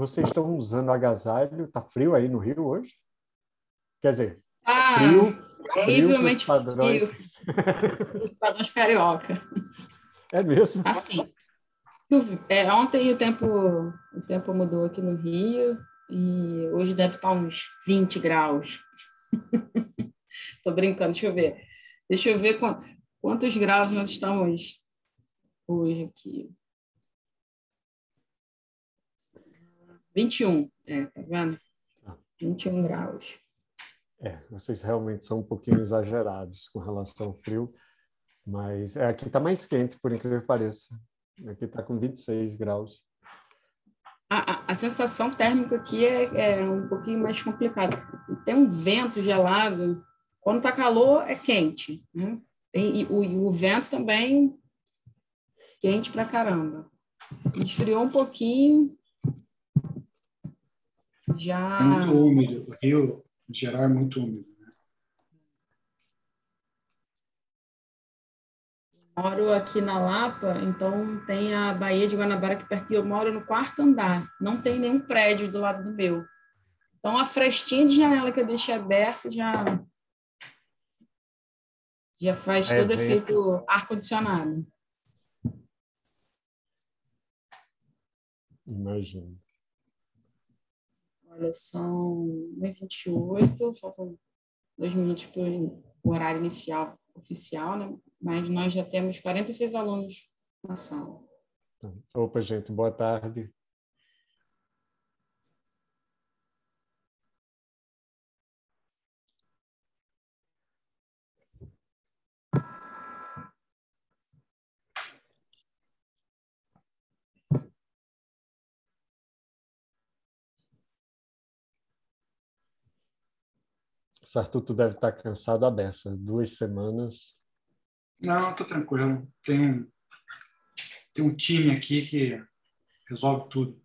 Vocês estão usando agasalho? Tá frio aí no Rio hoje? Quer dizer, ah, frio, horrivelmente frio. Padrões... frio. padrões carioca. É mesmo? Assim. É, ontem o tempo, o tempo mudou aqui no Rio e hoje deve estar uns 20 graus. Estou brincando, deixa eu ver. Deixa eu ver quantos graus nós estamos hoje aqui. 21, é, tá vendo? 21 ah. graus. É, vocês realmente são um pouquinho exagerados com relação ao frio, mas é, aqui está mais quente, por incrível que pareça. Aqui está com 26 graus. A, a, a, sensação térmica aqui é, é um pouquinho mais complicada. Tem um vento gelado. Quando está calor, é quente. Né? Tem, e, o, e o vento também quente pra caramba. Esfriou um pouquinho, já. É muito úmido. O rio, em geral, é muito úmido. Né? Moro aqui na Lapa, então tem a Baía de Guanabara que perto eu moro no quarto andar. Não tem nenhum prédio do lado do meu. Então a frestinha de janela que eu deixei aberta já já faz é, todo efeito ar-condicionado. Imagino. Olha, são 1h28, faltam dois minutos para o horário inicial oficial, né? mas nós já temos 46 alunos na sala. Opa, gente, boa tarde. Sartu, tu deve estar tá cansado a beça. Duas semanas. Não, estou tranquilo. Tem um, tem um time aqui que resolve tudo.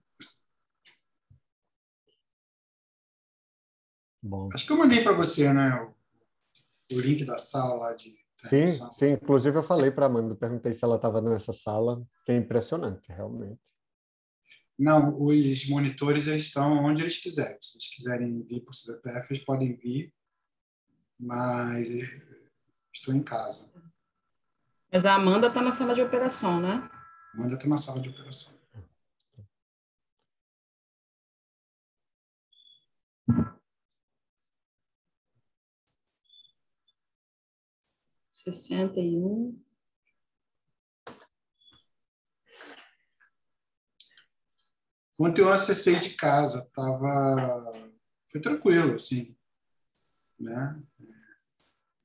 Bom. Acho que eu mandei para você, né? O, o, link da sala lá de. Sim, sim. Inclusive eu falei para a Amanda, perguntei se ela estava nessa sala, que é impressionante, realmente. Não, os monitores estão onde eles quiserem. Se eles quiserem vir por CDPF, eles podem vir mas estou em casa. Mas a Amanda está na sala de operação, né? Amanda está na sala de operação. Sessenta e um. Ontem eu acessei de casa, tava... foi tranquilo, assim né?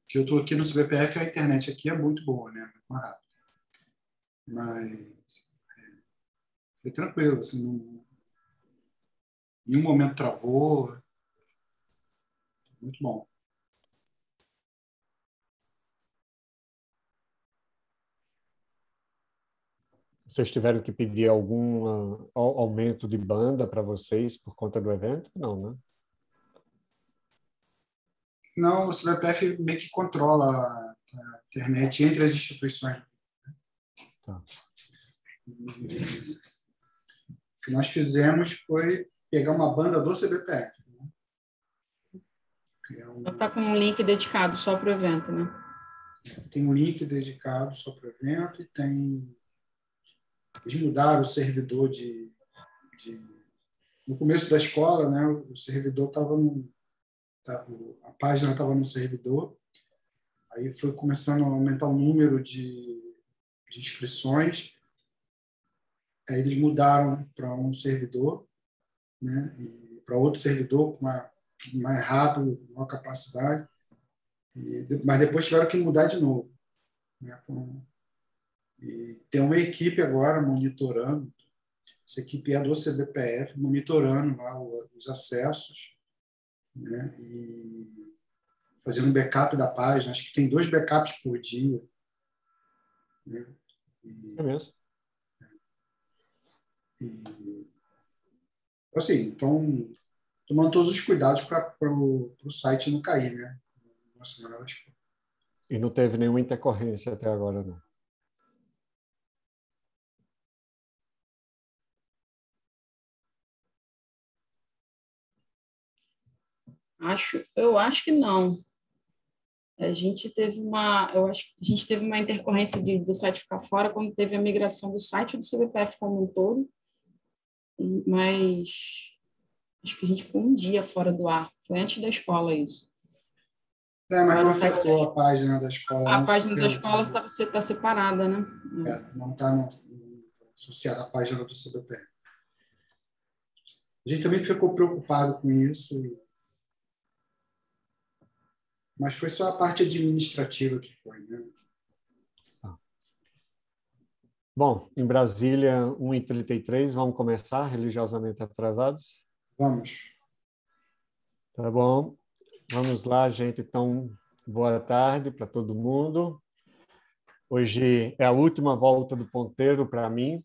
Que eu estou aqui no CBPF, a internet aqui é muito boa, né? Muito mais rápida. Mas é, foi tranquilo, assim, não, nenhum momento travou. Muito bom. Vocês tiveram que pedir algum ah, aumento de banda para vocês por conta do evento? Não, né? senão o CBPF meio que controla a, internet entre as instituições. Tá. o que nós fizemos foi pegar uma banda do CBPF. Está né? com um link dedicado só para o evento, né? Tem um link dedicado só para o evento e tem. Eles mudaram o servidor de, de. No começo da escola, né, o servidor estava num Tá, a página estava no servidor, aí foi começando a aumentar o número de, de inscrições, aí eles mudaram para um servidor, né, para outro servidor com uma, mais rápido, maior capacidade, e, mas depois tiveram que mudar de novo. Né, com, e tem uma equipe agora monitorando, essa equipe é do CBPF, monitorando lá os acessos, né? E fazendo um backup da página, acho que tem dois backups por dia. Né? E, é mesmo. E, assim, então, tomando todos os cuidados para o site não cair, né? Nossa, E não teve nenhuma intercorrência até agora, não? Acho, eu acho que não. A gente teve uma, eu acho, a gente teve uma intercorrência de, do site ficar fora quando teve a migração do site do CBPF como um todo, mas acho que a gente ficou um dia fora do ar. Foi antes da escola isso. É, mas não afetou a página da escola. A página da escola está tá separada, né? É, não está associada à página do CBPF. A gente também ficou preocupado com isso mas foi só a parte administrativa que foi, né? Tá. Bom, em Brasília, 1h33, vamos começar, religiosamente atrasados? Vamos. Tá bom, vamos lá, gente. Então, boa tarde para todo mundo. Hoje é a última volta do ponteiro para mim,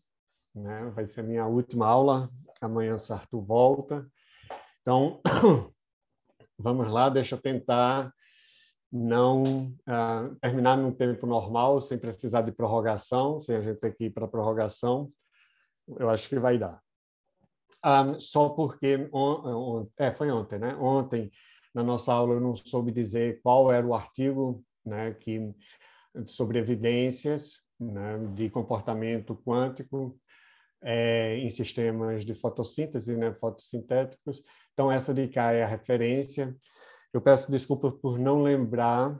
né? vai ser a minha última aula, amanhã Sartu volta. Então, vamos lá, deixa eu tentar não ah, terminar num tempo normal, sem precisar de prorrogação, sem a gente ter que ir para prorrogação, eu acho que vai dar. Ah, só porque on, on, é, foi ontem, né? Ontem na nossa aula eu não soube dizer qual era o artigo, né, que sobre evidências né, de comportamento quântico é, em sistemas de fotossíntese, né, fotossintéticos. Então essa de cá é a referência. Eu peço desculpa por não lembrar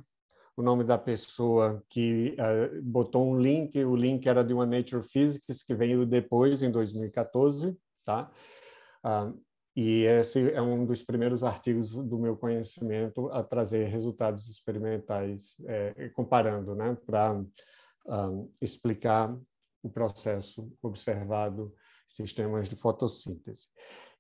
o nome da pessoa que uh, botou um link, o link era de uma Nature Physics que veio depois, em 2014, tá? Uh, e esse é um dos primeiros artigos do meu conhecimento a trazer resultados experimentais, é, comparando, né, para um, ah, explicar o processo observado em sistemas de fotossíntese.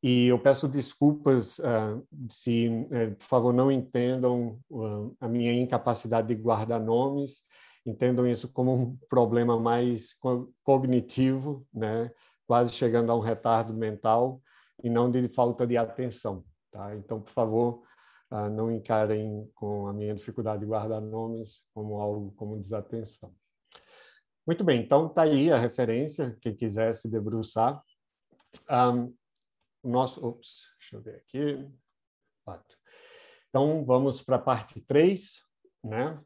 E eu peço desculpas uh, se, uh, por favor, não entendam uh, a minha incapacidade de guardar nomes, entendam isso como um problema mais co cognitivo, né? quase chegando a um retardo mental, e não de falta de atenção. Tá? Então, por favor, ah, não encarem com a minha dificuldade de guardar nomes como algo como desatenção. Muito bem, então está aí a referência, quem quiser se debruçar. Um, nosso. Ops, deixa eu ver aqui. Quatro. Então, vamos para a parte 3, né?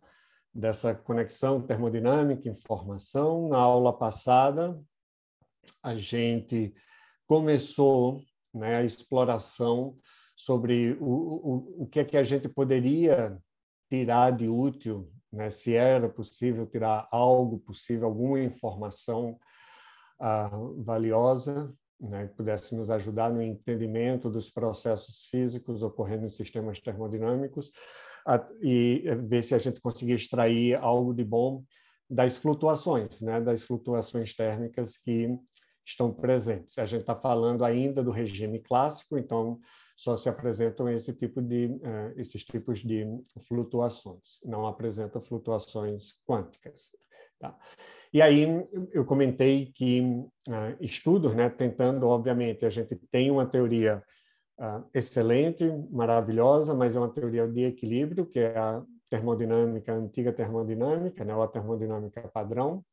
Dessa conexão termodinâmica, informação. Na aula passada, a gente começou né, a exploração sobre o, o, o que é que a gente poderia tirar de útil, né, se era possível tirar algo possível, alguma informação ah, valiosa né, que pudesse nos ajudar no entendimento dos processos físicos ocorrendo em sistemas termodinâmicos a, e eh, ver se a gente conseguia extrair algo de bom das flutuações, né, das flutuações térmicas que estão presentes. A gente está falando ainda do regime clássico, então só se apresentam esse tipo de, uh, esses tipos de flutuações, não apresentam flutuações quânticas. Tá? E aí eu comentei que uh, estudos, né, tentando, obviamente, a gente tem uma teoria uh, excelente, maravilhosa, mas é uma teoria de equilíbrio, que é a termodinâmica, a antiga termodinâmica, né, ou a termodinâmica padrão.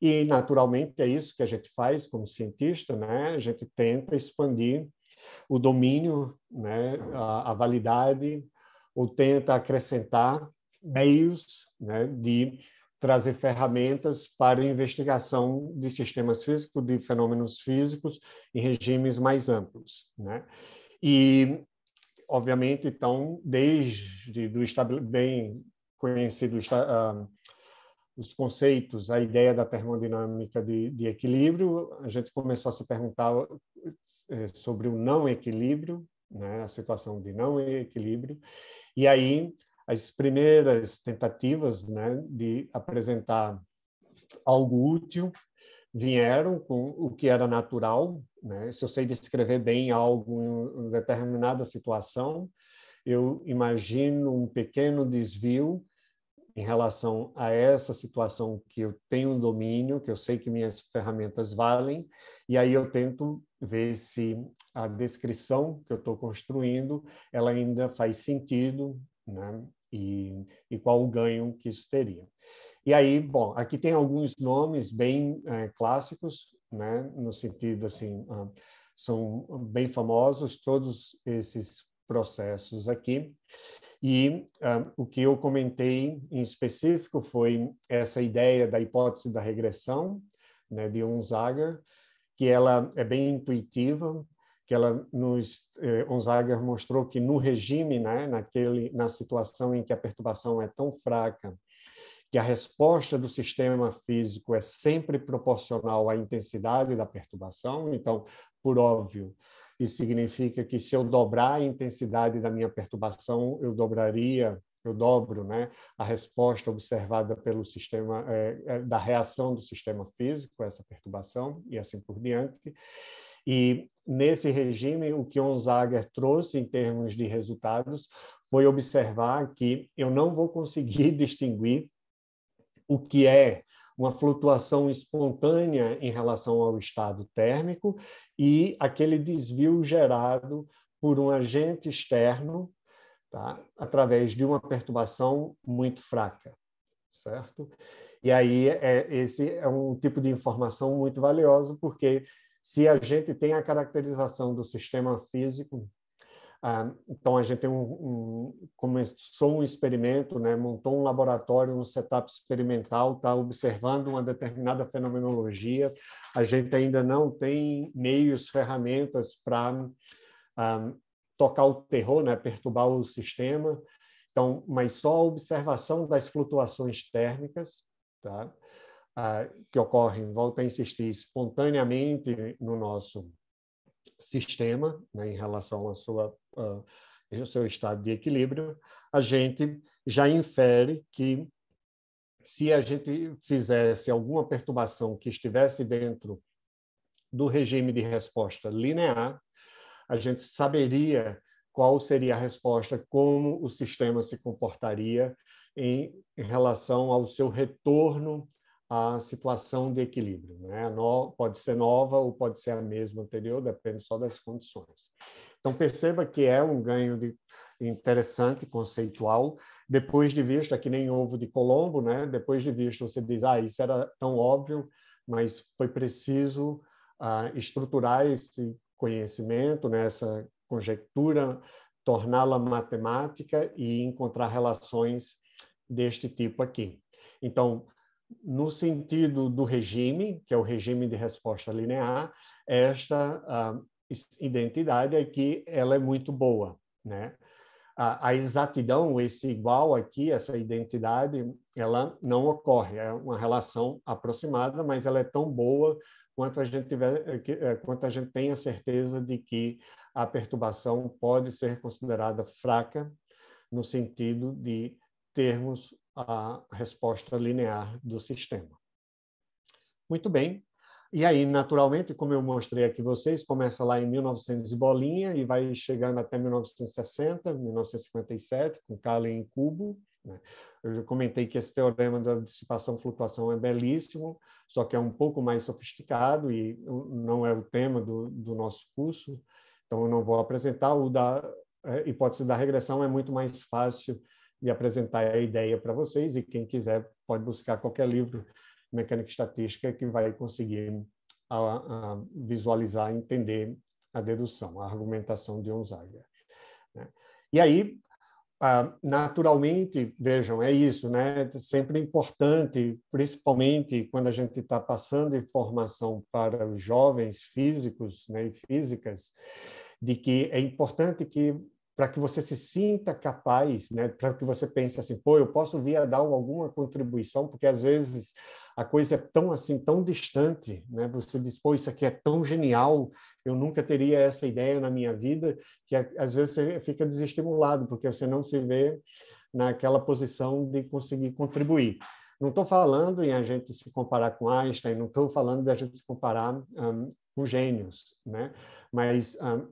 E, naturalmente, é isso que a gente faz como cientista, né? a gente tenta expandir o domínio, né, a, a validade, ou tenta acrescentar meios né, de trazer ferramentas para investigação de sistemas físicos, de fenômenos físicos em regimes mais amplos, né? E obviamente então desde do bem conhecido uh, os conceitos, a ideia da termodinâmica de, de equilíbrio, a gente começou a se perguntar eh, sobre o não equilíbrio, né? A situação de não equilíbrio. E aí as primeiras tentativas né, de apresentar algo útil vieram com o que era natural. Né? Se eu sei descrever bem algo em determinada situação, eu imagino um pequeno desvio em relação a essa situação que eu tenho um domínio, que eu sei que minhas ferramentas valem, e aí eu tento ver se a descrição que eu estou construindo ela ainda faz sentido, né? e, e qual o ganho que isso teria. E aí, bom, aqui tem alguns nomes bem é, clássicos, né, no sentido assim, ah, são bem famosos todos esses processos aqui. E ah, o que eu comentei em específico foi essa ideia da hipótese da regressão, né, de Onzaga, que ela é bem intuitiva, que ela nos eh, mostrou que no regime, né, naquele, na situação em que a perturbação é tão fraca, que a resposta do sistema físico é sempre proporcional à intensidade da perturbação. Então, por óbvio, isso significa que se eu dobrar a intensidade da minha perturbação, eu dobraria, eu dobro, né, a resposta observada pelo sistema eh, eh da reação do sistema físico a essa perturbação e assim por diante. E nesse regime, o que Onzager trouxe em termos de resultados foi observar que eu não vou conseguir distinguir o que é uma flutuação espontânea em relação ao estado térmico e aquele desvio gerado por um agente externo, tá? através de uma perturbação muito fraca, certo? E aí é, esse é um tipo de informação muito valioso porque se a gente tem a caracterização do sistema físico, ah, então a gente tem um, um, começou um experimento, né, montou um laboratório, um setup experimental, está observando uma determinada fenomenologia. A gente ainda não tem meios, ferramentas para ah, tocar o terror, né, perturbar o sistema. Então, mas só a observação das flutuações térmicas, tá? que ocorrem, volto a insistir, espontaneamente no nosso sistema, né, em relação ao uh, seu estado de equilíbrio, a gente já infere que se a gente fizesse alguma perturbação que estivesse dentro do regime de resposta linear, a gente saberia qual seria a resposta, como o sistema se comportaria em, em relação ao seu retorno a situação de equilíbrio. Né? No, pode ser nova ou pode ser a mesma anterior, depende só das condições. Então, perceba que é um ganho de, interessante, conceitual, depois de vista, que nem ovo de Colombo, né? depois de vista você diz, ah, isso era tão óbvio, mas foi preciso ah, estruturar esse conhecimento, né? essa conjectura, torná-la matemática e encontrar relações deste tipo aqui. Então, no sentido do regime, que é o regime de resposta linear, esta ah, identidade aqui ela é muito boa, né? A, a, exatidão, esse igual aqui, essa identidade, ela não ocorre. É uma relação aproximada, mas ela é tão boa quanto a gente tiver, eh, eh, quanto a gente tem a certeza de que a perturbação pode ser considerada fraca no sentido de termos a resposta linear do sistema. Muito bem. E aí, naturalmente, como eu mostrei aqui vocês, começa lá em 1900 e bolinha e vai chegando até 1960, 1957, com Kallen em cubo. Né? Eu já comentei que esse teorema da dissipação-flutuação é belíssimo, só que é um pouco mais sofisticado e não é o tema do, do nosso curso, então eu não vou apresentar. O da é, hipótese da regressão é muito mais fácil e apresentar a ideia para vocês. E quem quiser pode buscar qualquer livro mecânica estatística que vai conseguir a, a visualizar, entender a dedução, a argumentação de Onzaga. Né? E aí, ah, naturalmente, vejam, é isso, né? Sempre importante, principalmente quando a gente está passando informação para os jovens físicos né, e físicas, de que é importante que para que você se sinta capaz, né? para que você pense assim, pô, eu posso vir a dar alguma contribuição, porque às vezes a coisa é tão assim, tão distante, né? Você diz, pô, isso aqui é tão genial, eu nunca teria essa ideia na minha vida, que às vezes você fica desestimulado, porque você não se vê naquela posição de conseguir contribuir. Não estou falando em a gente se comparar com Einstein, não estou falando de a gente se comparar um, com gênios, né? Mas um,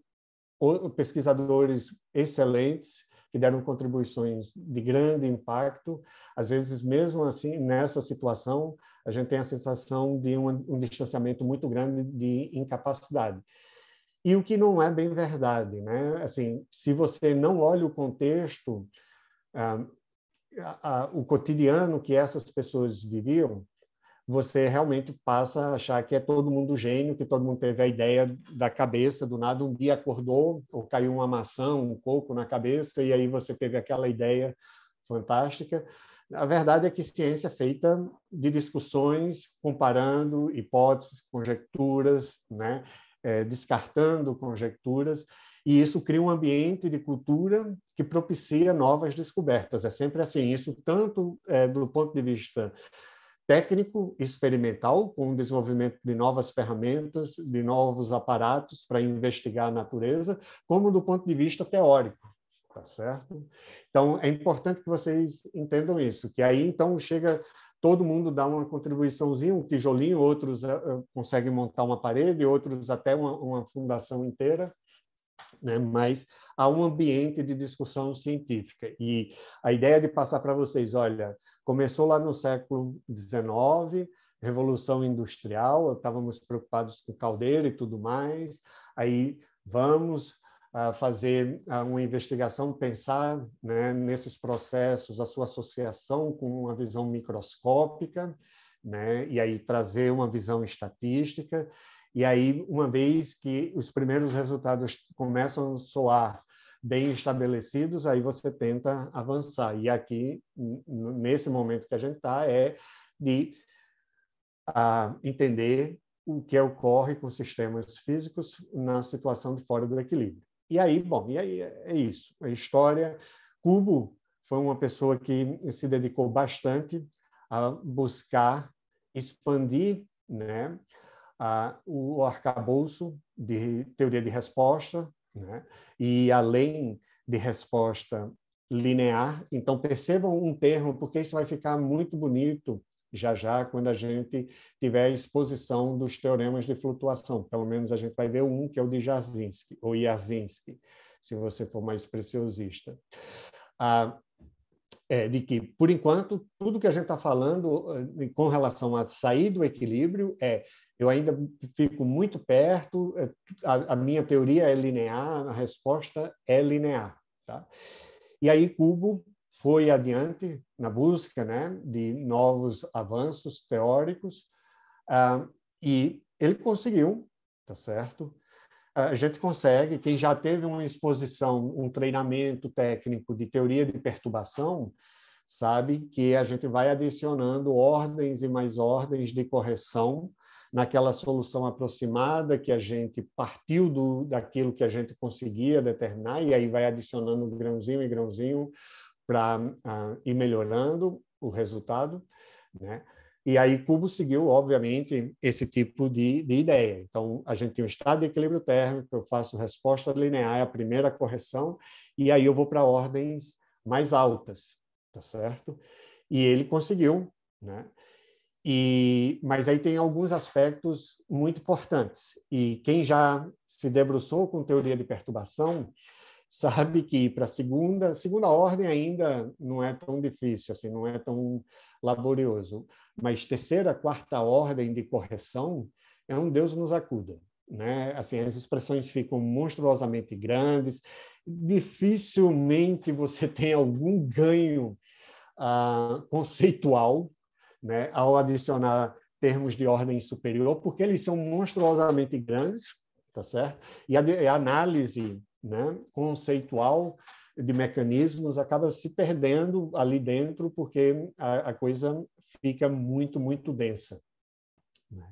pesquisadores excelentes que deram contribuições de grande impacto. Às vezes, mesmo assim, nessa situação, a gente tem a sensação de um, um distanciamento muito grande de incapacidade. E o que não é bem verdade, né? Assim, se você não olha o contexto, ah, a, a, o cotidiano que essas pessoas viviam, você realmente passa a achar que é todo mundo gênio, que todo mundo teve a ideia da cabeça, do nada um dia acordou ou caiu uma maçã, um coco na cabeça e aí você teve aquela ideia fantástica. A verdade é que ciência é feita de discussões, comparando hipóteses, conjecturas, né? É, descartando conjecturas, e isso cria um ambiente de cultura que propicia novas descobertas. É sempre assim, isso tanto é, do ponto de vista técnico experimental, com o desenvolvimento de novas ferramentas, de novos aparatos para investigar a natureza, como do ponto de vista teórico, tá certo? Então, é importante que vocês entendam isso, que aí então chega todo mundo dá uma contribuiçãozinha, um tijolinho, outros uh, conseguem montar uma parede, outros até uma, uma fundação inteira. Né? mas há um ambiente de discussão científica. E a ideia de passar para vocês, olha, Começou lá no século XIX, Revolução Industrial, estávamos preocupados com caldeira e tudo mais, aí vamos uh, fazer ah, uma investigação, pensar né, nesses processos, a sua associação com uma visão microscópica, né, e aí trazer uma visão estatística, e aí, uma vez que os primeiros resultados começam a soar bem estabelecidos, aí você tenta avançar. E aqui, nesse momento que a gente está, é de uh, entender o que é ocorre com sistemas físicos na situação de fora do equilíbrio. E aí, bom, e aí é isso. A história. Cubo foi uma pessoa que se dedicou bastante a buscar expandir né, a, o arcabouço de teoria de resposta né? E além de resposta linear, então percebam um termo, porque isso vai ficar muito bonito já já quando a gente tiver a exposição dos teoremas de flutuação. Pelo menos a gente vai ver um, que é o de Jasinski, ou Jasinski, se você for mais preciosista. Ah, é, de que, por enquanto, tudo que a gente está falando eh, com relação a sair do equilíbrio é eu ainda fico muito perto, é, a, a minha teoria é linear, a resposta é linear. Tá? E aí Cubo foi adiante na busca né, de novos avanços teóricos ah, e ele conseguiu, tá certo? a gente consegue, quem já teve uma exposição, um treinamento técnico de teoria de perturbação, sabe que a gente vai adicionando ordens e mais ordens de correção naquela solução aproximada que a gente partiu do, daquilo que a gente conseguia determinar, e aí vai adicionando grãozinho e grãozinho para uh, ah, ir melhorando o resultado, né? E aí Cubo seguiu, obviamente, esse tipo de, de, ideia. Então, a gente tem o estado de equilíbrio térmico, eu faço resposta linear, é a primeira correção, e aí eu vou para ordens mais altas, tá certo? E ele conseguiu, né? E, mas aí tem alguns aspectos muito importantes. E quem já se debruçou com teoria de perturbação sabe que para segunda, segunda ordem ainda não é tão difícil, assim, não é tão laborioso, mas terceira, quarta ordem de correção é um Deus nos acuda, né? Assim, as expressões ficam monstruosamente grandes, dificilmente você tem algum ganho ah, conceitual, né, ao adicionar termos de ordem superior, porque eles são monstruosamente grandes, tá certo? E a, a análise né, conceitual de mecanismos acaba se perdendo ali dentro, porque a, a coisa fica muito, muito densa. Né?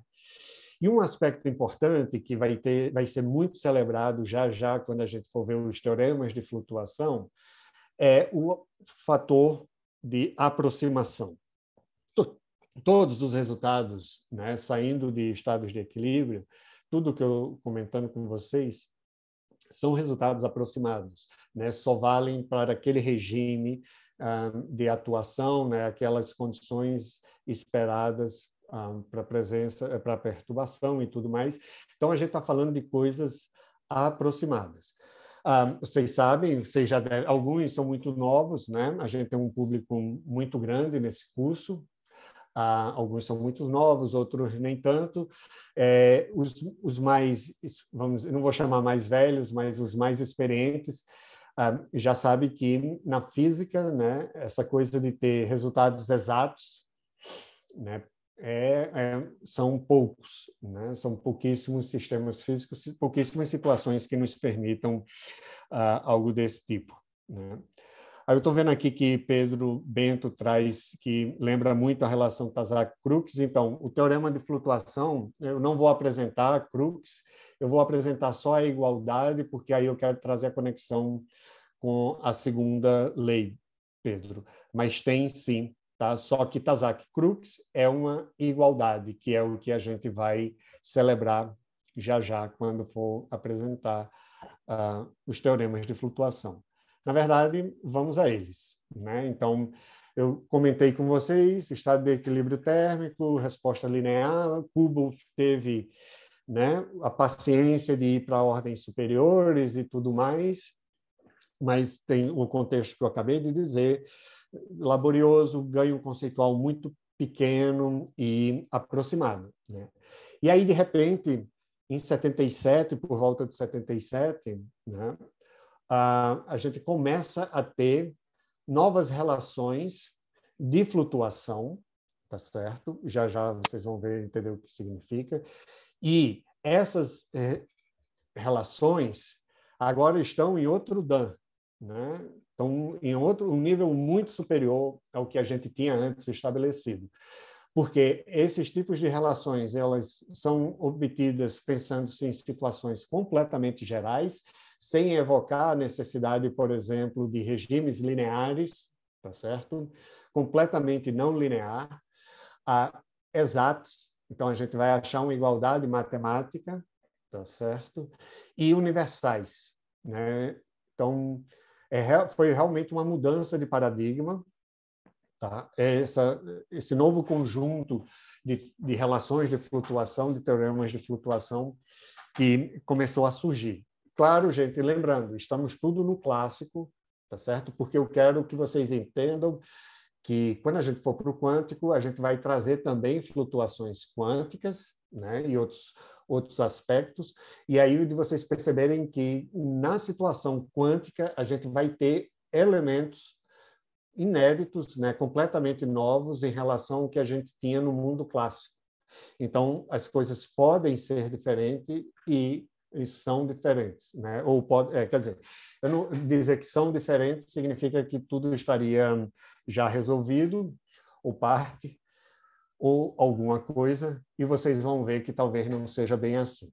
E um aspecto importante que vai, ter, vai ser muito celebrado já já quando a gente for ver os teoremas de flutuação é o fator de aproximação. Todos os resultados, né, saindo de estados de equilíbrio, tudo que eu comentando com vocês, são resultados aproximados, né? só valem para aquele regime um, ah, de atuação, né? aquelas condições esperadas um, ah, para presença, para perturbação e tudo mais. Então a gente está falando de coisas aproximadas. Um, ah, vocês sabem, vocês já alguns são muito novos, né? A gente tem um público muito grande nesse curso, ah, alguns são muito novos, outros nem tanto. É, os, os, mais, vamos, não vou chamar mais velhos, mas os mais experientes ah, já sabe que na física, né, essa coisa de ter resultados exatos, né, é, é, são poucos, né? são pouquíssimos sistemas físicos, pouquíssimas situações que nos permitam ah, algo desse tipo. Né? Aí eu estou vendo aqui que Pedro Bento traz que lembra muito a relação tazak crookes Então, o teorema de flutuação eu não vou apresentar Crookes, eu vou apresentar só a igualdade, porque aí eu quero trazer a conexão com a segunda lei, Pedro. Mas tem sim, tá? Só que tazak crookes é uma igualdade, que é o que a gente vai celebrar já já quando for apresentar uh, os teoremas de flutuação. Na verdade, vamos a eles. Né? Então, eu comentei com vocês, estado de equilíbrio térmico, resposta linear, Cubo teve né, a paciência de ir para ordens superiores e tudo mais, mas tem o contexto que eu acabei de dizer, laborioso, ganho conceitual muito pequeno e aproximado. Né? E aí, de repente, em 77, por volta de 77, né, a, gente começa a ter novas relações de flutuação, tá certo? Já já vocês vão ver, entender o que significa. E essas eh, relações agora estão em outro Dan, né? Estão em outro um nível muito superior ao que a gente tinha antes estabelecido. Porque esses tipos de relações, elas são obtidas pensando-se em situações completamente gerais sem evocar a necessidade, por exemplo, de regimes lineares, tá certo? Completamente não linear, ah, exatos. Então a gente vai achar uma igualdade matemática, tá certo? E universais, né? Então é, foi realmente uma mudança de paradigma. Tá? Essa, esse novo conjunto de, de relações de flutuação, de teoremas de flutuação, que começou a surgir. Claro, gente, lembrando, estamos tudo no clássico, tá certo? Porque eu quero que vocês entendam que quando a gente for para o quântico, a gente vai trazer também flutuações quânticas, né? E outros outros aspectos. E aí de vocês perceberem que na situação quântica a gente vai ter elementos inéditos, né, completamente novos em relação ao que a gente tinha no mundo clássico. Então, as coisas podem ser diferentes e e são diferentes, né? Ou pode, é, quer dizer, eu não, dizer que são diferentes significa que tudo estaria já resolvido, ou parte, ou alguma coisa, e vocês vão ver que talvez não seja bem assim.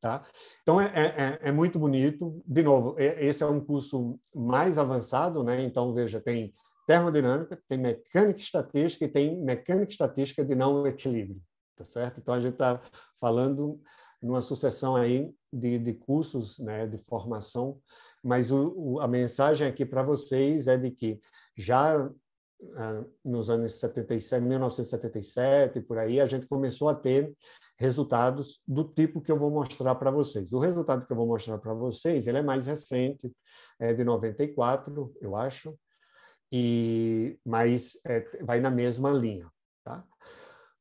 Tá? Então, é, é, é, é muito bonito. De novo, esse é um curso mais avançado, né? Então, veja, tem termodinâmica, tem mecânica estatística e tem mecânica estatística de não equilíbrio, tá certo? Então, a gente está falando numa sucessão aí de, de cursos, né, de formação, mas o, o, a mensagem aqui para vocês é de que já ah, nos anos 77, 1977, por aí, a gente começou a ter resultados do tipo que eu vou mostrar para vocês. O resultado que eu vou mostrar para vocês, ele é mais recente, é de 94, eu acho, e mas é, vai na mesma linha, tá?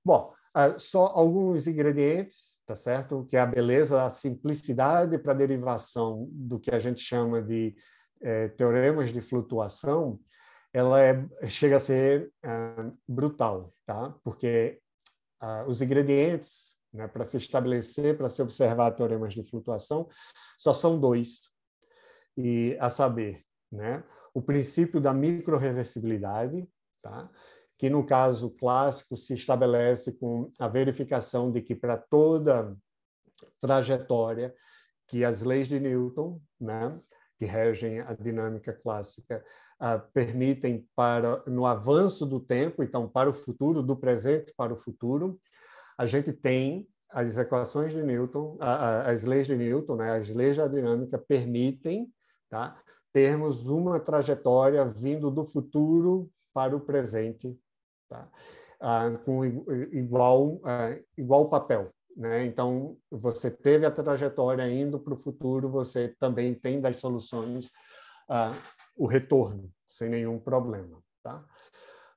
Bom, ah, só alguns ingredientes, tá certo? Que é a beleza, a simplicidade para derivação do que a gente chama de é, teoremas de flutuação, ela é, chega a ser ah, brutal, tá? Porque ah, os ingredientes né, para se estabelecer, para se observar teoremas de flutuação, só são dois. E a saber, né? O princípio da microreversibilidade, tá? que no caso clássico se estabelece com a verificação de que para toda trajetória que as leis de Newton, né, que regem a dinâmica clássica, uh, permitem para no avanço do tempo, então para o futuro, do presente para o futuro, a gente tem as equações de Newton, as leis de Newton, né, as leis da dinâmica permitem, tá, termos uma trajetória vindo do futuro para o presente tá? ah, com igual, ah, igual papel. Né? Então, você teve a trajetória indo para o futuro, você também tem das soluções ah, o retorno, sem nenhum problema. Tá?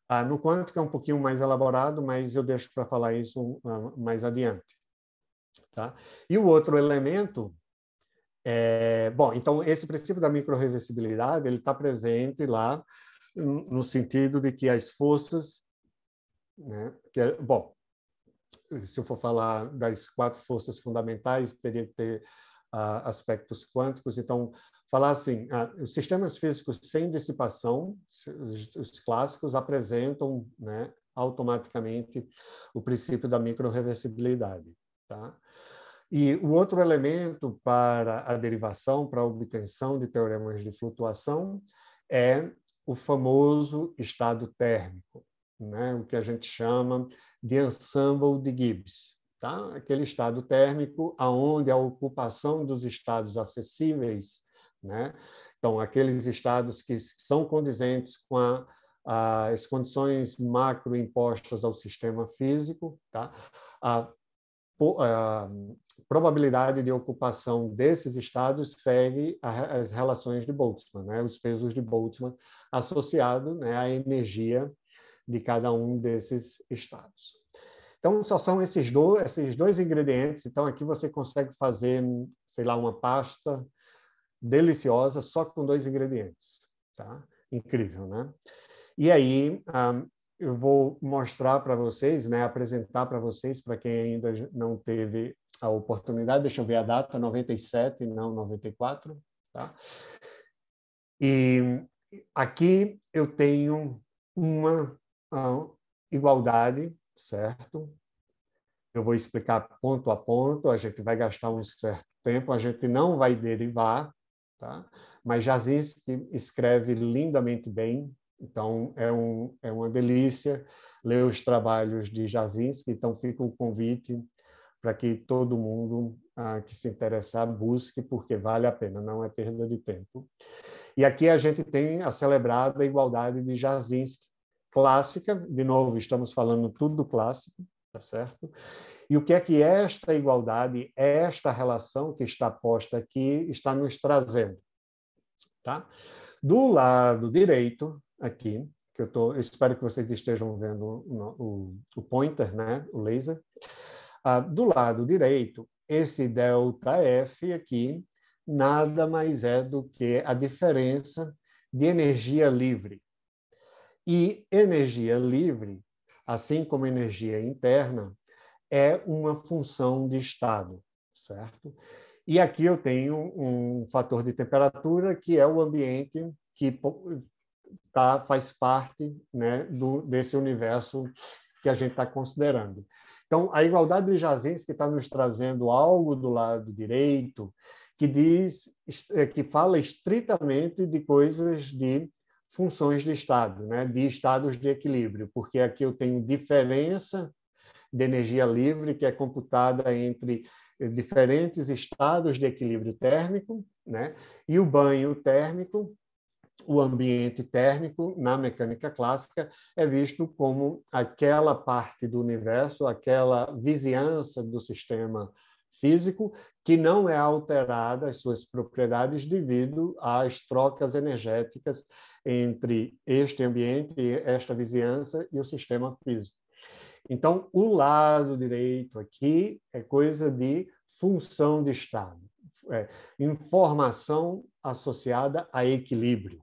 Ah, no quanto que é um pouquinho mais elaborado, mas eu deixo para falar isso ah, mais adiante. Tá? E o outro elemento é, bom, então esse princípio da micro ele está presente lá no sentido de que as forças né? Que é, bom, se eu for falar das quatro forças fundamentais, teria que ter uh, aspectos quânticos. Então, falar assim, uh, os sistemas físicos sem dissipação, os, os clássicos, apresentam né, automaticamente o princípio da microreversibilidade. Tá? E o outro elemento para a derivação, para a obtenção de teoremas de flutuação, é o famoso estado térmico né, o que a gente chama de ensemble de Gibbs, tá? aquele estado térmico aonde a ocupação dos estados acessíveis, né? então aqueles estados que são condizentes com a, as condições macro impostas ao sistema físico, tá? a, a probabilidade de ocupação desses estados segue as relações de Boltzmann, né? os pesos de Boltzmann associado né, à energia de cada um desses estados. Então, só são esses dois, esses dois ingredientes. Então, aqui você consegue fazer, sei lá, uma pasta deliciosa só com dois ingredientes. Tá? Incrível, né? E aí, um, eu vou mostrar para vocês, né, apresentar para vocês, para quem ainda não teve a oportunidade, deixa eu ver a data, 97, não 94, tá? E aqui eu tenho uma ah, igualdade, certo? Eu vou explicar ponto a ponto, a gente vai gastar um certo tempo, a gente não vai derivar, tá? Mas Jazinski escreve lindamente bem, então é, um, é uma delícia ler os trabalhos de Jazinski, então fica o convite para que todo mundo ah, que se interessar busque, porque vale a pena, não é perda de tempo. E aqui a gente tem a celebrada igualdade de Jazinski, clássica, de novo, estamos falando tudo clássico, tá certo? E o que é que esta igualdade, esta relação que está posta aqui, está nos trazendo? Tá? Do lado direito, aqui, que eu, tô, eu espero que vocês estejam vendo o, o, o pointer, né? o laser. Ah, do lado direito, esse delta F aqui nada mais é do que a diferença de energia livre e energia livre, assim como energia interna, é uma função de estado, certo? E aqui eu tenho um fator de temperatura que é o ambiente que tá, faz parte né, do, desse universo que a gente está considerando. Então, a igualdade de Jazinski está nos trazendo algo do lado direito que diz, que fala estritamente de coisas de funções de estado, né? de estados de equilíbrio, porque aqui eu tenho diferença de energia livre que é computada entre diferentes estados de equilíbrio térmico, né? e o banho térmico, o ambiente térmico, na mecânica clássica, é visto como aquela parte do universo, aquela vizinhança do sistema físico que não é alterada as suas propriedades devido às trocas energéticas entre este ambiente, esta vizinhança e o sistema físico. Então, o lado direito aqui é coisa de função de estado, é informação associada a equilíbrio.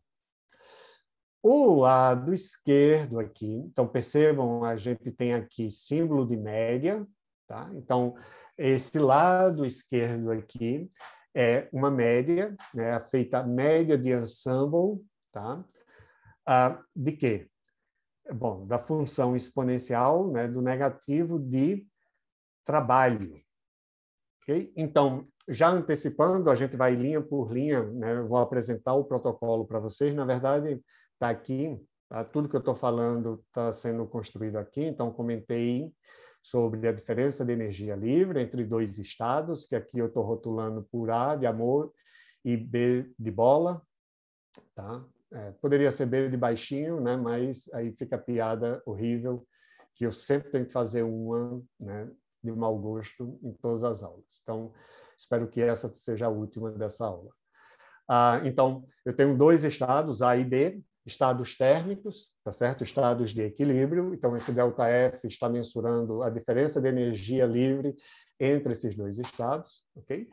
O lado esquerdo aqui, então percebam, a gente tem aqui símbolo de média, tá? Então, esse lado esquerdo aqui é uma média, né, feita média de ensemble, tá? Ah, de quê? Bom, da função exponencial né, do negativo de trabalho. Ok? Então, já antecipando, a gente vai linha por linha, né? eu vou apresentar o protocolo para vocês. Na verdade, está aqui, tá? tudo que eu estou falando está sendo construído aqui, então comentei sobre a diferença de energia livre entre dois estados, que aqui eu estou rotulando por A de amor e B de bola, tá? É, poderia ser B de baixinho, né? Mas aí fica a piada horrível que eu sempre tenho que fazer uma, né? De mau gosto em todas as aulas. Então, espero que essa seja a última dessa aula. Ah, então, eu tenho dois estados, A e B, estados térmicos, tá certo? Estados de equilíbrio. Então esse delta F está mensurando a diferença de energia livre entre esses dois estados, ok?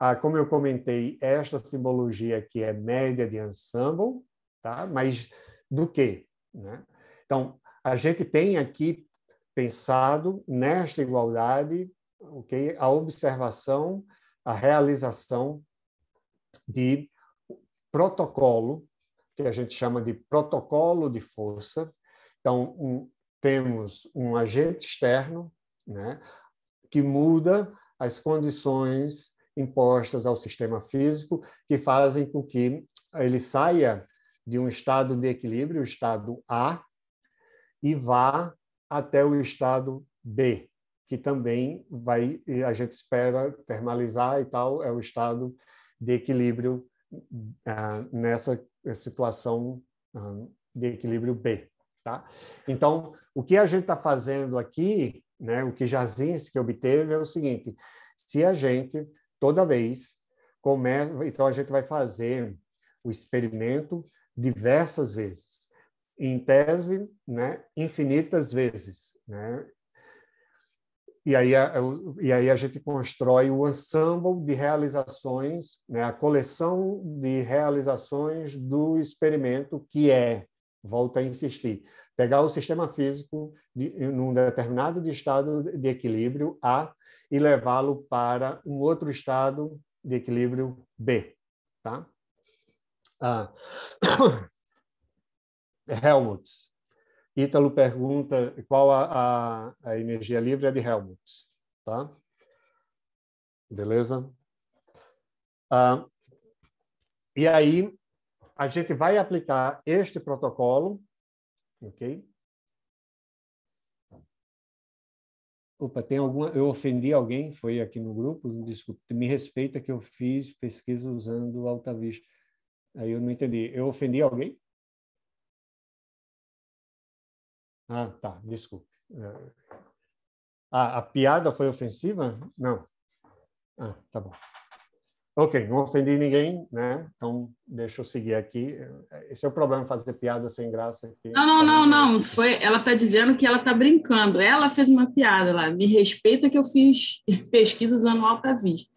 Ah, como eu comentei, esta simbologia aqui é média de ensemble, tá? Mas do que, né? Então a gente tem aqui pensado nesta igualdade, ok? A observação, a realização de protocolo que a gente chama de protocolo de força. Então, um, temos um agente externo né, que muda as condições impostas ao sistema físico, que fazem com que ele saia de um estado de equilíbrio, o estado A, e vá até o estado B, que também vai, a gente espera termalizar e tal, é o estado de equilíbrio ah, nessa situação de equilíbrio B. Tá? Então, o que a gente está fazendo aqui, né, o que Jazinski obteve é o seguinte: se a gente, toda vez, começa, então a gente vai fazer o experimento diversas vezes, em tese, né, infinitas vezes. Né? E aí, a, e aí a gente constrói o ensemble de realizações, né, a coleção de realizações do experimento, que é, volta a insistir, pegar o sistema físico de, num determinado de estado de equilíbrio A e levá-lo para um outro estado de equilíbrio B. Tá? Ah. Ítalo pergunta qual a, a, a, energia livre é de Helmholtz, tá? Beleza? Ah, e aí, a gente vai aplicar este protocolo, ok? Opa, tem alguma... Eu ofendi alguém, foi aqui no grupo, desculpe. Me respeita que eu fiz pesquisa usando Alta Vista. Aí eu não entendi. Eu ofendi alguém? Ah, tá, desculpe. É. Ah, a piada foi ofensiva? Não. Ah, tá bom. Ok, não ofendi ninguém, né? Então, deixa eu seguir aqui. Esse é o problema, fazer piada sem graça. Aqui. Não, não, não, não. Foi, ela está dizendo que ela está brincando. Ela fez uma piada lá. Me respeita que eu fiz pesquisas no Alta Vista.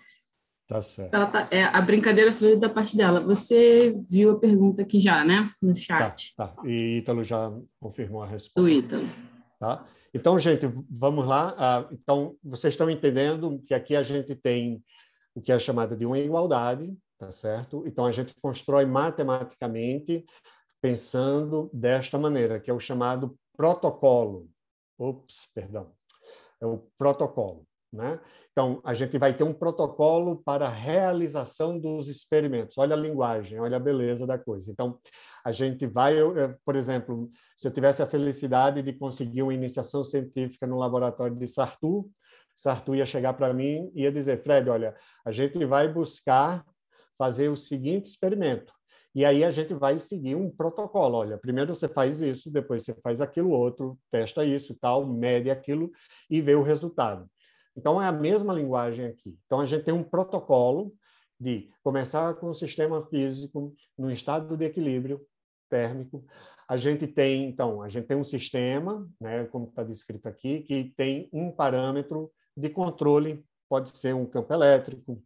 Tá certo. Ela tá, é, a brincadeira foi tá da parte dela. Você viu a pergunta aqui já, né? No tá, chat. Tá, tá. E Ítalo já confirmou a resposta. Do Ítalo. Tá? Então, gente, vamos lá. Ah, então, vocês estão entendendo que aqui a gente tem o que é chamado de uma igualdade, tá certo? Então, a gente constrói matematicamente pensando desta maneira, que é o chamado protocolo. Ops, perdão. É o protocolo. Né? Então, a gente vai ter um protocolo para a realização dos experimentos. Olha a linguagem, olha a beleza da coisa. Então, a gente vai, por exemplo, se eu tivesse a felicidade de conseguir uma iniciação científica no laboratório de Sartu, Sartu ia chegar para mim e ia dizer: Fred, olha, a gente vai buscar fazer o seguinte experimento. E aí a gente vai seguir um protocolo. Olha, primeiro você faz isso, depois você faz aquilo outro, testa isso e tal, mede aquilo e vê o resultado. Então, é a mesma linguagem aqui. Então, a gente tem um protocolo de começar com o sistema físico no estado de equilíbrio térmico. A gente tem, então, a gente tem um sistema, né, como está descrito aqui, que tem um parâmetro de controle, pode ser um campo elétrico,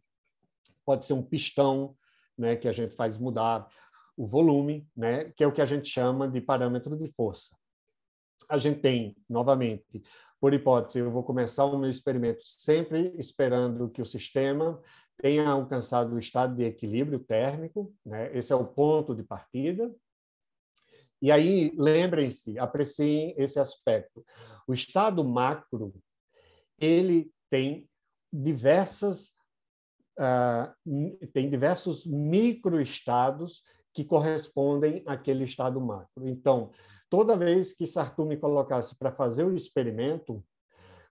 pode ser um pistão, né, que a gente faz mudar o volume, né, que é o que a gente chama de parâmetro de força. A gente tem, novamente, por hipótese, eu vou começar o meu experimento sempre esperando que o sistema tenha alcançado o estado de equilíbrio térmico, né? esse é o ponto de partida. E aí, lembrem-se, apreciem esse aspecto. O estado macro, ele tem diversas uh, tem diversos microestados que correspondem àquele estado macro. Então, toda vez que Sartre me colocasse para fazer o experimento,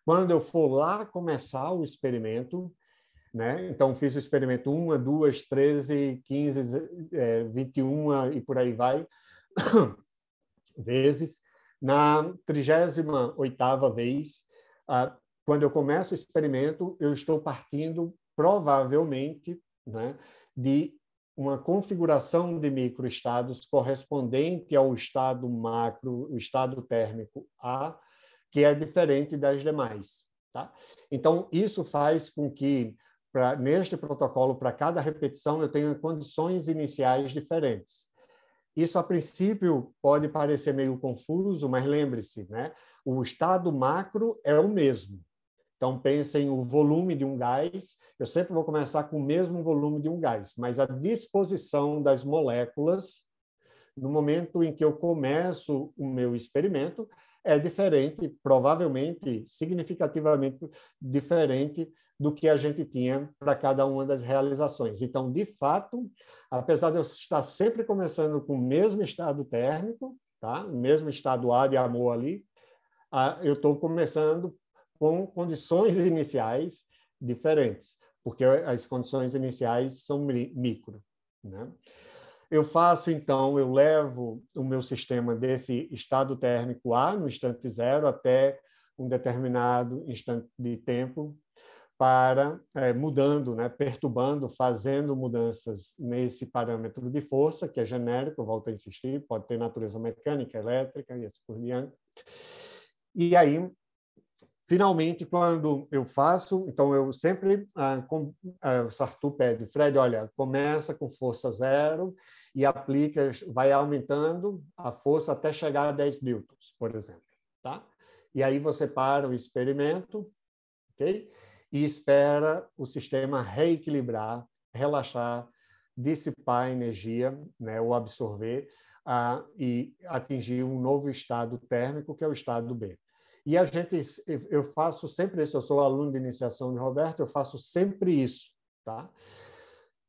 quando eu for lá começar o experimento, né? Então, fiz o experimento 1, 2, 13, 15, é, 21 e por aí vai, vezes. Na 38 vez, ah, quando eu começo o experimento, eu estou partindo, provavelmente, né, de uma configuração de microestados correspondente ao estado macro, o estado térmico A, que é diferente das demais. Tá? Então, isso faz com que, pra, neste protocolo, para cada repetição, eu tenha condições iniciais diferentes. Isso, a princípio, pode parecer meio confuso, mas lembre-se, né? o estado macro é o mesmo. Então, pensem o volume de um gás. Eu sempre vou começar com o mesmo volume de um gás, mas a disposição das moléculas, no momento em que eu começo o meu experimento, é diferente, provavelmente, significativamente diferente do que a gente tinha para cada uma das realizações. Então, de fato, apesar de eu estar sempre começando com o mesmo estado térmico, tá? o mesmo estado A de amor ali, ah, eu estou começando com condições iniciais diferentes, porque as condições iniciais são micro. Né? Eu faço, então, eu levo o meu sistema desse estado térmico A, no instante zero, até um determinado instante de tempo, para é, mudando, né, perturbando, fazendo mudanças nesse parâmetro de força, que é genérico, volto a insistir, pode ter natureza mecânica, elétrica e assim por diante. E aí finalmente, quando eu faço, então eu sempre, ah, com, ah, o Sartu pede, Fred, olha, começa com força zero e aplica, vai aumentando a força até chegar a 10 newtons, por exemplo, tá? E aí você para o experimento, ok? E espera o sistema reequilibrar, relaxar, dissipar a energia, né, ou absorver, ah, e atingir um novo estado térmico, que é o estado B. E a gente, eu faço sempre isso, eu sou aluno de iniciação de Roberto, eu faço sempre isso, tá?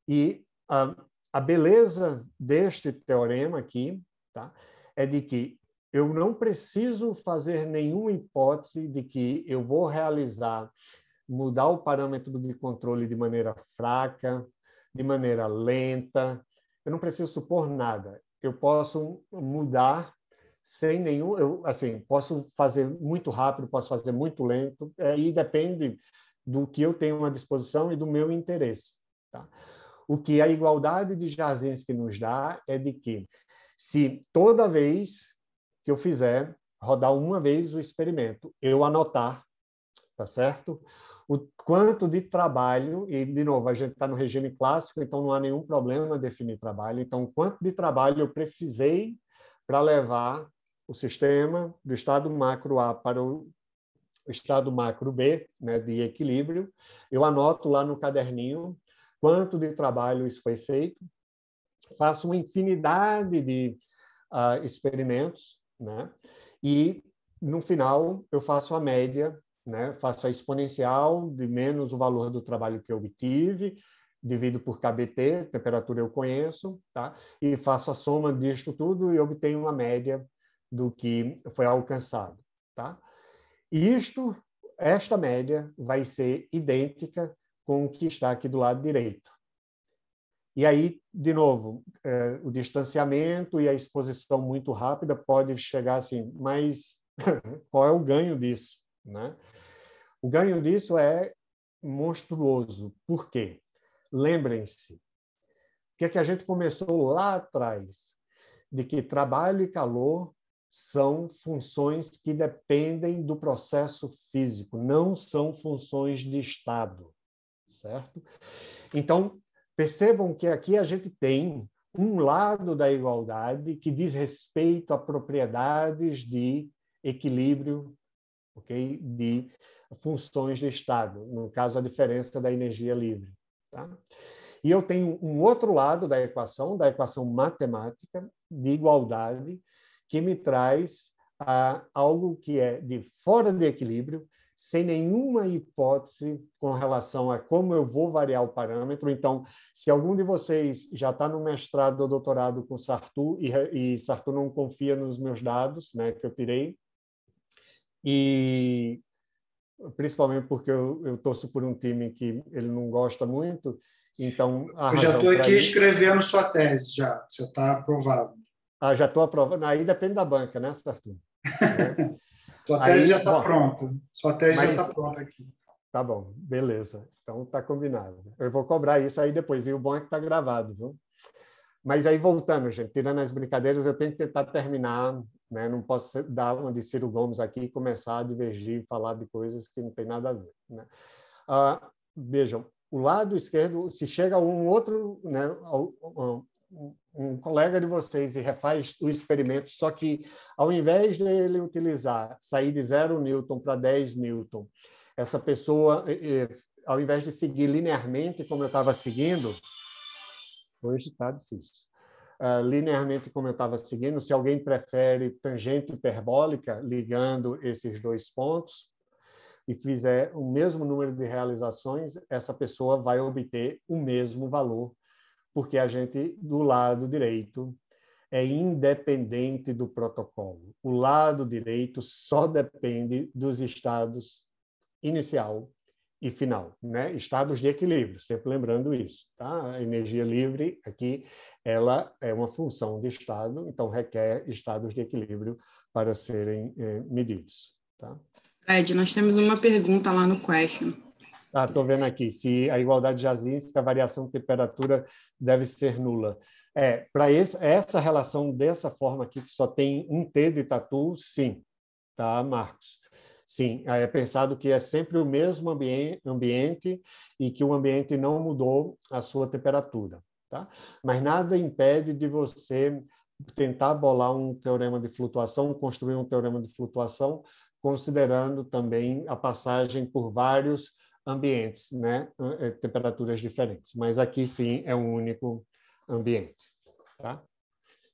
E a, a beleza deste teorema aqui, tá? É de que eu não preciso fazer nenhuma hipótese de que eu vou realizar, mudar o parâmetro de controle de maneira fraca, de maneira lenta. Eu não preciso supor nada. Eu posso mudar sem nenhum, eu assim posso fazer muito rápido, posso fazer muito lento, aí é, depende do que eu tenho à disposição e do meu interesse. Tá? O que a igualdade de que nos dá é de que se toda vez que eu fizer rodar uma vez o experimento, eu anotar, tá certo? O quanto de trabalho, e de novo, a gente está no regime clássico, então não há nenhum problema definir trabalho. Então, quanto de trabalho eu precisei para levar o sistema do estado macro A para o estado macro B, né, de equilíbrio. Eu anoto lá no caderninho quanto de trabalho isso foi feito, faço uma infinidade de uh, experimentos, né? E no final eu faço a média, né? Faço a exponencial de menos o valor do trabalho que eu obtive divido por KBT, temperatura eu conheço, tá? e faço a soma disto tudo e obtenho uma média do que foi alcançado. Tá? Isto, esta média vai ser idêntica com o que está aqui do lado direito. E aí, de novo, eh, o distanciamento e a exposição muito rápida pode chegar assim, mas qual é o ganho disso? Né? O ganho disso é monstruoso. Por quê? Lembrem-se, o que, é que a gente começou lá atrás? De que trabalho e calor são funções que dependem do processo físico, não são funções de Estado, certo? Então, percebam que aqui a gente tem um lado da igualdade que diz respeito a propriedades de equilíbrio, ok? De funções de Estado, no caso, a diferença da energia livre. Tá? E eu tenho um outro lado da equação, da equação matemática de igualdade, que me traz a ah, algo que é de fora de equilíbrio, sem nenhuma hipótese com relação a como eu vou variar o parâmetro. Então, se algum de vocês já está no mestrado ou doutorado com Sartu e, e Sartu não confia nos meus dados, né, que eu tirei, e principalmente porque eu, eu torço por um time que ele não gosta muito. Então, eu já estou aqui isso... escrevendo sua tese, já. Você está aprovado. Ah, já estou aprovado. Aí depende da banca, né, Sartur? sua tese Aí, já está pronta. Sua tese mas... já está pronta aqui. Tá bom, beleza. Então tá combinado. Eu vou cobrar isso aí depois. E o bom é que tá gravado, viu? Mas aí, voltando, gente, tirando as brincadeiras, eu tenho que tentar terminar, né? não posso dar uma de Ciro Gomes aqui e começar a divergir, e falar de coisas que não tem nada a ver. Né? Ah, vejam, o lado esquerdo, se chega um outro, né, um, um colega de vocês e refaz o experimento, só que ao invés de ele utilizar, sair de zero newton para 10 newton, essa pessoa, ao invés de seguir linearmente como eu estava seguindo, Hoje está difícil. Uh, linearmente, como eu estava seguindo, se alguém prefere tangente hiperbólica, ligando esses dois pontos, e fizer o mesmo número de realizações, essa pessoa vai obter o mesmo valor, porque a gente, do lado direito, é independente do protocolo. O lado direito só depende dos estados inicial e final, né? Estados de equilíbrio, sempre lembrando isso, tá? A energia livre aqui, ela é uma função de estado, então requer estados de equilíbrio para serem eh, medidos, tá? Ed, nós temos uma pergunta lá no question. Ah, estou vendo aqui se a igualdade jazinska, a variação de temperatura deve ser nula. É, para é essa relação dessa forma aqui, que só tem um T de tatu, sim, tá, Marcos? Sim, é pensado que é sempre o mesmo ambiente e que o ambiente não mudou a sua temperatura. Tá? Mas nada impede de você tentar bolar um teorema de flutuação, construir um teorema de flutuação, considerando também a passagem por vários ambientes, né? É, é, temperaturas diferentes. Mas aqui sim é um único ambiente. Tá?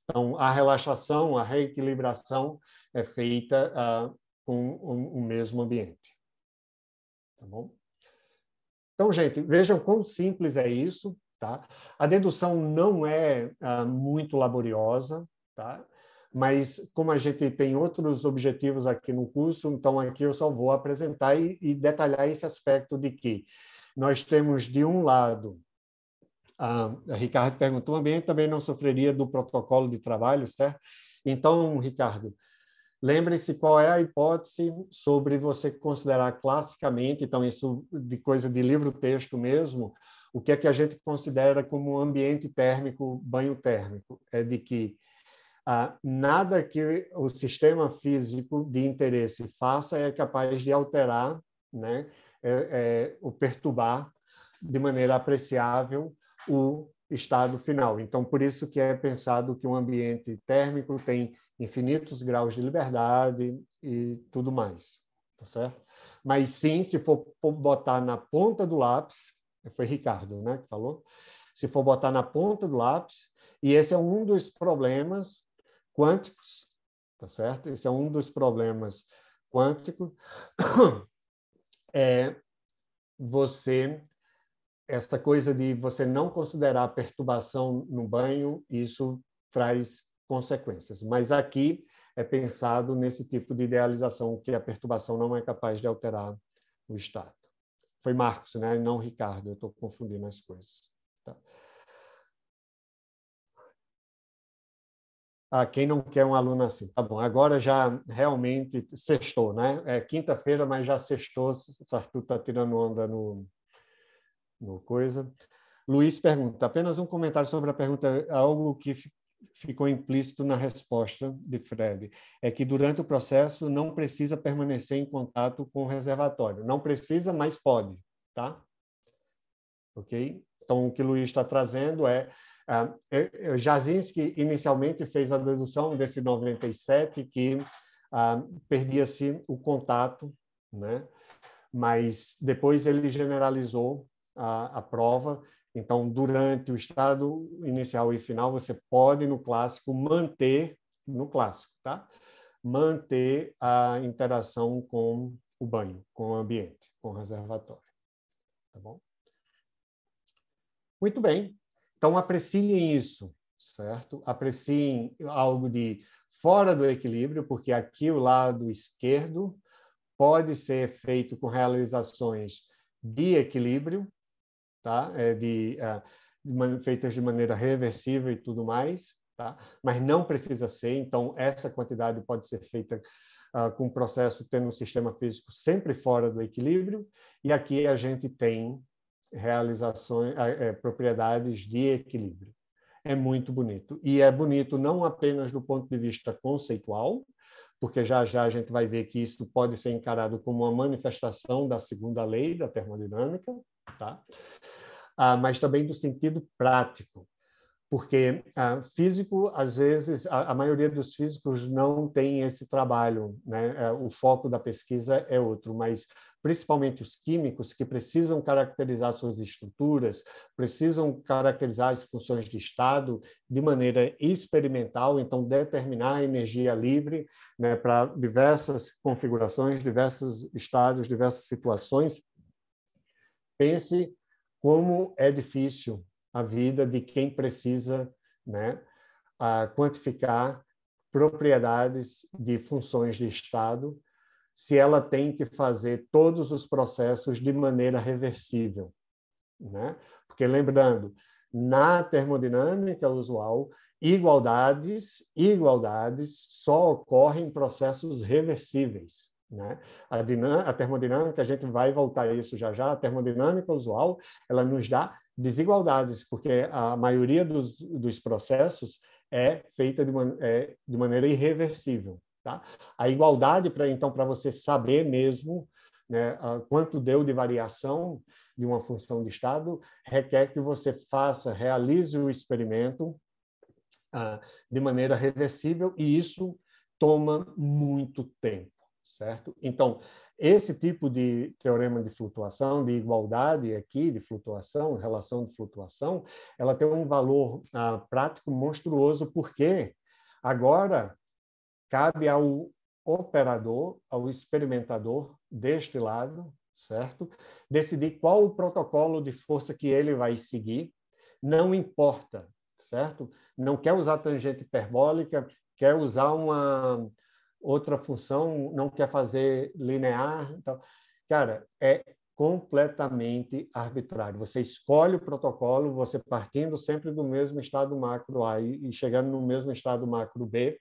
Então, a relaxação, a reequilibração é feita uh, com o, mesmo ambiente. Tá bom? Então, gente, vejam quão simples é isso. Tá? A dedução não é ah, muito laboriosa, tá? mas como a gente tem outros objetivos aqui no curso, então aqui eu só vou apresentar e, e detalhar esse aspecto de que nós temos, de um lado, a Ricardo perguntou, o ambiente também não sofreria do protocolo de trabalho, certo? Então, Ricardo, Lembrem-se qual é a hipótese sobre você considerar classicamente, então isso de coisa de livro-texto mesmo, o que é que a gente considera como ambiente térmico, banho térmico? É de que ah, nada que o sistema físico de interesse faça é capaz de alterar, né, é, é, o perturbar de maneira apreciável o estado final. Então, por isso que é pensado que um ambiente térmico tem infinitos graus de liberdade e tudo mais, tá certo? Mas sim, se for botar na ponta do lápis, foi Ricardo, né, que falou? Se for botar na ponta do lápis, e esse é um dos problemas quânticos, tá certo? Esse é um dos problemas quânticos, é você essa coisa de você não considerar perturbação no banho, isso traz consequências. Mas aqui é pensado nesse tipo de idealização que a perturbação não é capaz de alterar o estado. Foi Marcos, né? Não Ricardo. Eu estou confundindo as coisas. Tá. Ah, quem não quer um aluno assim? Tá bom, agora já realmente sextou, né? É quinta-feira, mas já sextou, Sartu está tirando onda no, no coisa. Luiz pergunta, apenas um comentário sobre a pergunta, é algo que ficou implícito na resposta de Fred, é que durante o processo não precisa permanecer em contato com o reservatório. Não precisa, mas pode, tá? Ok? Então, o que o Luiz está trazendo é Uh, Jasinski inicialmente fez a dedução desse 97 que uh, perdia-se o contato, né? mas depois ele generalizou a, a prova então, durante o estado inicial e final, você pode, no clássico, manter, no clássico, tá? Manter a interação com o banho, com o ambiente, com o reservatório. Tá bom? Muito bem. Então, apreciem isso, certo? Apreciem algo de fora do equilíbrio, porque aqui o lado esquerdo pode ser feito com realizações de equilíbrio, tá? É de, é, de, feitas de maneira reversível e tudo mais, tá? Mas não precisa ser. Então essa quantidade pode ser feita uh, com o processo tendo um sistema físico sempre fora do equilíbrio. E aqui a gente tem realizações, uh, uh, propriedades de equilíbrio. É muito bonito e é bonito não apenas do ponto de vista conceitual, porque já já a gente vai ver que isso pode ser encarado como uma manifestação da segunda lei da termodinâmica, tá? Ah, mas também do sentido prático, porque ah, físico, às vezes, a, a, maioria dos físicos não tem esse trabalho, né? É, o foco da pesquisa é outro, mas principalmente os químicos, que precisam caracterizar suas estruturas, precisam caracterizar as funções de estado de maneira experimental, então determinar a energia livre né, para diversas configurações, diversos estados, diversas situações pense como é difícil a vida de quem precisa né, quantificar propriedades de funções de Estado se ela tem que fazer todos os processos de maneira reversível. Né? Porque, lembrando, na termodinâmica usual, igualdades, igualdades só ocorrem em processos reversíveis. Né? A, a termodinâmica, a gente vai voltar a isso já já, a termodinâmica usual, ela nos dá desigualdades, porque a maioria dos, dos processos é feita de, man, é, de maneira irreversível. Tá? A igualdade, para então, para você saber mesmo né, quanto deu de variação de uma função de estado, requer que você faça, realize o experimento ah, de maneira reversível, e isso toma muito tempo certo? Então, esse tipo de teorema de flutuação, de igualdade aqui, de flutuação, relação de flutuação, ela tem um valor ah, prático monstruoso, porque agora cabe ao operador, ao experimentador deste lado, certo? Decidir qual o protocolo de força que ele vai seguir, não importa, certo? Não quer usar tangente hiperbólica, quer usar uma outra função não quer fazer linear. Então, cara, é completamente arbitrário. Você escolhe o protocolo, você partindo sempre do mesmo estado macro A e chegando no mesmo estado macro B,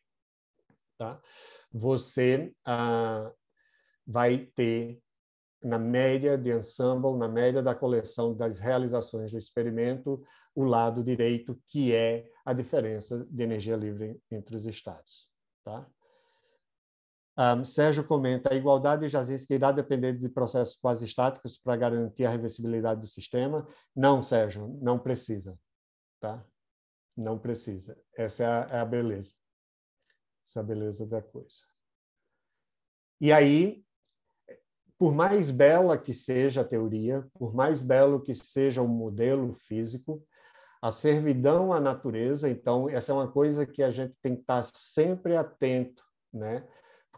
tá? Você ah, vai ter na média de ensemble, na média da coleção das realizações do experimento, o lado direito que é a diferença de energia livre entre os estados, tá? Um, Sérgio comenta: a igualdade de jaziz irá depender de processos quase estáticos para garantir a reversibilidade do sistema. Não, Sérgio, não precisa. Tá? Não precisa. Essa é a, é a beleza. Essa é a beleza da coisa. E aí, por mais bela que seja a teoria, por mais belo que seja o modelo físico, a servidão à natureza, então, essa é uma coisa que a gente tem que estar sempre atento, né?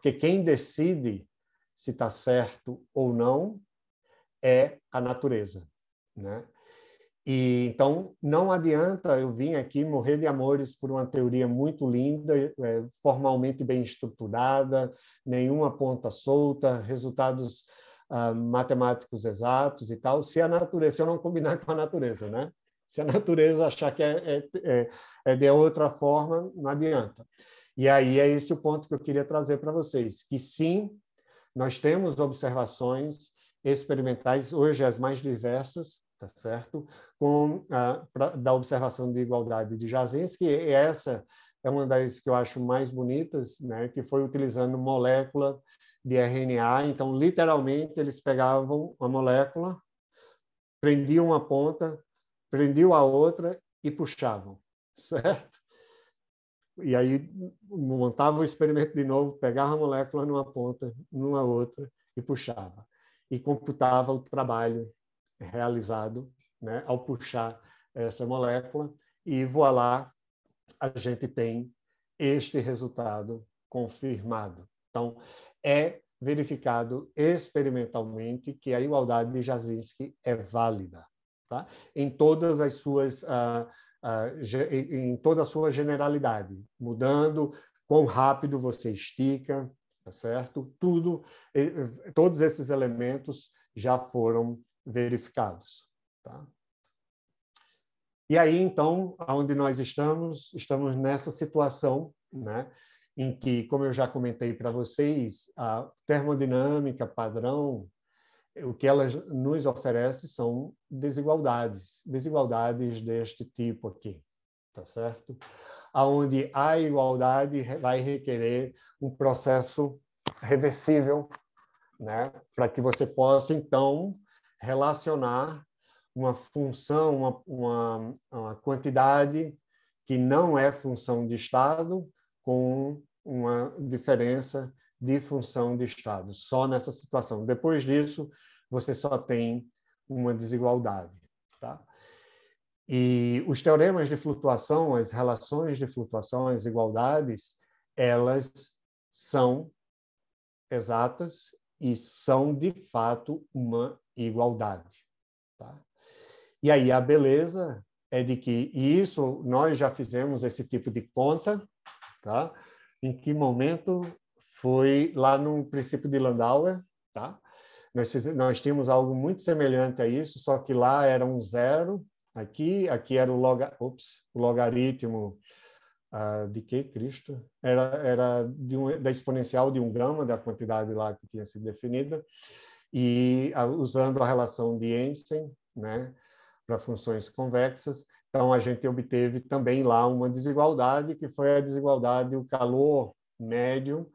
Porque quem decide se está certo ou não é a natureza, né? E então não adianta eu vir aqui morrer de amores por uma teoria muito linda, é, formalmente bem estruturada, nenhuma ponta solta, resultados uh, matemáticos exatos e tal, se a natureza, se eu não combinar com a natureza, né? Se a natureza achar que é, é, é, é de outra forma, não adianta. E aí é esse o ponto que eu queria trazer para vocês, que sim, nós temos observações experimentais, hoje as mais diversas, tá certo? Com, ah, pra, da observação de igualdade de Jasinski, e essa é uma das que eu acho mais bonitas, né, que foi utilizando molécula de RNA. Então, literalmente, eles pegavam uma molécula, prendiam uma ponta, prendiam a outra e puxavam, certo? E aí montava o experimento de novo, pegava a molécula numa ponta, numa outra e puxava. E computava o trabalho realizado né, ao puxar essa molécula. E, voa lá, a gente tem este resultado confirmado. Então, é verificado experimentalmente que a igualdade de Jasinski é válida, tá? Em todas as suas uh, em toda a sua generalidade, mudando quão rápido você estica, tá certo? Tudo, todos esses elementos já foram verificados, tá? E aí, então, onde nós estamos? Estamos nessa situação, né? em que, como eu já comentei para vocês, a termodinâmica padrão o que elas nos oferecem são desigualdades, desigualdades deste tipo aqui, tá certo? Aonde a igualdade vai requerer um processo reversível, né, para que você possa então relacionar uma função, uma, uma, uma quantidade que não é função de Estado com uma diferença de função de Estado, só nessa situação. Depois disso, você só tem uma desigualdade. Tá? E os teoremas de flutuação, as relações de flutuação, as igualdades, elas são exatas e são, de fato, uma igualdade. Tá? E aí a beleza é de que, e isso nós já fizemos esse tipo de conta, tá? em que momento foi lá no princípio de Landauer, tá? Nós, nós tínhamos algo muito semelhante a isso, só que lá era um zero, aqui, aqui era o, o logaritmo uh, de que, Cristo? Era, era um, da exponencial de um grama, da quantidade lá que tinha sido definida, e uh, usando a relação de Einstein, né, para funções convexas, então, a gente obteve também lá uma desigualdade, que foi a desigualdade, o calor médio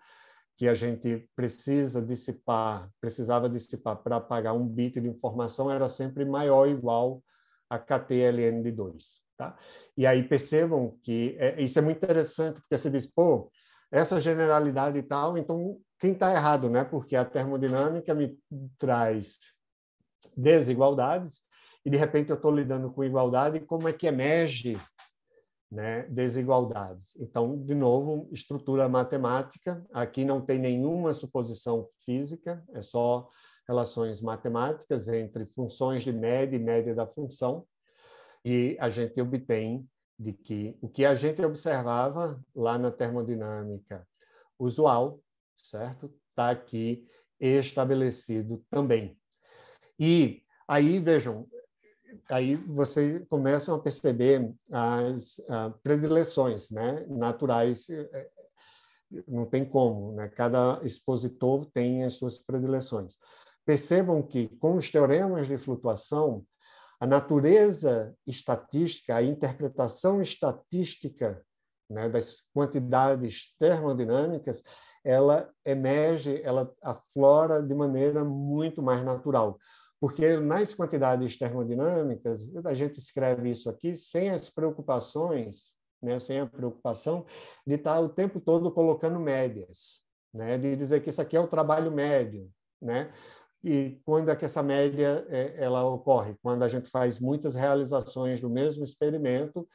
que a gente precisa dissipar, precisava dissipar para pagar um bit de informação era sempre maior ou igual a KTLN de 2. Tá? E aí percebam que é, isso é muito interessante, porque você diz, pô, essa generalidade e tal, então quem está errado, né? Porque a termodinâmica me traz desigualdades e de repente eu estou lidando com igualdade, como é que emerge né, desigualdades. Então, de novo, estrutura matemática. Aqui não tem nenhuma suposição física, é só relações matemáticas entre funções de média e média da função. E a gente obtém de que o que a gente observava lá na termodinâmica usual, certo? Está aqui estabelecido também. E aí, vejam, aí vocês começam a perceber as ah, predileções né, naturais. Eh, eh, não tem como, né? cada expositor tem as suas predileções. Percebam que, com os teoremas de flutuação, a natureza estatística, a interpretação estatística né, das quantidades termodinâmicas, ela emerge, ela aflora de maneira muito mais natural. Porque nas quantidades termodinâmicas, a gente escreve isso aqui sem as preocupações, né, sem a preocupação de estar tá o tempo todo colocando médias, né, de dizer que isso aqui é o trabalho médio, né? E quando é que essa média é, ela ocorre? Quando a gente faz muitas realizações do mesmo experimento,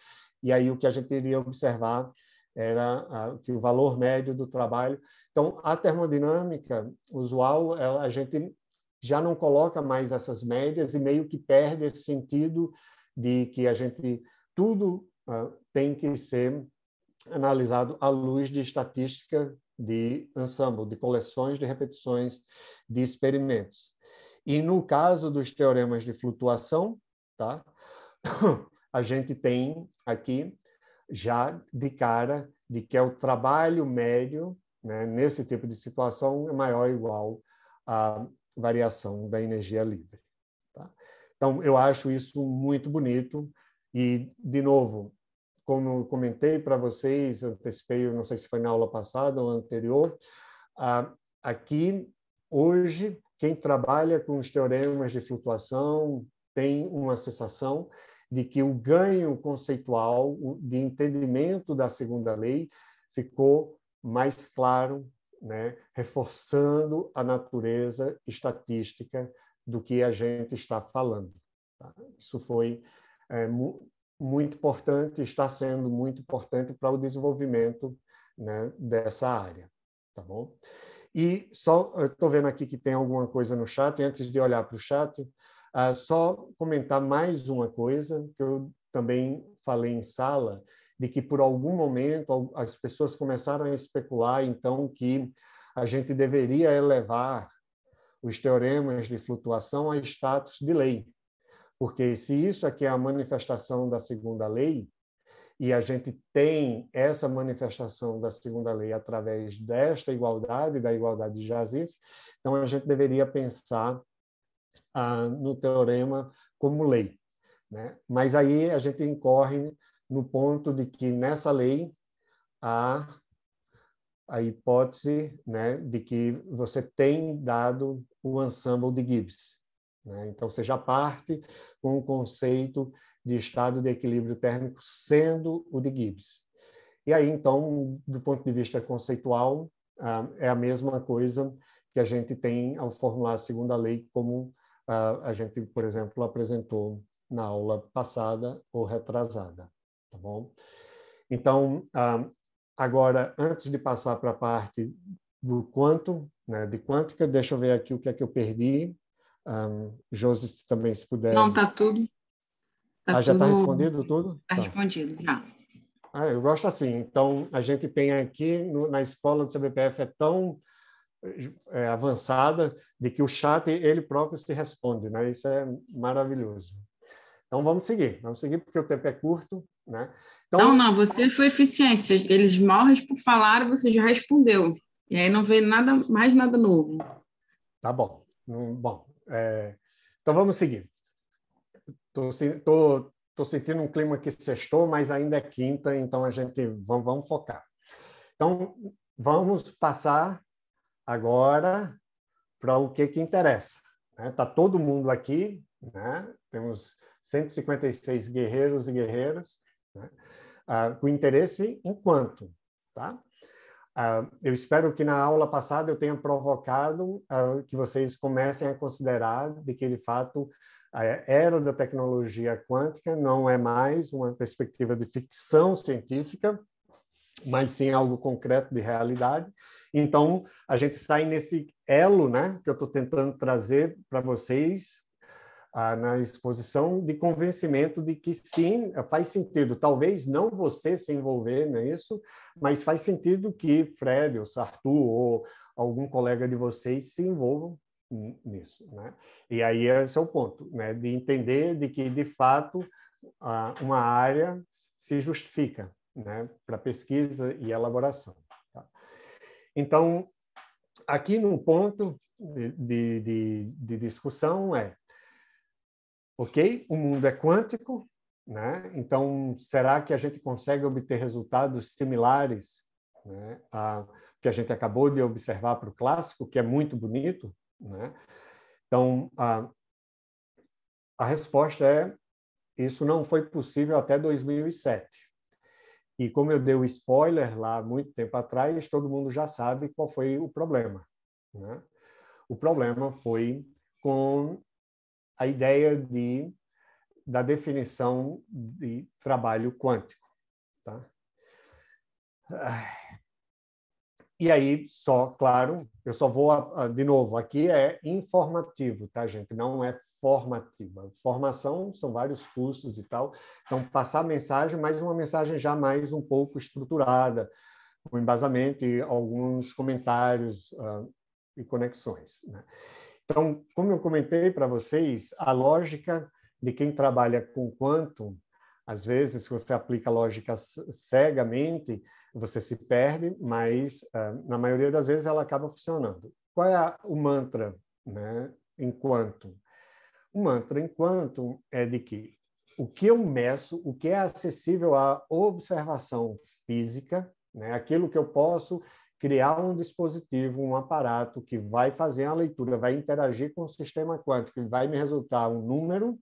e aí o que a gente iria observar era que o valor médio do trabalho. Então, a termodinâmica usual, a gente já não coloca mais essas médias e meio que perde esse sentido de que a gente tudo uh, tem que ser analisado à luz de estatística de ensemble, de coleções de repetições de experimentos. E no caso dos teoremas de flutuação, tá? a gente tem aqui já de cara de que é o trabalho médio né, nesse tipo de situação é maior ou igual a variação da energia livre. Tá? Então, eu acho isso muito bonito. E, de novo, como comentei para vocês, antecipei, não sei se foi na aula passada ou anterior, uh, aqui, hoje, quem trabalha com os teoremas de flutuação tem uma sensação de que o ganho conceitual de entendimento da segunda lei ficou mais claro, né, reforçando a natureza estatística do que a gente está falando. Tá? Isso foi é, mu muito importante, está sendo muito importante para o desenvolvimento né, dessa área, tá bom? E só, estou vendo aqui que tem alguma coisa no chat, antes de olhar para o chat, uh, só comentar mais uma coisa que eu também falei em sala, de que por algum momento as pessoas começaram a especular então que a gente deveria elevar os teoremas de flutuação a status de lei. Porque se isso aqui é a manifestação da segunda lei, e a gente tem essa manifestação da segunda lei através desta igualdade, da igualdade de Jazis, então a gente deveria pensar ah, no teorema como lei. Né? Mas aí a gente incorre no ponto de que nessa lei há a hipótese né, de que você tem dado o ensemble de Gibbs. Né? Então, você já parte com o conceito de estado de equilíbrio térmico sendo o de Gibbs. E aí, então, do ponto de vista conceitual, ah, é a mesma coisa que a gente tem ao formular a segunda lei, como ah, a gente, por exemplo, apresentou na aula passada ou retrasada tá bom? Então, ah, agora, antes de passar para a parte do quanto, né, de quântica, deixa eu ver aqui o que é que eu perdi. Um, ah, Josi, também, se puder. Não, está tudo. Tá ah, já está respondido tudo? Está tá. respondido, já. Ah, eu gosto assim. Então, a gente tem aqui no, na escola do CBPF é tão é, avançada de que o chat ele próprio se responde, né? Isso é maravilhoso. Então vamos seguir, vamos seguir porque o tempo é curto, né? Então... Não, não, você foi eficiente. Eles mal falaram, você já respondeu. E aí não veio nada mais nada novo. Tá bom. Hum, bom, é... então vamos seguir. Tô, tô, tô sentindo um clima que sextou, mas ainda é quinta, então a gente vamos, vamos focar. Então vamos passar agora para o que que interessa. Está né? Tá todo mundo aqui, né? Temos 156 guerreiros e guerreiras né? Ah, com interesse quanto Tá? Ah, eu espero que na aula passada eu tenha provocado ah, que vocês comecem a considerar de que, de fato, a era da tecnologia quântica não é mais uma perspectiva de ficção científica, mas sim algo concreto de realidade. Então, a gente sai nesse elo né, que eu estou tentando trazer para vocês, ah, na exposição de convencimento de que sim, faz sentido. Talvez não você se envolver nisso, mas faz sentido que Fred ou Sartu ou algum colega de vocês se envolvam nisso, né? E aí esse é o ponto, né? De entender de que de fato uma área se justifica, né? Para pesquisa e elaboração. Tá? Então aqui num ponto de, de, de, discussão é ok? O mundo é quântico, né? Então, será que a gente consegue obter resultados similares né, a, que a gente acabou de observar para o clássico, que é muito bonito? Né? Então, a, a resposta é: isso não foi possível até 2007. E como eu dei o spoiler lá muito tempo atrás, todo mundo já sabe qual foi o problema. Né? O problema foi com a ideia de, da definição de trabalho quântico. Tá? E aí, só, claro, eu só vou, ah, de novo, aqui é informativo, tá, gente? Não é formativa. Formação são vários cursos e tal. Então, passar mensagem, mas uma mensagem já mais um pouco estruturada, com um embasamento e alguns comentários uh, e conexões. Né? Então, como eu comentei para vocês, a lógica de quem trabalha com quantum, às vezes, se você aplica a lógica cegamente, você se perde, mas uh, na maioria das vezes ela acaba funcionando. Qual é o mantra né, em O mantra em é de que o que eu meço, o que é acessível à observação física, né, aquilo que eu posso criar um dispositivo, um aparato que vai fazer a leitura, vai interagir com o sistema quântico e vai me resultar um número,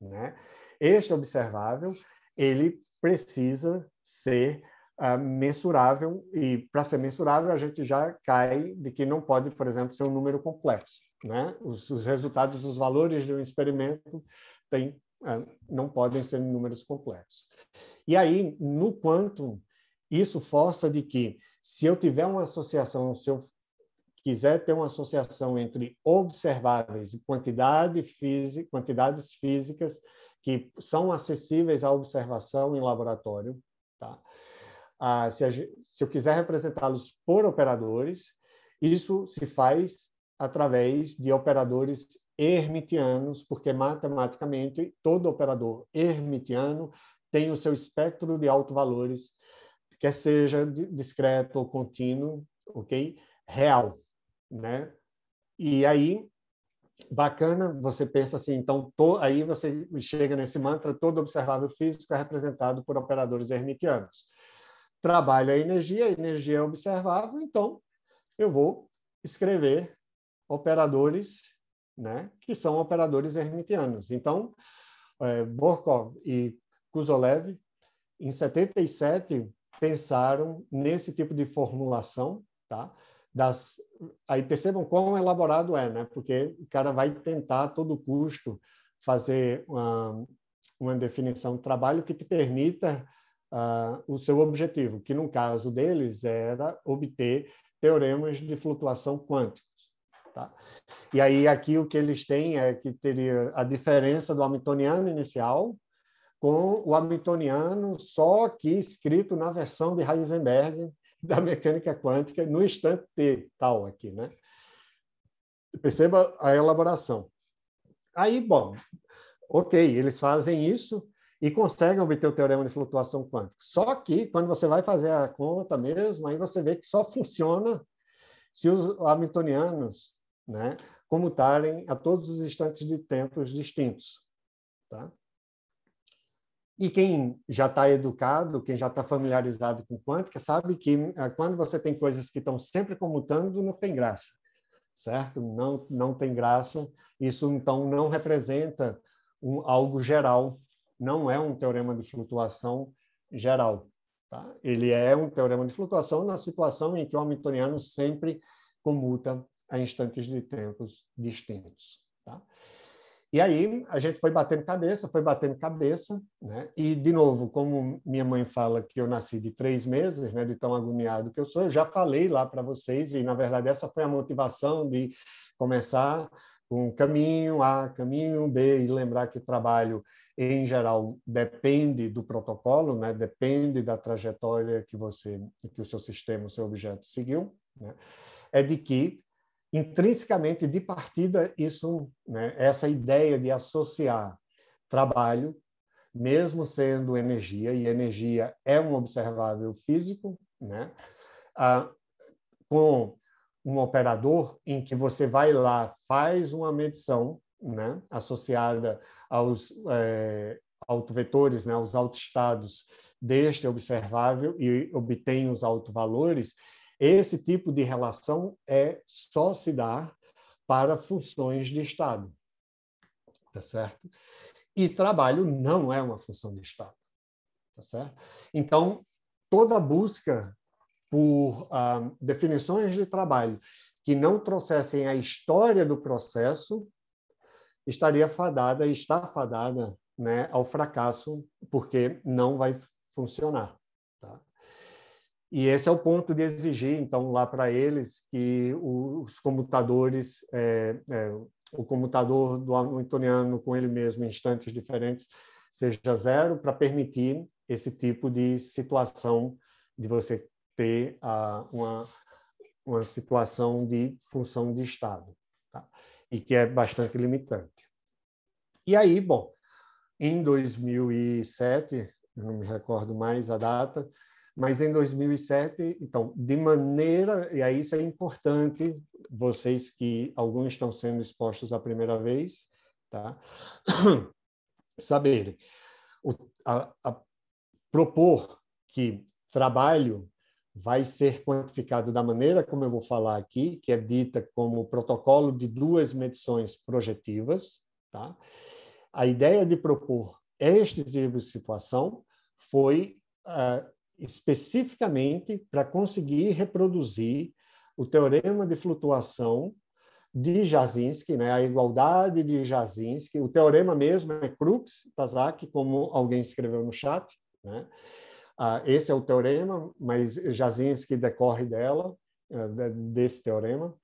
né? Este observável, ele precisa ser uh, mensurável e para ser mensurável a gente já cai de que não pode, por exemplo, ser um número complexo, né? Os, os resultados, os valores de um experimento têm, uh, não podem ser números complexos. E aí, no quanto isso força de que se eu tiver uma associação, se eu quiser ter uma associação entre observáveis e quantidade física, quantidades físicas que são acessíveis à observação em laboratório, tá? Ah, se, a, se eu quiser representá-los por operadores, isso se faz através de operadores hermitianos, porque matematicamente todo operador hermitiano tem o seu espectro de alto valores quer seja discreto ou contínuo, ok? Real, né? E aí, bacana, você pensa assim, então to, aí você chega nesse mantra, todo observável físico é representado por operadores hermitianos. Trabalho a energia, a energia é observável, então eu vou escrever operadores, né, que são operadores hermitianos. Então, é, Borkov e Kuzolev, em 77, pensaram nesse tipo de formulação, tá? Das, aí percebam quão elaborado é, né? Porque o cara vai tentar a todo custo fazer uma, uma definição de trabalho que te permita uh, o seu objetivo, que no caso deles era obter teoremas de flutuação quânticos, Tá? E aí aqui o que eles têm é que teria a diferença do Hamiltoniano inicial, com o Hamiltoniano, só que escrito na versão de Heisenberg da mecânica quântica, no instante T, tal aqui, né? Perceba a elaboração. Aí, bom, ok, eles fazem isso e conseguem obter o teorema de flutuação quântica. Só que, quando você vai fazer a conta mesmo, aí você vê que só funciona se os hamiltonianos né, comutarem a todos os instantes de tempos distintos. Tá? E quem já está educado, quem já está familiarizado com quântica, sabe que eh, quando você tem coisas que estão sempre comutando, não tem graça, certo? Não, não tem graça. Isso, então, não representa um, algo geral, não é um teorema de flutuação geral. Tá? Ele é um teorema de flutuação na situação em que o Hamiltoniano sempre comuta a instantes de tempos distintos. Tá? E aí a gente foi batendo cabeça, foi batendo cabeça, né? E de novo, como minha mãe fala que eu nasci de três meses, né? De tão agoniado que eu sou, eu já falei lá para vocês e na verdade essa foi a motivação de começar com caminho A, caminho B e lembrar que o trabalho em geral depende do protocolo, né? Depende da trajetória que você, que o seu sistema, o seu objeto seguiu, né? É de que intrinsecamente de partida isso, né, essa ideia de associar trabalho, mesmo sendo energia, e energia é um observável físico, né, ah, com um operador em que você vai lá, faz uma medição né, associada aos é, autovetores, né, aos autoestados deste observável e obtém os autovalores, valores esse tipo de relação é só se dá para funções de Estado. Tá certo? E trabalho não é uma função de Estado. Tá certo? Então, toda busca por ah, definições de trabalho que não trouxessem a história do processo estaria fadada, está fadada né, ao fracasso, porque não vai funcionar. E esse é o ponto de exigir, então, lá para eles que os comutadores, é, é, o comutador do Hamiltoniano com ele mesmo em instantes diferentes, seja zero, para permitir esse tipo de situação de você ter a, ah, uma, uma situação de função de Estado, tá? e que é bastante limitante. E aí, bom, em 2007, eu não me recordo mais a data, mas em 2007, então, de maneira, e aí isso é importante, vocês que alguns estão sendo expostos a primeira vez, tá? Saber o, a, a propor que trabalho vai ser quantificado da maneira como eu vou falar aqui, que é dita como protocolo de duas medições projetivas, tá? A ideia de propor este tipo de situação foi uh, especificamente para conseguir reproduzir o teorema de flutuação de Jasinski, né, a igualdade de Jasinski, o teorema mesmo é Crux-Tazak, como alguém escreveu no chat, né? Ah, esse é o teorema, mas Jasinski decorre dela, eh, desse teorema,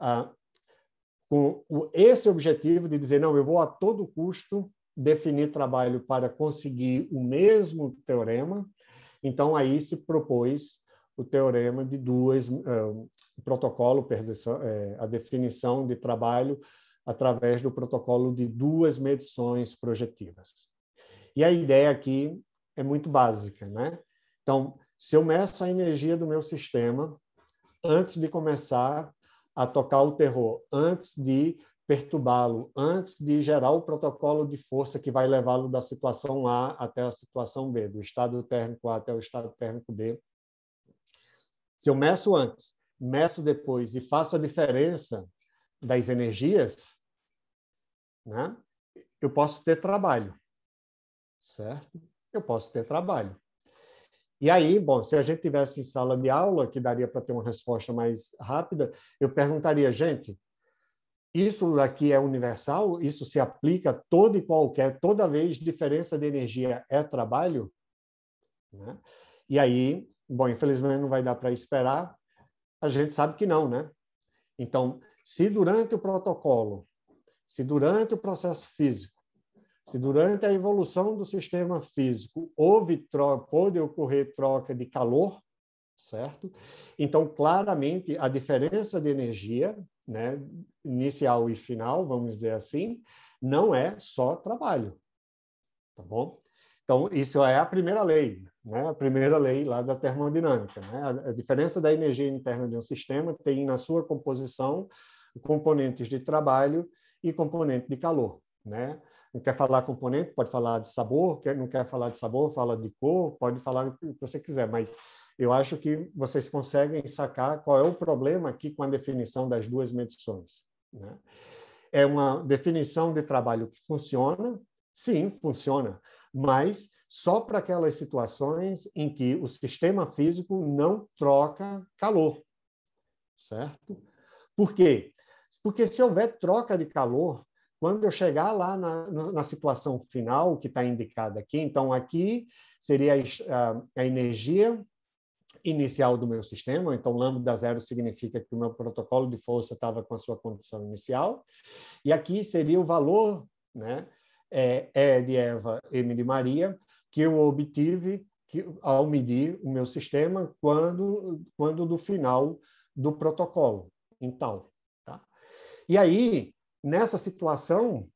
ah, com esse objetivo de dizer, não, eu vou a todo custo definir trabalho para conseguir o mesmo teorema, então, aí se propôs o teorema de duas, um, eh, protocolo, perdão, eh, a definição de trabalho através do protocolo de duas medições projetivas. E a ideia aqui é muito básica, né? Então, se eu meço a energia do meu sistema antes de começar a tocar o terror, antes de perturbá-lo antes de gerar o protocolo de força que vai levá-lo da situação A até a situação B, do estado térmico A até o estado térmico B. Se eu meço antes, meço depois e faço a diferença das energias, né? eu posso ter trabalho, certo? Eu posso ter trabalho. E aí, bom, se a gente tivesse em sala de aula, que daria para ter uma resposta mais rápida, eu perguntaria, gente, isso aqui é universal? Isso se aplica todo e qualquer, toda vez diferença de energia é trabalho? Né? E aí, bom, infelizmente não vai dar para esperar, a gente sabe que não, né? Então, se durante o protocolo, se durante o processo físico, se durante a evolução do sistema físico houve troca, pode ocorrer troca de calor, certo? Então, claramente, a diferença de energia né, inicial e final, vamos dizer assim, não é só trabalho, tá bom? Então, isso é a primeira lei, né? a primeira lei lá da termodinâmica. Né? A diferença da energia interna de um sistema tem na sua composição componentes de trabalho e componente de calor. Né? Não quer falar componente, pode falar de sabor, não quer falar de sabor, fala de cor, pode falar o que você quiser, mas eu acho que vocês conseguem sacar qual é o problema aqui com a definição das duas medições. Né? É uma definição de trabalho que funciona, sim, funciona, mas só para aquelas situações em que o sistema físico não troca calor, certo? Por quê? Porque se houver troca de calor, quando eu chegar lá na, na situação final que está indicada aqui, então aqui seria a, a energia inicial do meu sistema, então lambda zero significa que o meu protocolo de força estava com a sua condição inicial, e aqui seria o valor, né, é, E de Eva, M de Maria, que eu obtive que, ao medir o meu sistema quando, quando do final do protocolo, então. Tá? E aí, nessa situação,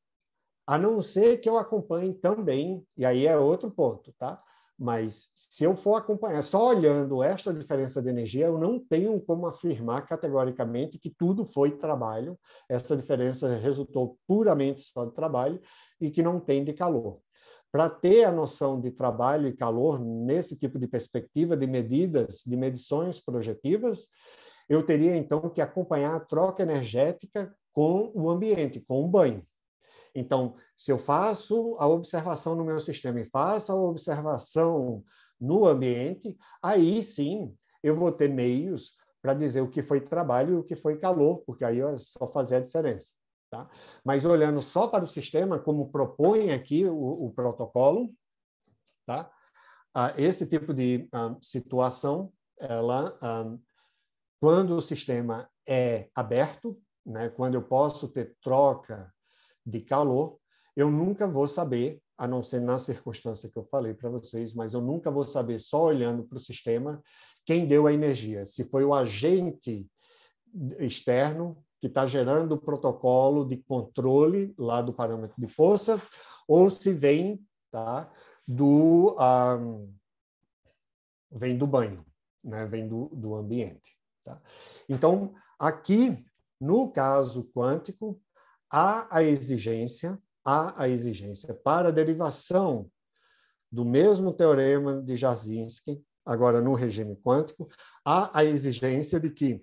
a não ser que eu acompanhe também, e aí é outro ponto, tá? Mas se eu for acompanhar só olhando esta diferença de energia, eu não tenho como afirmar categoricamente que tudo foi trabalho, essa diferença resultou puramente só de trabalho e que não tem de calor. Para ter a noção de trabalho e calor nesse tipo de perspectiva de medidas, de medições projetivas, eu teria então que acompanhar a troca energética com o ambiente, com o banho. Então, se eu faço a observação no meu sistema e faço a observação no ambiente, aí sim eu vou ter meios para dizer o que foi trabalho e o que foi calor, porque aí é só fazer a diferença. Tá? Mas olhando só para o sistema, como propõe aqui o, o protocolo, tá? Ah, esse tipo de ah, situação, ela, ah, quando o sistema é aberto, né? quando eu posso ter troca de calor, eu nunca vou saber, a não ser na circunstância que eu falei para vocês, mas eu nunca vou saber só olhando para o sistema quem deu a energia, se foi o agente externo que está gerando o protocolo de controle lá do parâmetro de força, ou se vem tá, do ah, vem do banho, né? vem do, do ambiente. Tá? Então, aqui, no caso quântico, há a exigência, há a exigência para a derivação do mesmo teorema de Jasinski, agora no regime quântico, há a exigência de que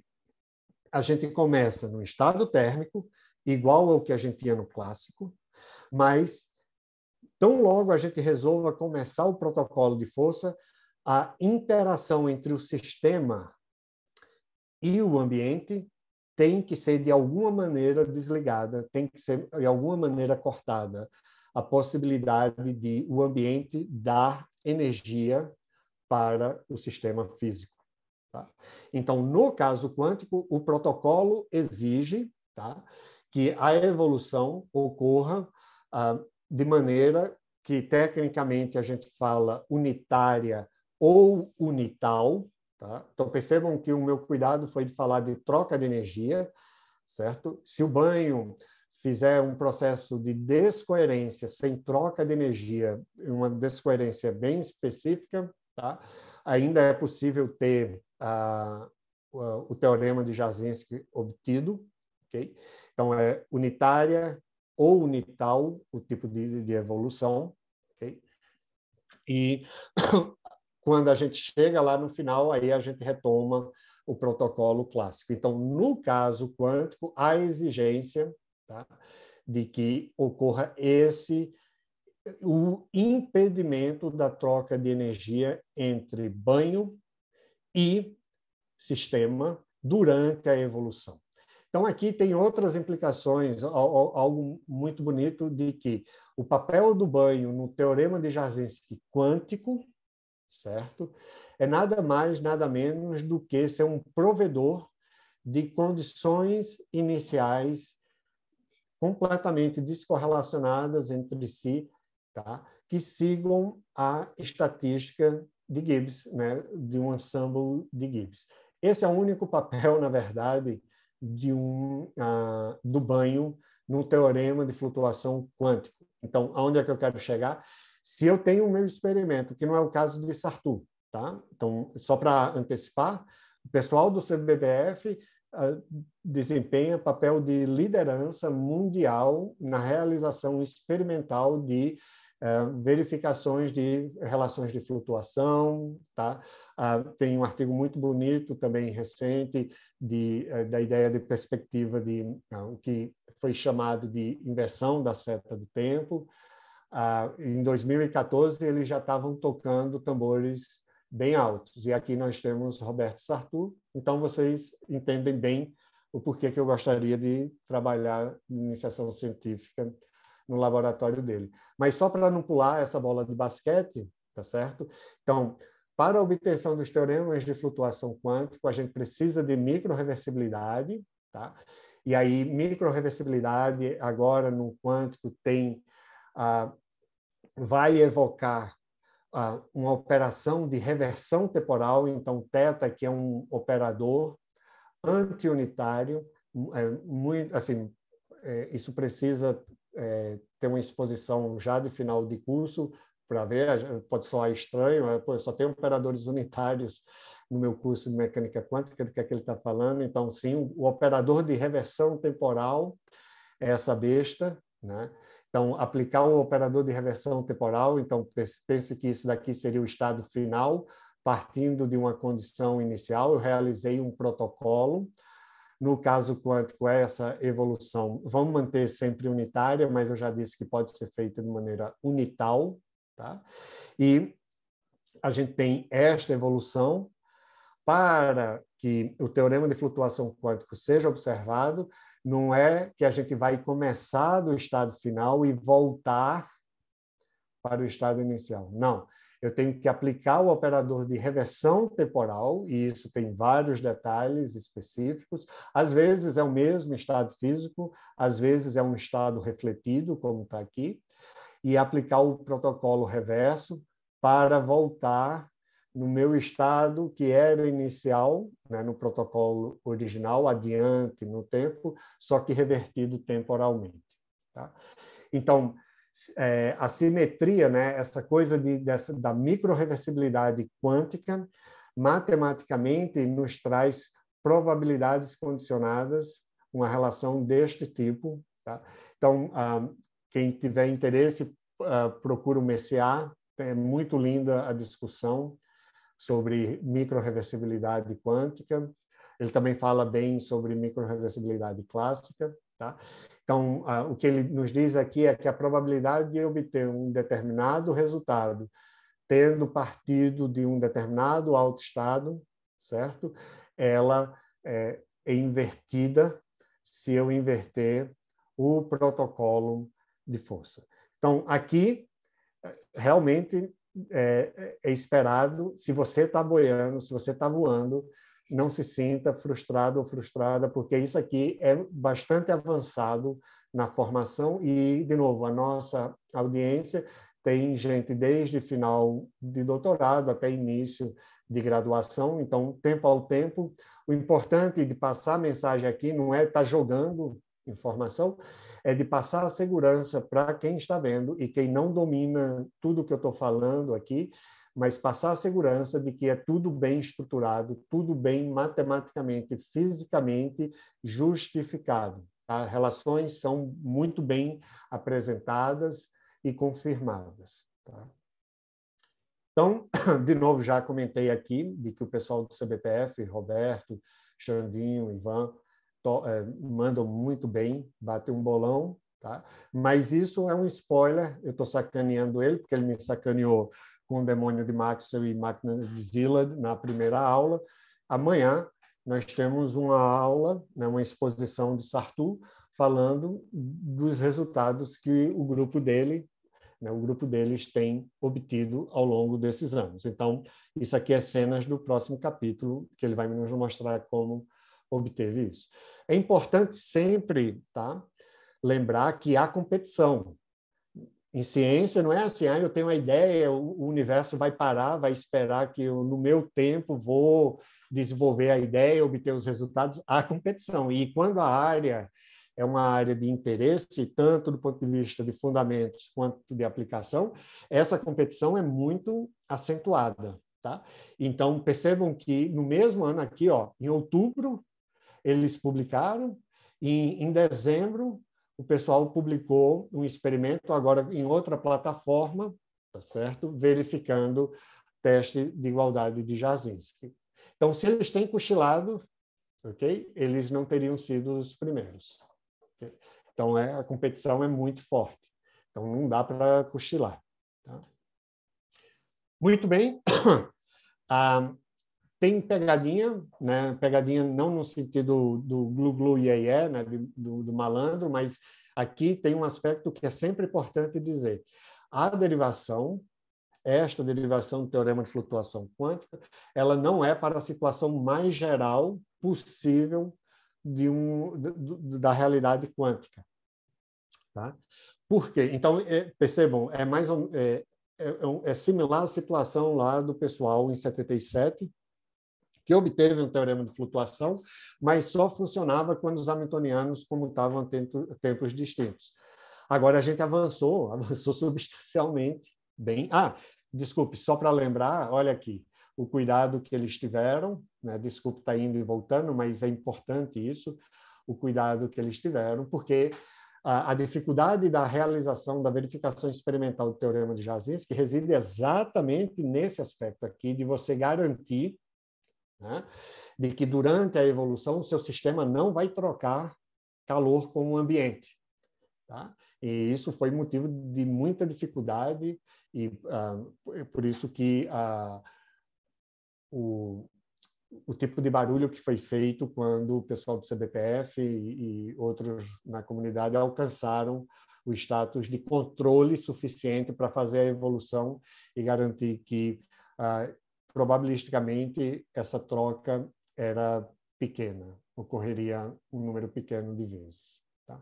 a gente começa no estado térmico, igual ao que a gente tinha no clássico, mas tão logo a gente resolva começar o protocolo de força, a interação entre o sistema e o ambiente tem que ser de alguma maneira desligada, tem que ser de alguma maneira cortada a possibilidade de o ambiente dar energia para o sistema físico. Tá? Então, no caso quântico, o protocolo exige tá, que a evolução ocorra ah, de maneira que, tecnicamente, a gente fala unitária ou unital, Tá? Então, percebam que o meu cuidado foi de falar de troca de energia, certo? Se o banho fizer um processo de descoerência, sem troca de energia, uma descoerência bem específica, tá? ainda é possível ter o teorema de Jasinski obtido. Okay? Então, é unitária ou unital o tipo de, de evolução. Okay? E quando a gente chega lá no final, aí a gente retoma o protocolo clássico. Então, no caso quântico, há exigência tá, de que ocorra esse o impedimento da troca de energia entre banho e sistema durante a evolução. Então, aqui tem outras implicações, algo muito bonito de que o papel do banho no teorema de Jarzynski quântico certo? É nada mais, nada menos do que ser um provedor de condições iniciais completamente descorrelacionadas entre si, tá? que sigam a estatística de Gibbs, né? de um ensemble de Gibbs. Esse é o único papel, na verdade, de um, uh, do banho no teorema de flutuação quântico. Então, aonde é que eu quero chegar? Se eu tenho o meu experimento, que não é o caso de Sartu, tá? Então, só para antecipar, o pessoal do CBBF uh, ah, desempenha papel de liderança mundial na realização experimental de uh, verificações de relações de flutuação, tá? Uh, tem um artigo muito bonito também recente de, eh, da ideia de perspectiva de ah, o que foi chamado de inversão da seta do tempo. Ah, em 2014, eles já estavam tocando tambores bem altos. E aqui nós temos Roberto Sartu. Então, vocês entendem bem o porquê que eu gostaria de trabalhar iniciação científica no laboratório dele. Mas só para não pular essa bola de basquete, tá certo? Então, para a obtenção dos teoremas de flutuação quântica, a gente precisa de microreversibilidade, tá? E aí, microreversibilidade, agora no quântico, tem vai evocar uma operação de reversão temporal, então teta, que é um operador antiunitário, é muito, assim, é, isso precisa é, ter uma exposição já de final de curso para ver, pode soar estranho, pô, eu só tenho operadores unitários no meu curso de mecânica quântica do que, é que ele está falando, então sim, o operador de reversão temporal é essa besta, né? Então, aplicar um operador de reversão temporal, então pense que isso daqui seria o estado final, partindo de uma condição inicial, eu realizei um protocolo. No caso quântico, é essa evolução vamos manter sempre unitária, mas eu já disse que pode ser feita de maneira unital, tá? E a gente tem esta evolução para que o teorema de flutuação quântico seja observado, não é que a gente vai começar do estado final e voltar para o estado inicial. Não. Eu tenho que aplicar o operador de reversão temporal, e isso tem vários detalhes específicos. Às vezes é o mesmo estado físico, às vezes é um estado refletido, como está aqui, e aplicar o protocolo reverso para voltar no meu estado, que era inicial, né, no protocolo original, adiante no tempo, só que revertido temporalmente. Tá? Então, é, a simetria, né, essa coisa de, dessa, da reversibilidade quântica, matematicamente nos traz probabilidades condicionadas, uma relação deste tipo. Tá? Então, ah, quem tiver interesse, ah, procura o MECA, é muito linda a discussão sobre microreversibilidade quântica. Ele também fala bem sobre microreversibilidade clássica. Tá? Então, uh, o que ele nos diz aqui é que a probabilidade de obter um determinado resultado tendo partido de um determinado alto estado, certo? Ela é, é invertida se eu inverter o protocolo de força. Então, aqui, é, realmente, é, é, é esperado. Se você está boiando, se você está voando, não se sinta frustrado ou frustrada, porque isso aqui é bastante avançado na formação e, de novo, a nossa audiência tem gente desde final de doutorado até início de graduação, então, tempo ao tempo. O importante de passar a mensagem aqui não é estar tá jogando informação, é de passar a segurança para quem está vendo e quem não domina tudo que eu estou falando aqui, mas passar a segurança de que é tudo bem estruturado, tudo bem matematicamente, fisicamente justificado. Tá? Relações são muito bem apresentadas e confirmadas. Tá? Então, de novo, já comentei aqui de que o pessoal do CBPF, Roberto, Xandinho, Ivan, é, mandam muito bem, batem um bolão, tá? Mas isso é um spoiler, eu estou sacaneando ele, porque ele me sacaneou com o Demônio de Maxwell e Máquina de Zilla na primeira aula. Amanhã nós temos uma aula, né, uma exposição de Sartu, falando dos resultados que o grupo dele, né, o grupo deles tem obtido ao longo desses anos. Então, isso aqui é cenas do próximo capítulo, que ele vai nos mostrar como obteve isso. É importante sempre tá, lembrar que há competição. Em ciência, não é assim, ah, eu tenho uma ideia, o universo vai parar, vai esperar que eu, no meu tempo, vou desenvolver a ideia, obter os resultados. Há competição. E quando a área é uma área de interesse, tanto do ponto de vista de fundamentos quanto de aplicação, essa competição é muito acentuada. Tá? Então, percebam que no mesmo ano aqui, ó, em outubro, eles publicaram, e em dezembro o pessoal publicou um experimento, agora em outra plataforma, tá certo? Verificando teste de igualdade de Jasinski. Então, se eles têm cochilado, ok? Eles não teriam sido os primeiros. Okay? Então, é, a competição é muito forte. Então, não dá para cochilar. Tá? Muito bem. Ah, tem pegadinha, né? Pegadinha não no sentido do glu-glu iê-iê, né? Do, do malandro, mas aqui tem um aspecto que é sempre importante dizer. A derivação, esta derivação do teorema de flutuação quântica, ela não é para a situação mais geral possível de um, da realidade quântica. Tá? Por quê? Então, é, percebam, é mais é, é, é, similar à situação lá do pessoal em 77, que obteve um teorema de flutuação, mas só funcionava quando os hamiltonianos comutavam tempo, tempos distintos. Agora a gente avançou, avançou substancialmente bem. Ah, desculpe, só para lembrar, olha aqui, o cuidado que eles tiveram, né? desculpe estar tá indo e voltando, mas é importante isso, o cuidado que eles tiveram, porque a, a, dificuldade da realização da verificação experimental do teorema de Jasinski reside exatamente nesse aspecto aqui de você garantir né? de que durante a evolução o seu sistema não vai trocar calor com o ambiente. Tá? E isso foi motivo de muita dificuldade e uh, por isso que uh, o, o tipo de barulho que foi feito quando o pessoal do CBPF e, e, outros na comunidade alcançaram o status de controle suficiente para fazer a evolução e garantir que uh, probabilisticamente essa troca era pequena, ocorreria um número pequeno de vezes. Tá?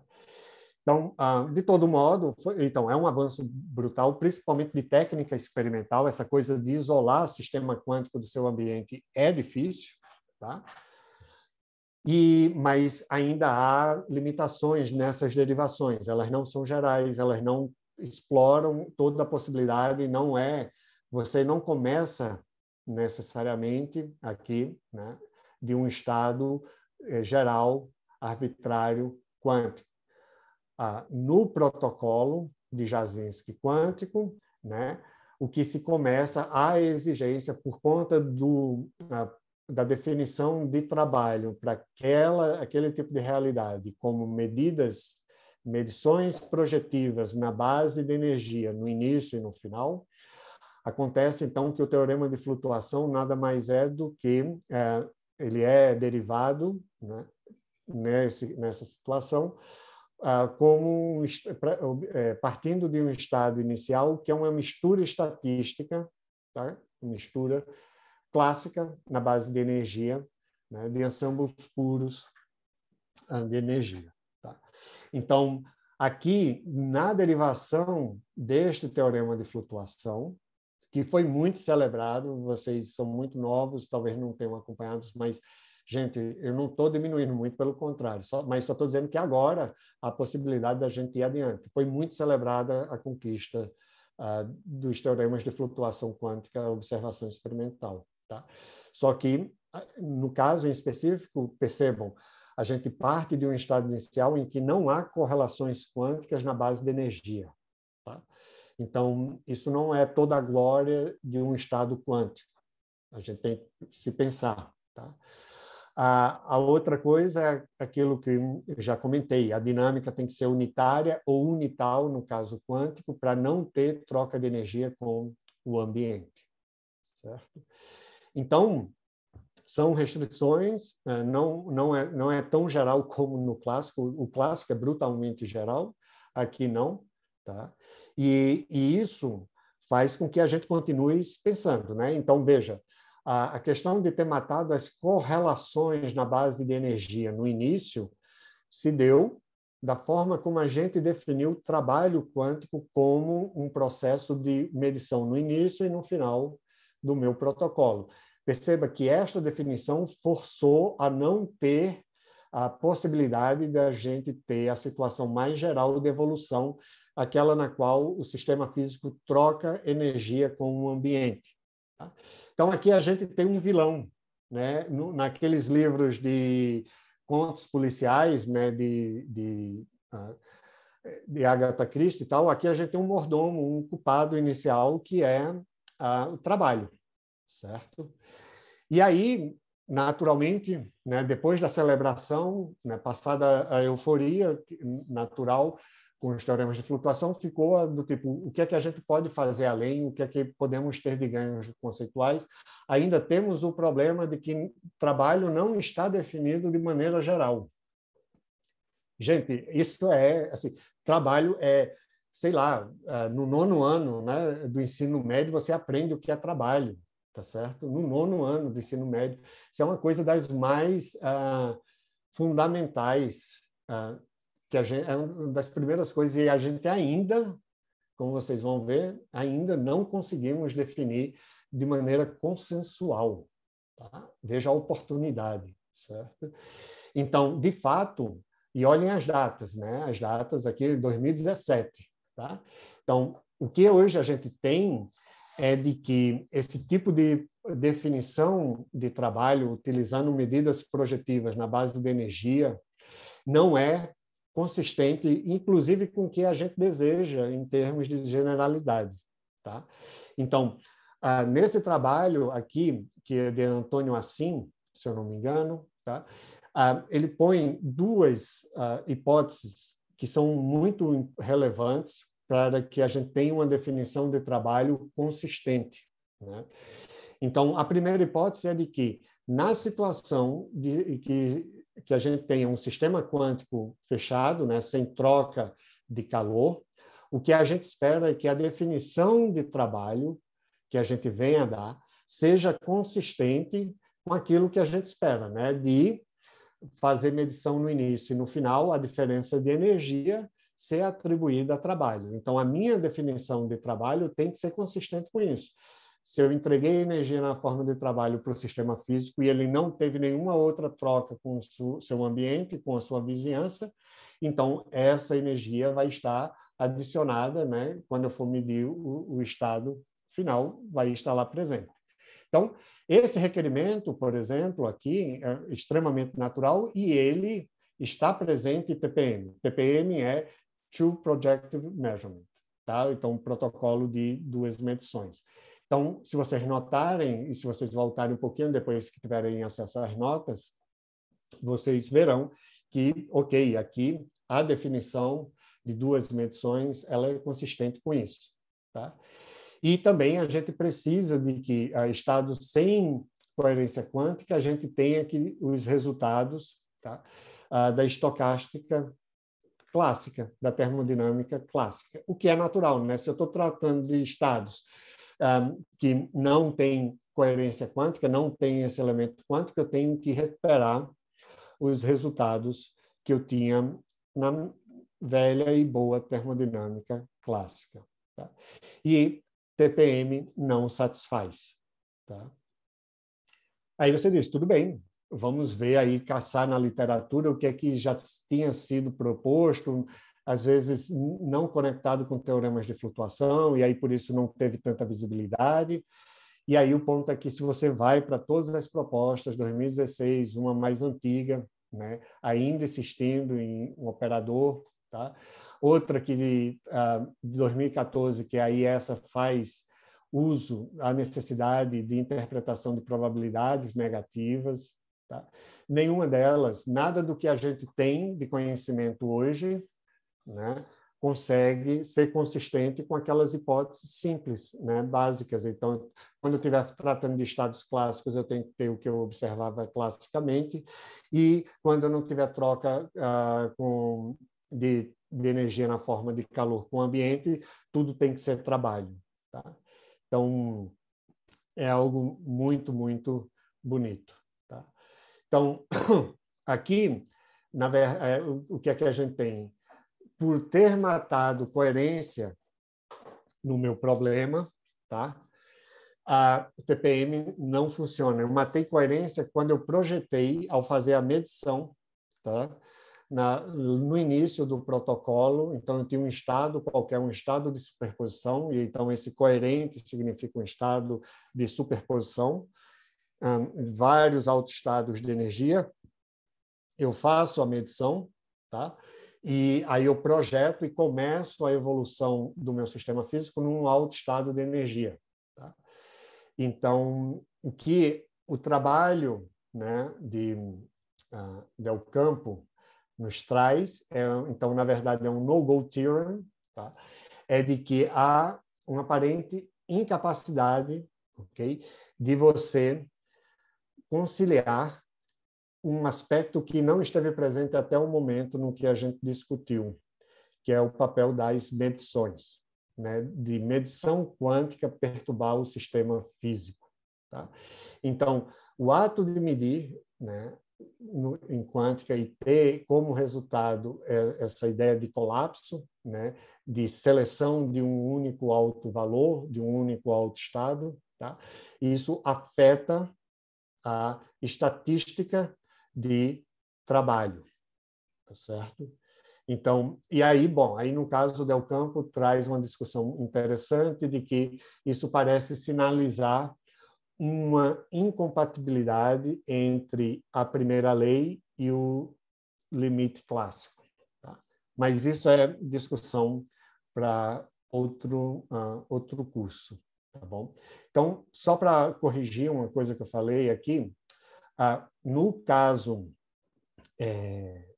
Então, ah, de todo modo, foi, então é um avanço brutal, principalmente de técnica experimental. Essa coisa de isolar o sistema quântico do seu ambiente é difícil, tá? E, mas ainda há limitações nessas derivações. Elas não são gerais, elas não exploram toda a possibilidade. Não é, você não começa necessariamente aqui né, de um estado eh, geral, arbitrário, quântico. Ah, no protocolo de Jasinski quântico, né, o que se começa a exigência por conta do, a, ah, da definição de trabalho para aquela aquele tipo de realidade, como medidas, medições projetivas na base de energia no início e no final, Acontece, então, que o teorema de flutuação nada mais é do que é, ele é derivado né, nesse, nessa situação ah, como é, partindo de um estado inicial que é uma mistura estatística, tá? mistura clássica na base de energia, né, de ensambos puros ah, de energia. Tá? Então, aqui na derivação deste teorema de flutuação, que foi muito celebrado. Vocês são muito novos, talvez não tenham acompanhado, mas gente, eu não estou diminuindo muito, pelo contrário, só, mas só estou dizendo que agora a possibilidade da gente ir adiante. Foi muito celebrada a conquista uh, dos teoremas de flutuação quântica, observação experimental. Tá? Só que, ah, no caso em específico, percebam, a gente parte de um estado inicial em que não há correlações quânticas na base de energia. Tá? Então, isso não é toda a glória de um estado quântico. A gente tem que se pensar. Tá? A, a outra coisa é aquilo que eu já comentei: a dinâmica tem que ser unitária ou unital, no caso quântico, para não ter troca de energia com o ambiente. Certo? Então, são restrições, é, não, não, é, não é tão geral como no clássico, o clássico é brutalmente geral, aqui não. Tá? E, e isso faz com que a gente continue pensando, né? Então, veja, a, a questão de ter matado as correlações na base de energia no início se deu da forma como a gente definiu o trabalho quântico como um processo de medição no início e no final do meu protocolo. Perceba que esta definição forçou a não ter a possibilidade da gente ter a situação mais geral de evolução aquela na qual o sistema físico troca energia com o ambiente. Tá? Então, aqui a gente tem um vilão. Né? No, naqueles livros de contos policiais, né? de, de, ah, de Agatha Christie e tal, aqui a gente tem um mordomo, um culpado inicial, que é ah, o trabalho, certo? E aí, naturalmente, né, depois da celebração, né, passada a euforia natural, com os teoremas de flutuação ficou do tipo o que é que a gente pode fazer além, o que é que podemos ter de ganhos conceituais. Ainda temos o problema de que trabalho não está definido de maneira geral. Gente, isso é assim, trabalho é, sei lá, é, no nono ano, né, do ensino médio você aprende o que é trabalho, tá certo? No nono ano do ensino médio, isso é uma coisa das mais ah, fundamentais. Ah, que gente, é uma das primeiras coisas, e a gente ainda, como vocês vão ver, ainda não conseguimos definir de maneira consensual. Tá? Veja a oportunidade, certo? Então, de fato, e olhem as datas, né? As datas aqui, 2017, tá? Então, o que hoje a gente tem é de que esse tipo de definição de trabalho utilizando medidas projetivas na base de energia não é consistente, inclusive com o que a gente deseja em termos de generalidade. Tá? Então, ah, nesse trabalho aqui, que é de Antônio Assim, se eu não me engano, tá? Ah, ele põe duas ah, hipóteses que são muito relevantes para que a gente tenha uma definição de trabalho consistente. Né? Então, a primeira hipótese é de que, na situação de, que que a gente tenha um sistema quântico fechado, né, sem troca de calor. O que a gente espera é que a definição de trabalho que a gente venha a dar seja consistente com aquilo que a gente espera, né, de fazer medição no início e no final, a diferença de energia ser atribuída a trabalho. Então, a minha definição de trabalho tem que ser consistente com isso se eu entreguei energia na forma de trabalho para o sistema físico e ele não teve nenhuma outra troca com o seu ambiente, com a sua vizinhança, então essa energia vai estar adicionada, né? quando eu for medir o, o estado final, vai estar lá presente. Então, esse requerimento, por exemplo, aqui é extremamente natural e ele está presente em TPM. TPM é two Projective Measurement, tá? Então, protocolo de duas medições. Então, se vocês notarem, e se vocês voltarem um pouquinho depois que tiverem acesso às notas, vocês verão que, ok, aqui a definição de duas medições ela é consistente com isso. Tá? E também a gente precisa de que a ah, estados sem coerência quântica a gente tenha que os resultados tá? Ah, da estocástica clássica, da termodinâmica clássica, o que é natural, né? Se eu estou tratando de estados um, que não tem coerência quântica, não tem esse elemento quântico, eu tenho que recuperar os resultados que eu tinha na velha e boa termodinâmica clássica. Tá? E TPM não satisfaz. Tá? Aí você diz, tudo bem, vamos ver aí, caçar na literatura o que é que já tinha sido proposto, às vezes não conectado com teoremas de flutuação, e aí por isso não teve tanta visibilidade. E aí o ponto é que se você vai para todas as propostas, 2016, uma mais antiga, né, ainda insistindo em um operador, tá? outra que ah, de, uh, de 2014, que aí essa faz uso, a necessidade de interpretação de probabilidades negativas, Tá? Nenhuma delas, nada do que a gente tem de conhecimento hoje, né, consegue ser consistente com aquelas hipóteses simples, né, básicas. Então, quando eu estiver tratando de estados clássicos, eu tenho que ter o que eu observava classicamente, e quando eu não tiver troca ah, com, de, de, energia na forma de calor com o ambiente, tudo tem que ser trabalho. Tá? Então, é algo muito, muito bonito. Tá? Então, aqui, na é, o que é que a gente tem? por ter matado coerência no meu problema, tá? A, TPM não funciona. Eu matei coerência quando eu projetei ao fazer a medição, tá? Na, no início do protocolo, então eu tinha um estado, qualquer um estado de superposição, e então esse coerente significa um estado de superposição, um, vários autoestados de energia. Eu faço a medição, tá? E aí eu projeto e começo a evolução do meu sistema físico num alto estado de energia. Tá? Então, o que o trabalho né, de uh, Del Campo nos traz, é, então, na verdade, é um no-go theorem, tá? é de que há uma aparente incapacidade okay, de você conciliar um aspecto que não esteve presente até o momento no que a gente discutiu, que é o papel das medições, né, de medição quântica perturbar o sistema físico. Tá? Então, o ato de medir né, no, em quântica e ter como resultado é, essa ideia de colapso, né, de seleção de um único alto valor, de um único alto estado, tá? isso afeta a estatística de trabalho, tá certo? Então, e aí, bom, aí no caso Del Campo traz uma discussão interessante de que isso parece sinalizar uma incompatibilidade entre a primeira lei e o limite clássico. Tá? Mas isso é discussão para outro uh, outro curso, tá bom? Então, só para corrigir uma coisa que eu falei aqui, ah, no caso é,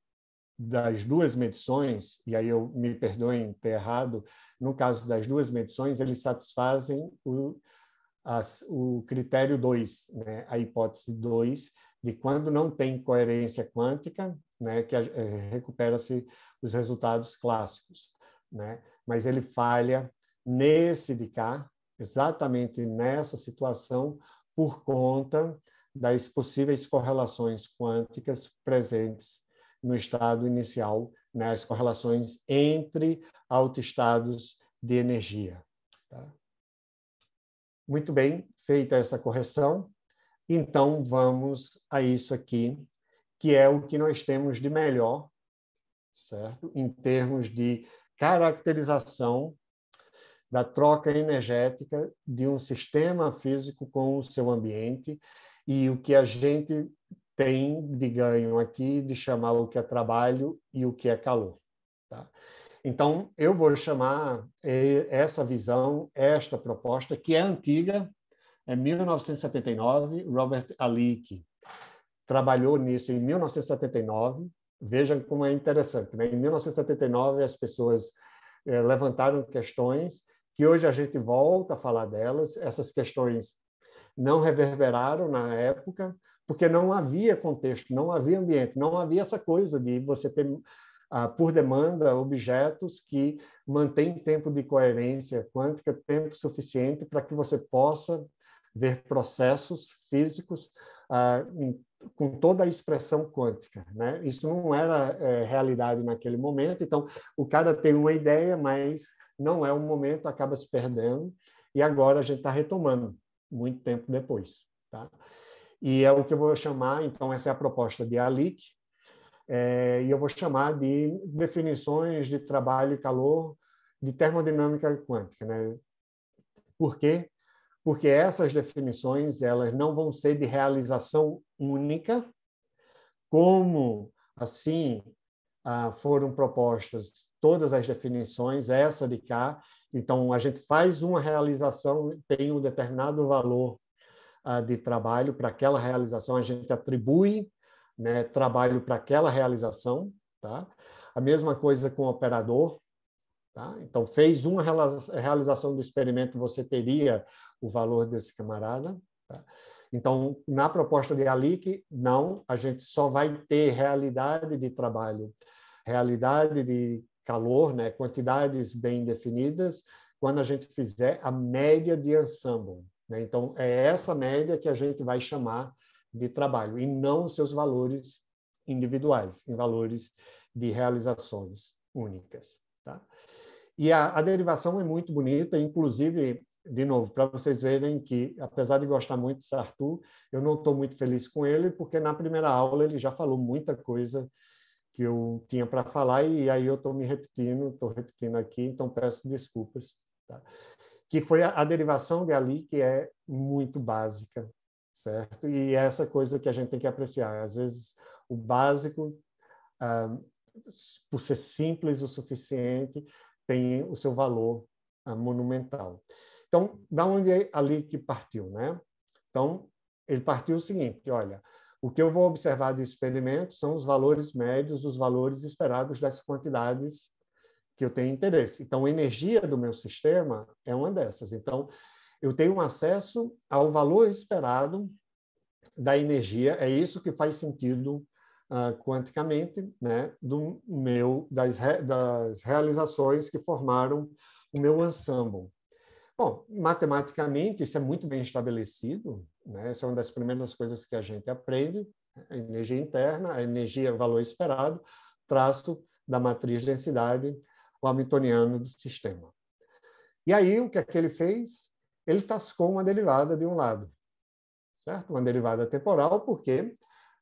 das duas medições, e aí eu me perdoem ter errado, no caso das duas medições, eles satisfazem o, as, o critério 2, né, a hipótese 2, de quando não tem coerência quântica, né, que é, recupera-se os resultados clássicos. Né? Mas ele falha nesse de cá, exatamente nessa situação, por conta das possíveis correlações quânticas presentes no estado inicial, né, as correlações entre autoestados de energia. Tá? Muito bem, feita essa correção, então vamos a isso aqui, que é o que nós temos de melhor, certo? Em termos de caracterização da troca energética de um sistema físico com o seu ambiente e o que a gente tem de ganho aqui de chamar o que é trabalho e o que é calor. Tá? Então, eu vou chamar essa visão, esta proposta, que é antiga, é 1979, Robert Alick trabalhou nisso em 1979. Vejam como é interessante, né? Em 1979 as pessoas eh, levantaram questões que hoje a gente volta a falar delas. Essas questões não reverberaram na época, porque não havia contexto, não havia ambiente, não havia essa coisa de você ter, ah, por demanda, objetos que mantêm tempo de coerência quântica, tempo suficiente para que você possa ver processos físicos ah, com toda a expressão quântica. Né? Isso não era eh, realidade naquele momento, então o cara tem uma ideia, mas não é o momento, acaba se perdendo, e agora a gente está retomando muito tempo depois. Tá? E é o que eu vou chamar, então, essa é a proposta de ALIC, é, e eu vou chamar de definições de trabalho e calor de termodinâmica quântica. Né? Por quê? Porque essas definições elas não vão ser de realização única, como assim ah, foram propostas todas as definições, essa de cá então, a gente faz uma realização, tem um determinado valor uh, de trabalho para aquela realização, a gente atribui né, trabalho para aquela realização. Tá? A mesma coisa com o operador. Tá? Então, fez uma realização do experimento, você teria o valor desse camarada. Tá? Então, na proposta de Alic, não, a gente só vai ter realidade de trabalho, realidade de calor, né, quantidades bem definidas, quando a gente fizer a média de ensemble. Né? Então, é essa média que a gente vai chamar de trabalho, e não seus valores individuais, em valores de realizações únicas. Tá? E a, a derivação é muito bonita, inclusive, de novo, para vocês verem que, apesar de gostar muito de Sartre, eu não estou muito feliz com ele, porque na primeira aula ele já falou muita coisa que eu tinha para falar e aí eu estou me repetindo, estou repetindo aqui, então peço desculpas. Tá? Que foi a, a derivação de ali que é muito básica, certo? E é essa coisa que a gente tem que apreciar. Às vezes o básico, ah, por ser simples o suficiente, tem o seu valor ah, monumental. Então, da onde é ali que partiu, né? Então, ele partiu o seguinte, olha, o que eu vou observar de experimento são os valores médios, os valores esperados das quantidades que eu tenho interesse. Então, a energia do meu sistema é uma dessas. Então, eu tenho acesso ao valor esperado da energia, é isso que faz sentido uh, quanticamente, né, do meu das, re, das realizações que formaram o meu ensemble. Bom, matematicamente isso é muito bem estabelecido, né? Essa é uma das primeiras coisas que a gente aprende, a energia interna, a energia valor esperado, traço da matriz densidade o hamiltoniano do sistema. E aí o que é que ele fez? Ele tascou uma derivada de um lado, certo? Uma derivada temporal, porque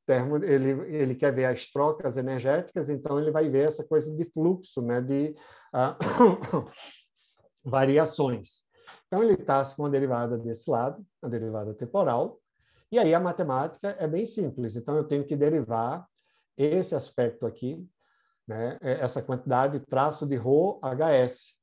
termo, ele, ele quer ver as trocas energéticas, então ele vai ver essa coisa de fluxo, né? de uh, variações. Então, ele está com a derivada desse lado, a derivada temporal, e aí a matemática é bem simples. Então, eu tenho que derivar esse aspecto aqui, né, é, essa quantidade, traço de rho HS.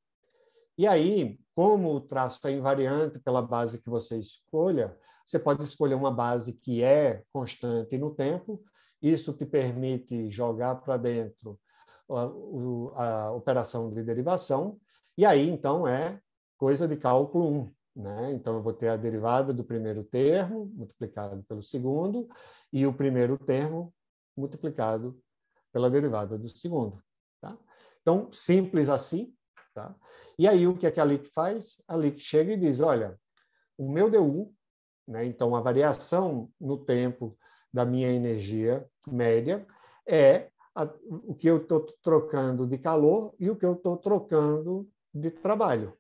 E aí, como o traço é invariante pela base que você escolha, você pode escolher uma base que é constante no tempo, isso te permite jogar para dentro a, a, operação de derivação, e aí, então, é coisa de cálculo 1. Né? Então, eu vou ter a derivada do primeiro termo multiplicado pelo segundo e o primeiro termo multiplicado pela derivada do segundo. Tá? Então, simples assim. Tá? E aí, o que, é que a LIC faz? A LIC chega e diz, olha, o meu DU, né? então a variação no tempo da minha energia média é a, o que eu estou trocando de calor e o que eu estou trocando de trabalho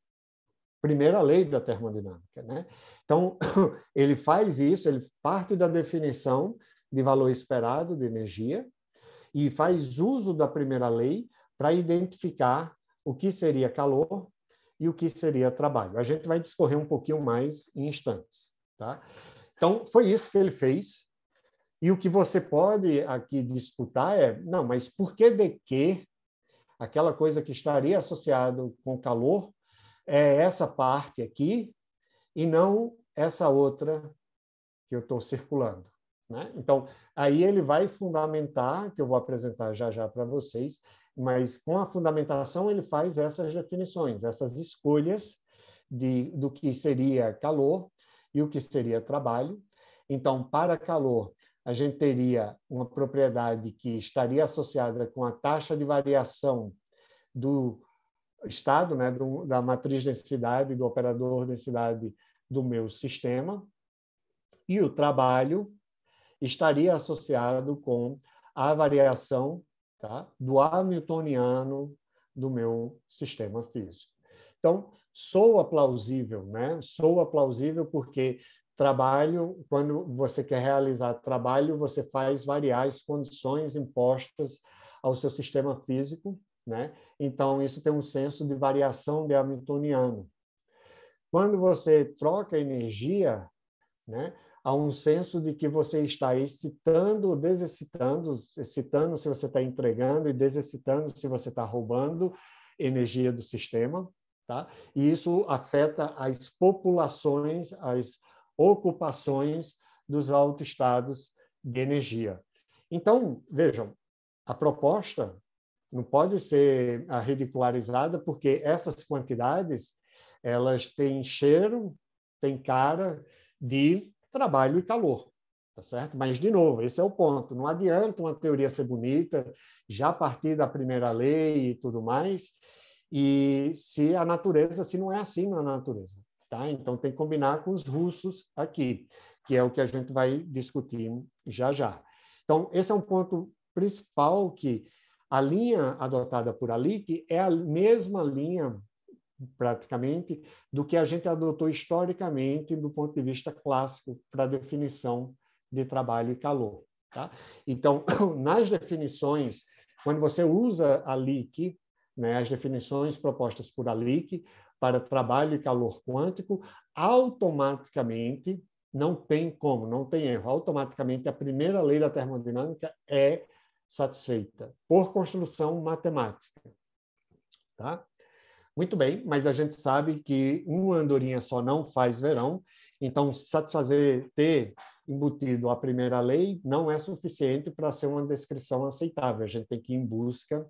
primeira lei da termodinâmica. Né? Então, ele faz isso, ele parte da definição de valor esperado de energia e faz uso da primeira lei para identificar o que seria calor e o que seria trabalho. A gente vai discorrer um pouquinho mais em instantes. Tá? Então, foi isso que ele fez. E o que você pode aqui disputar é, não, mas por que de que aquela coisa que estaria associada com calor é essa parte aqui e não essa outra que eu estou circulando. Né? Então, aí ele vai fundamentar, que eu vou apresentar já já para vocês, mas com a fundamentação ele faz essas definições, essas escolhas de, do que seria calor e o que seria trabalho. Então, para calor, a gente teria uma propriedade que estaria associada com a taxa de variação do estado, né, do, da matriz densidade, do operador densidade do meu sistema, e o trabalho estaria associado com a variação tá, do Hamiltoniano do meu sistema físico. Então, sou plausível, né? Soa plausível porque trabalho, quando você quer realizar trabalho, você faz variar as condições impostas ao seu sistema físico né? Então, isso tem um senso de variação de Hamiltoniano. Quando você troca energia, né, há um senso de que você está excitando ou desexcitando, excitando se você está entregando e desexcitando se você está roubando energia do sistema. Tá? E isso afeta as populações, as ocupações dos altos estados de energia. Então, vejam, a proposta não pode ser ridicularizada, porque essas quantidades elas têm cheiro, têm cara de trabalho e calor, tá certo? Mas de novo, esse é o ponto. Não adianta uma teoria ser bonita, já a partir da primeira lei e tudo mais, e se a natureza, se não é assim na natureza, tá? Então tem que combinar com os russos aqui, que é o que a gente vai discutir já já. Então esse é um ponto principal que a linha adotada por Alic é a mesma linha, praticamente, do que a gente adotou historicamente do ponto de vista clássico para definição de trabalho e calor. Tá? Então, nas definições, quando você usa a né, as definições propostas por a para trabalho e calor quântico, automaticamente, não tem como, não tem erro, automaticamente a primeira lei da termodinâmica é satisfeita por construção matemática. Tá? Muito bem, mas a gente sabe que uma andorinha só não faz verão, então satisfazer ter embutido a primeira lei não é suficiente para ser uma descrição aceitável. A gente tem que ir em busca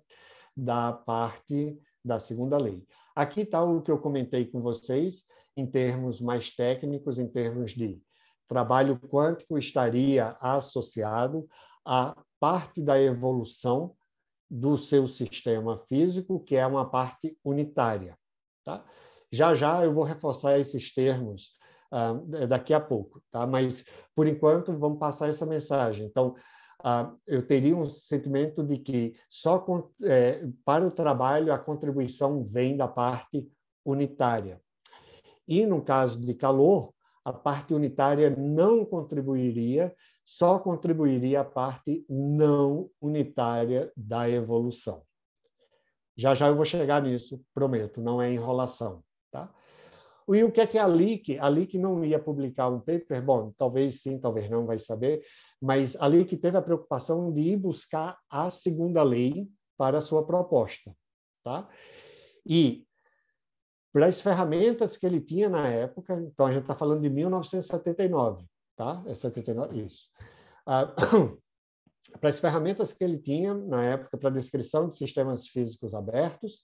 da parte da segunda lei. Aqui está o que eu comentei com vocês em termos mais técnicos, em termos de trabalho quântico estaria associado a parte da evolução do seu sistema físico, que é uma parte unitária. Tá? Já já eu vou reforçar esses termos uh, daqui a pouco, tá? mas por enquanto vamos passar essa mensagem. Então, uh, eu teria um sentimento de que só com, é, para o trabalho a contribuição vem da parte unitária. E no caso de calor, a parte unitária não contribuiria só contribuiria a parte não unitária da evolução. Já já eu vou chegar nisso, prometo, não é enrolação. Tá? E o que é que a LIC? A LIC não ia publicar um paper, bom, talvez sim, talvez não, vai saber, mas a LIC teve a preocupação de ir buscar a segunda lei para a sua proposta. Tá? E para as ferramentas que ele tinha na época, então a gente está falando de 1979, tá? É 79, isso. Ah, para as ferramentas que ele tinha na época para descrição de sistemas físicos abertos,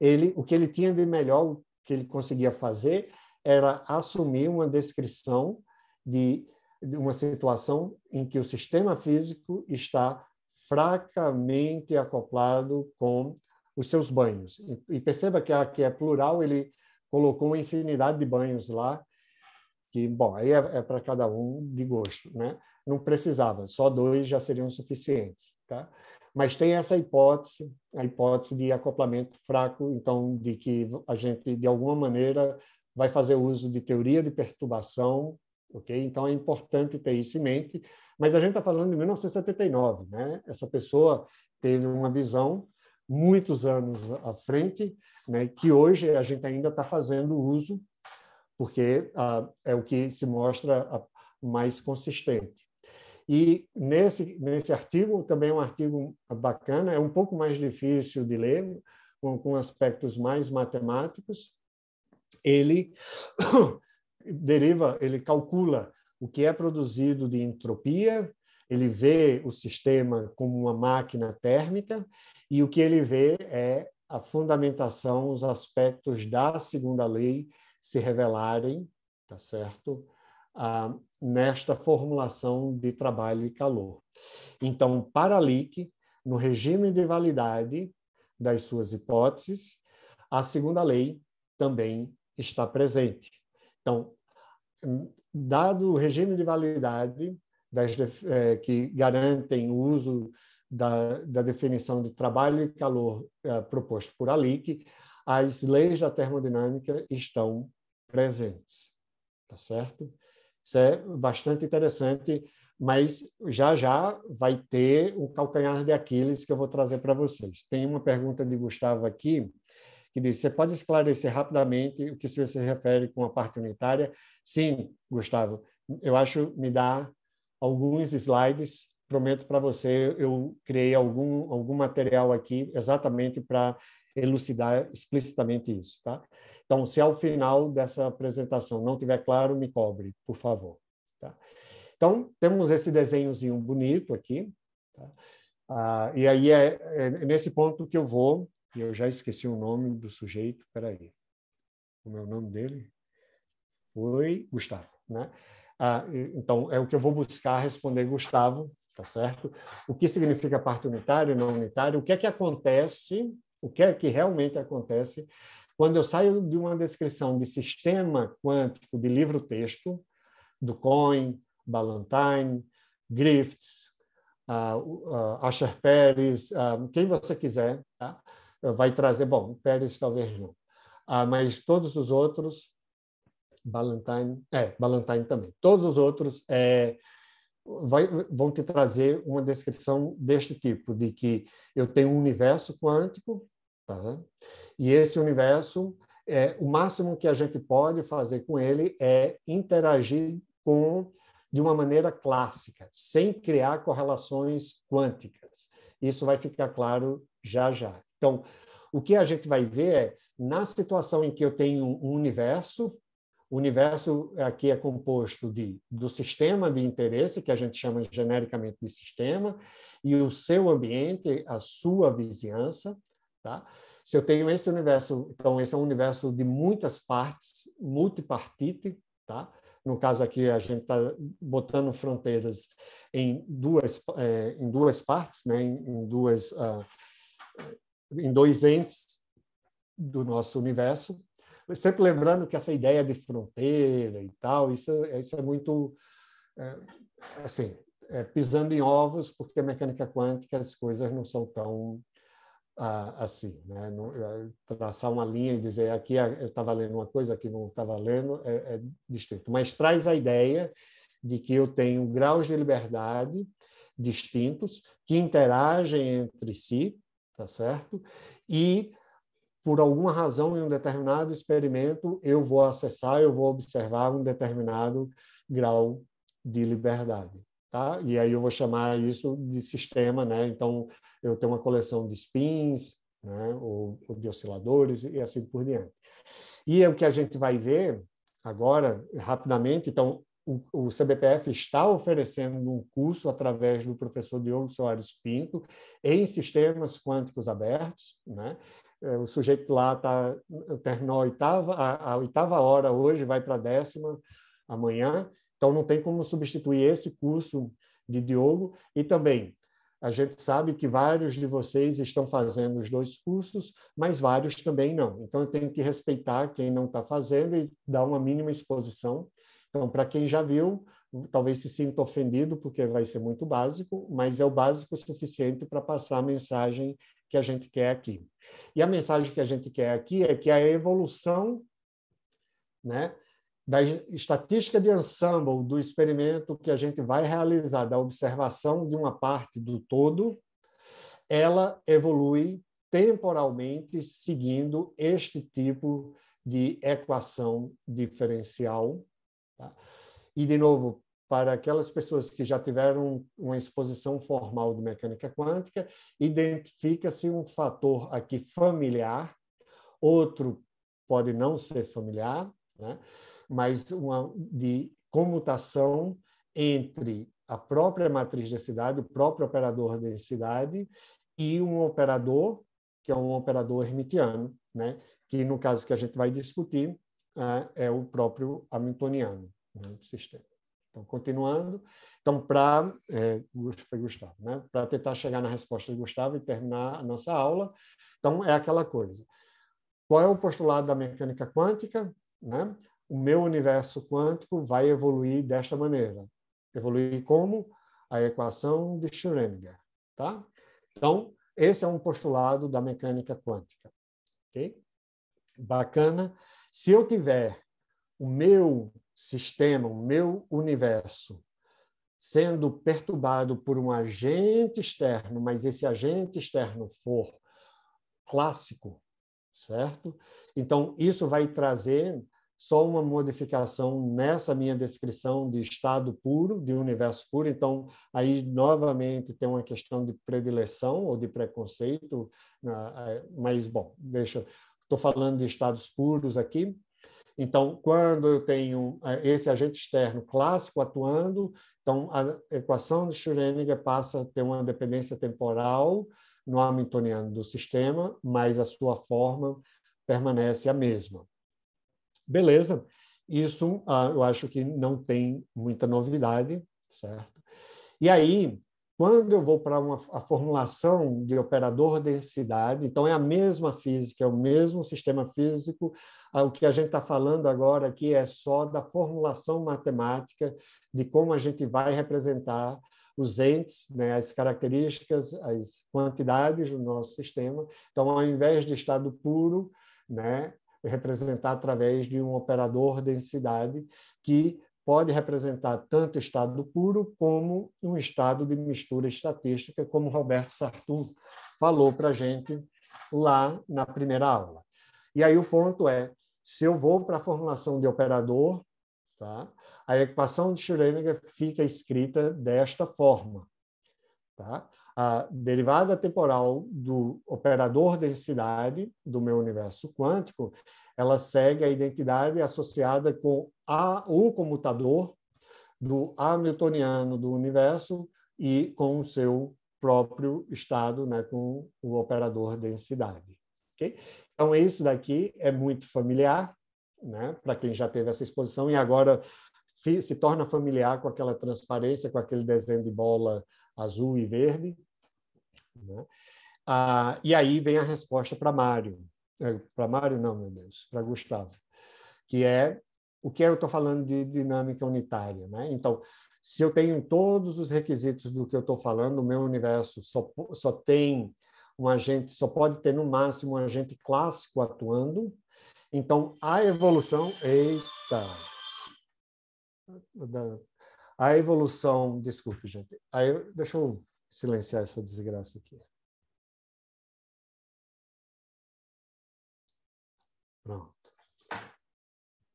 ele, o que ele tinha de melhor, o que ele conseguia fazer, era assumir uma descrição de, de uma situação em que o sistema físico está fracamente acoplado com os seus banhos. E, e perceba que aqui é plural, ele colocou uma infinidade de banhos lá, que, bom, aí é, é para cada um de gosto, né? Não precisava, só dois já seriam suficientes, tá? Mas tem essa hipótese, a hipótese de acoplamento fraco, então, de que a gente, de alguma maneira, vai fazer uso de teoria de perturbação, ok? Então, é importante ter isso em mente, mas a gente está falando de 1979, né? Essa pessoa teve uma visão muitos anos à frente, né? Que hoje a gente ainda está fazendo uso porque ah, é o que se mostra ah, mais consistente. E nesse, nesse artigo, também é um artigo bacana, é um pouco mais difícil de ler, com, com aspectos mais matemáticos. Ele deriva, ele calcula o que é produzido de entropia, ele vê o sistema como uma máquina térmica, e o que ele vê é a fundamentação, os aspectos da segunda lei se revelarem, tá certo? Ah, nesta formulação de trabalho e calor. Então, para paralique, no regime de validade das suas hipóteses, a segunda lei também está presente. Então, dado o regime de validade das, eh, que garantem o uso da, da, definição de trabalho e calor eh, proposto por Alic, as leis da termodinâmica estão presentes. Tá certo? Isso é bastante interessante, mas já já vai ter o calcanhar de Aquiles que eu vou trazer para vocês. Tem uma pergunta de Gustavo aqui, que diz: Você pode esclarecer rapidamente o que você se refere com a parte unitária? Sim, Gustavo, eu acho me dá alguns slides. Prometo para você, eu criei algum, algum material aqui exatamente para elucidar explicitamente isso, tá? Então, se ao final dessa apresentação não tiver claro, me cobre, por favor. Tá? Então, temos esse desenhozinho bonito aqui. Tá? Ah, e aí é, é, é nesse ponto que eu vou, e eu já esqueci o nome do sujeito, peraí. Como é o nome dele? Foi Gustavo, né? Ah, então, é o que eu vou buscar responder Gustavo, tá certo? O que significa parte unitária e não unitária? O que é que acontece o que é que realmente acontece quando eu saio de uma descrição de sistema quântico de livro-texto, do Cohen, Ballantyne, Griffiths, uh, uh, Asher Pérez, uh, ah, quem você quiser, tá? vai trazer, bom, Pérez talvez não, mas todos os outros, Ballantyne, é, Ballantyne também, todos os outros é, vai, vão te trazer uma descrição deste tipo, de que eu tenho um universo quântico, Tá? E esse universo, é, o máximo que a gente pode fazer com ele é interagir com de uma maneira clássica, sem criar correlações quânticas. Isso vai ficar claro já já. Então, o que a gente vai ver é, na situação em que eu tenho um universo, o universo aqui é composto de, do sistema de interesse, que a gente chama genericamente de sistema, e o seu ambiente, a sua vizinhança. Tá? Se eu tenho esse universo, então esse é um universo de muitas partes, multipartite, tá? No caso aqui a gente está botando fronteiras em duas é, em duas partes, né? Em, em duas uh, em dois entes do nosso universo. Sempre lembrando que essa ideia de fronteira e tal, isso, isso é muito é, assim é, pisando em ovos, porque a mecânica quântica as coisas não são tão assim, né? É, traçar uma linha e dizer aqui eu estava lendo uma coisa, aqui não estava lendo, é, é distinto. Mas traz a ideia de que eu tenho graus de liberdade distintos que interagem entre si, tá certo? E por alguma razão em um determinado experimento eu vou acessar, eu vou observar um determinado grau de liberdade. Tá? E aí eu vou chamar isso de sistema, né? Então, eu tenho uma coleção de spins, né? ou, ou de osciladores e assim por diante. E é o que a gente vai ver agora, rapidamente, então, o, o CBPF está oferecendo um curso através do professor Diogo Soares Pinto em sistemas quânticos abertos, né? É, o sujeito lá está terminou a oitava, a, a oitava hora hoje, vai para a décima amanhã, então, não tem como substituir esse curso de Diogo. E também, a gente sabe que vários de vocês estão fazendo os dois cursos, mas vários também não. Então, eu tenho que respeitar quem não está fazendo e dar uma mínima exposição. Então, para quem já viu, talvez se sinta ofendido, porque vai ser muito básico, mas é o básico suficiente para passar a mensagem que a gente quer aqui. E a mensagem que a gente quer aqui é que a evolução né, da estatística de ensemble do experimento que a gente vai realizar, da observação de uma parte do todo, ela evolui temporalmente seguindo este tipo de equação diferencial. Tá? E, de novo, para aquelas pessoas que já tiveram uma exposição formal de mecânica quântica, identifica-se um fator aqui familiar, outro pode não ser familiar, né? mas uma de comutação entre a própria matriz de densidade, o próprio operador de densidade e um operador que é um operador hermitiano, né? que no caso que a gente vai discutir ah, é o próprio hamiltoniano né, do sistema. Então, continuando, então para é, foi Gustavo, né? Para tentar chegar na resposta de Gustavo e terminar a nossa aula, então é aquela coisa. Qual é o postulado da mecânica quântica, né? o meu universo quântico vai evoluir desta maneira. Evoluir como? A equação de Schrödinger, tá? Então, esse é um postulado da mecânica quântica, ok? Bacana. Se eu tiver o meu sistema, o meu universo, sendo perturbado por um agente externo, mas esse agente externo for clássico, certo? Então, isso vai trazer só uma modificação nessa minha descrição de estado puro, de universo puro. Então, aí novamente tem uma questão de predileção ou de preconceito, né, é, mas bom, deixa. Estou falando de estados puros aqui. Então, quando eu tenho é, esse agente externo clássico atuando, então a equação de Schrödinger passa a ter uma dependência temporal no Hamiltoniano do sistema, mas a sua forma permanece a mesma. Beleza. Isso ah, eu acho que não tem muita novidade, certo? E aí, quando eu vou para uma, a formulação de operador de densidade, então é a mesma física, é o mesmo sistema físico. Ah, o que a gente está falando agora aqui é só da formulação matemática de como a gente vai representar os entes, né, as características, as quantidades do nosso sistema. Então, ao invés de estado puro, né, representar através de um operador densidade que pode representar tanto estado puro como um estado de mistura estatística, como Roberto Sartum falou para a gente lá na primeira aula. E aí o ponto é, se eu vou para a formulação de operador, tá? a equação de Schrödinger fica escrita desta forma. Tá? a derivada temporal do operador densidade do meu universo quântico, ela segue a identidade associada com a, o comutador do hamiltoniano do universo e com o seu próprio estado, né, com o operador densidade. Okay? Então, isso daqui é muito familiar né, para quem já teve essa exposição e agora se torna familiar com aquela transparência, com aquele desenho de bola azul e verde. Né? Ah, e aí vem a resposta para Mário. É, para Mário, não, meu Deus, para Gustavo, que é o que eu estou falando de dinâmica unitária. Né? Então, se eu tenho todos os requisitos do que eu estou falando, o meu universo só, só tem um agente, só pode ter no máximo um agente clássico atuando. Então, a evolução. Eita! A evolução. Desculpe, gente. A, deixa eu silenciar essa desgraça aqui. Pronto.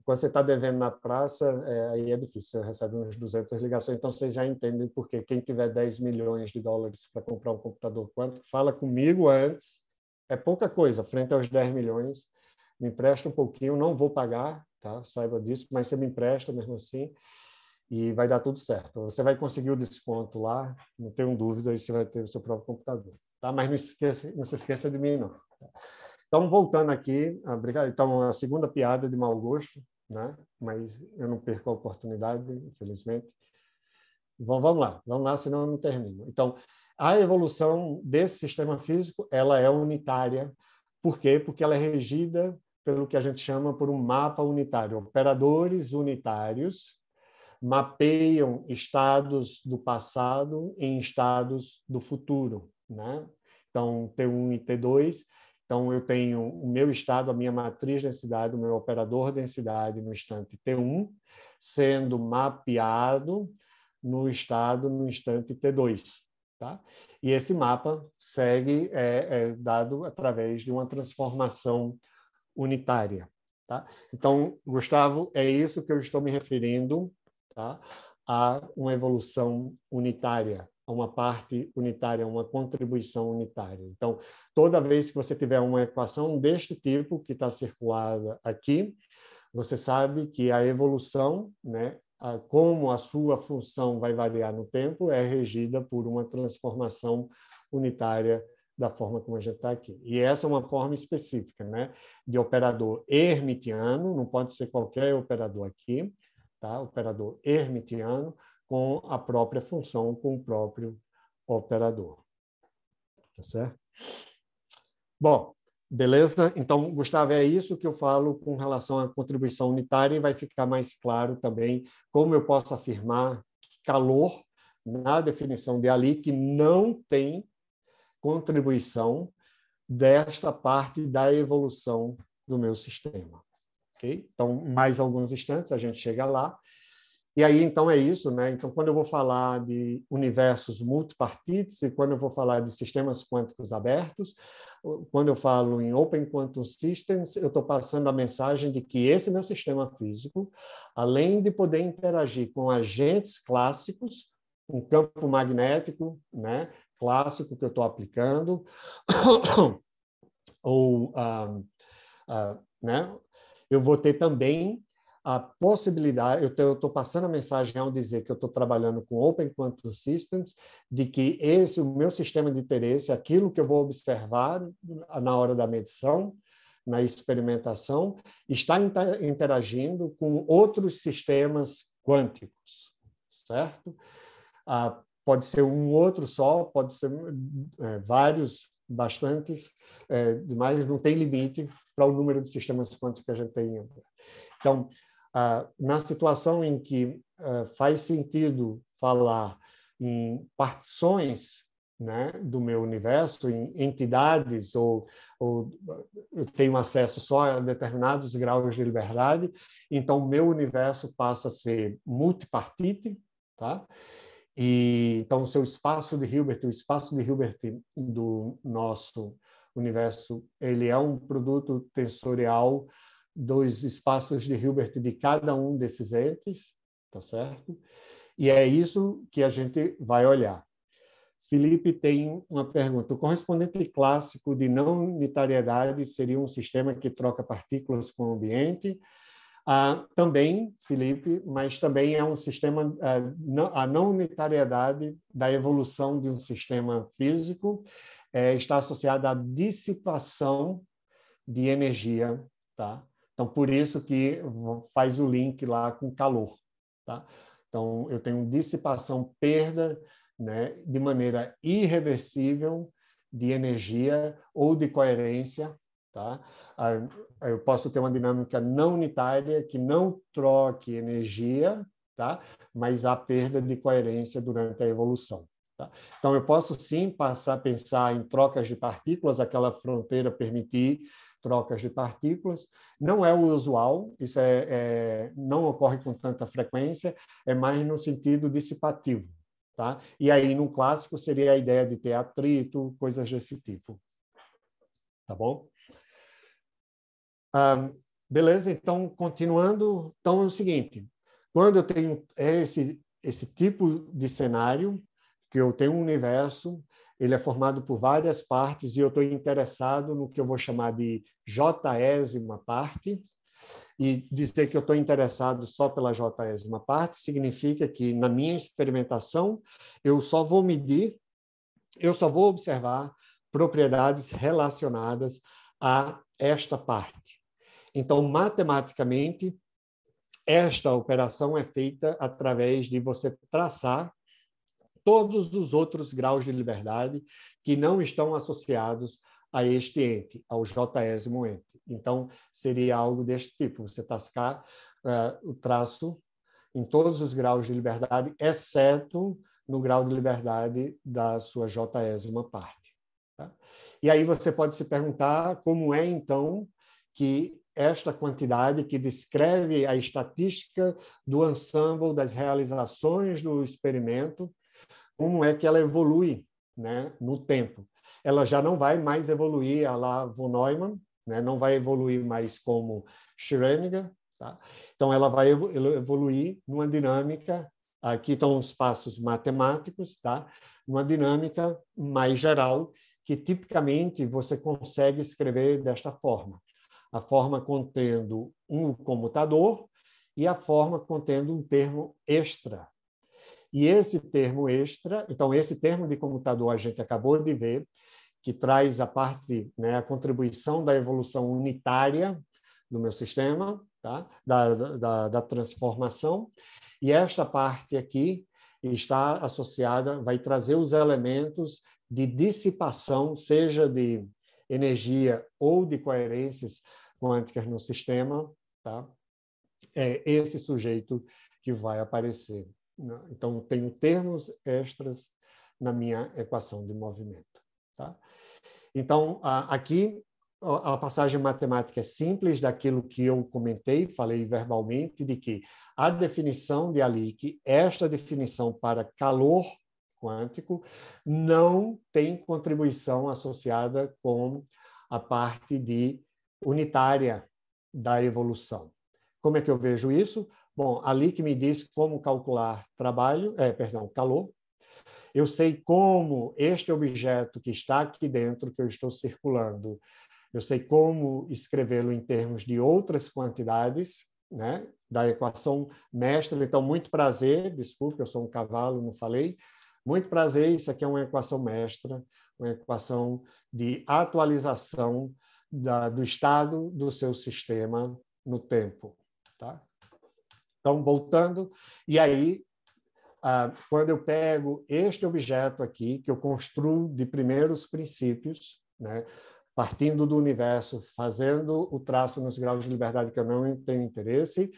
Quando você está devendo na praça, é, aí é difícil, você recebe umas 200 ligações, então vocês já entendem por quê. Quem tiver 10 milhões de dólares para comprar um computador quanto, fala comigo antes. É pouca coisa, frente aos 10 milhões. Me empresta um pouquinho, não vou pagar, tá? saiba disso, mas você me empresta mesmo assim e vai dar tudo certo. Você vai conseguir o desconto lá, não tenho dúvida, aí você vai ter o seu próprio computador. Tá? Mas não, esqueça, não se esqueça de mim, não. Então, voltando aqui, ah, obrigado então, a segunda piada de mau gosto, né? mas eu não perco a oportunidade, infelizmente. Bom, vamos lá, vamos lá, senão eu não termino. Então, a evolução desse sistema físico, ela é unitária. Por quê? Porque ela é regida pelo que a gente chama por um mapa unitário, operadores unitários mapeiam estados do passado em estados do futuro, né? Então, T1 e T2. Então, eu tenho o meu estado, a minha matriz densidade, o meu operador densidade no instante T1, sendo mapeado no estado no instante T2. Tá? E esse mapa segue, é, é dado através de uma transformação unitária. Tá? Então, Gustavo, é isso que eu estou me referindo tá? há uma evolução unitária, a uma parte unitária, uma contribuição unitária. Então, toda vez que você tiver uma equação deste tipo, que está circulada aqui, você sabe que a evolução, né, a, como a sua função vai variar no tempo, é regida por uma transformação unitária da forma como a gente está aqui. E essa é uma forma específica, né, de operador hermitiano, não pode ser qualquer operador aqui, tá? operador hermitiano, com a própria função, com o próprio operador. Tá certo? Bom, beleza? Então, Gustavo, é isso que eu falo com relação à contribuição unitária e vai ficar mais claro também como eu posso afirmar calor na definição de ali que não tem contribuição desta parte da evolução do meu sistema. Então, mais alguns instantes a gente chega lá. E aí, então, é isso, né? Então, quando eu vou falar de universos multipartites e quando eu vou falar de sistemas quânticos abertos, quando eu falo em Open Quantum Systems, eu estou passando a mensagem de que esse meu sistema físico, além de poder interagir com agentes clássicos, um campo magnético, né? Clássico que eu estou aplicando, ou... Uh, uh, né? eu vou ter também a possibilidade, eu estou passando a mensagem ao dizer que eu estou trabalhando com Open Quantum Systems, de que esse, o meu sistema de interesse, aquilo que eu vou observar na hora da medição, na experimentação, está interagindo com outros sistemas quânticos, certo? Ah, pode ser um outro só, pode ser é, vários, bastantes, é, mas não tem limite para o número de sistemas quânticos que a gente tem ainda. Então, ah, na situação em que ah, faz sentido falar em partições né, do meu universo, em entidades, ou, ou, eu tenho acesso só a determinados graus de liberdade, então o meu universo passa a ser multipartite, tá? E, então, o seu espaço de Hilbert, o espaço de Hilbert do nosso universo ele é um produto tensorial dos espaços de Hilbert de cada um desses entes, tá certo? E é isso que a gente vai olhar. Felipe tem uma pergunta. O correspondente clássico de não unitariedade seria um sistema que troca partículas com o ambiente? Ah, também, Felipe, mas também é um sistema, ah, a não unitariedade da evolução de um sistema físico é, está associada à dissipação de energia, tá? Então, por isso que faz o link lá com calor, tá? Então, eu tenho dissipação, perda, né, de maneira irreversível de energia ou de coerência, tá? Ah, eu posso ter uma dinâmica não unitária que não troque energia, tá? Mas há perda de coerência durante a evolução. Tá? Então, eu posso sim passar a pensar em trocas de partículas, aquela fronteira permitir trocas de partículas. Não é o usual, isso é, é, não ocorre com tanta frequência, é mais no sentido dissipativo. Tá? E aí, no clássico, seria a ideia de ter atrito, coisas desse tipo. Tá bom? Ah, beleza, então, continuando. Então, é o seguinte, quando eu tenho esse, esse tipo de cenário, que eu tenho um universo, ele é formado por várias partes e eu estou interessado no que eu vou chamar de jésima parte. E dizer que eu estou interessado só pela jésima parte significa que, na minha experimentação, eu só vou medir, eu só vou observar propriedades relacionadas a esta parte. Então, matematicamente, esta operação é feita através de você traçar todos os outros graus de liberdade que não estão associados a este ente, ao Jésimo ente. Então, seria algo deste tipo: você tascar uh, o traço em todos os graus de liberdade, exceto no grau de liberdade da sua Jésima parte. Tá? E aí você pode se perguntar como é, então, que esta quantidade que descreve a estatística do ensemble das realizações do experimento como é que ela evolui né, no tempo. Ela já não vai mais evoluir a lá von Neumann, né, não vai evoluir mais como Schrödinger, tá? então ela vai evoluir numa dinâmica, aqui estão os passos matemáticos, tá? Uma dinâmica mais geral, que tipicamente você consegue escrever desta forma. A forma contendo um comutador e a forma contendo um termo extra, e esse termo extra, então, esse termo de comutador a gente acabou de ver, que traz a parte, né, a contribuição da evolução unitária do meu sistema, tá? da, da, da transformação. E esta parte aqui está associada, vai trazer os elementos de dissipação, seja de energia ou de coerências quânticas no sistema, tá? É esse sujeito que vai aparecer. Né? Então, tenho termos extras na minha equação de movimento. Tá? Então, a, aqui a passagem matemática é simples daquilo que eu comentei, falei verbalmente, de que a definição de Alic, esta definição para calor quântico, não tem contribuição associada com a parte de unitária da evolução. Como é que eu vejo isso? Bom, ali que me diz como calcular trabalho, é, perdão, calor. Eu sei como este objeto que está aqui dentro, que eu estou circulando, eu sei como escrevê-lo em termos de outras quantidades, né? Da equação mestra. Então, muito prazer, desculpe, eu sou um cavalo, não falei. Muito prazer, isso aqui é uma equação mestra, uma equação de atualização da, do estado do seu sistema no tempo, tá? Então, voltando, e aí, ah, quando eu pego este objeto aqui, que eu construo de primeiros princípios, né? partindo do universo, fazendo o traço nos graus de liberdade que eu não tenho interesse,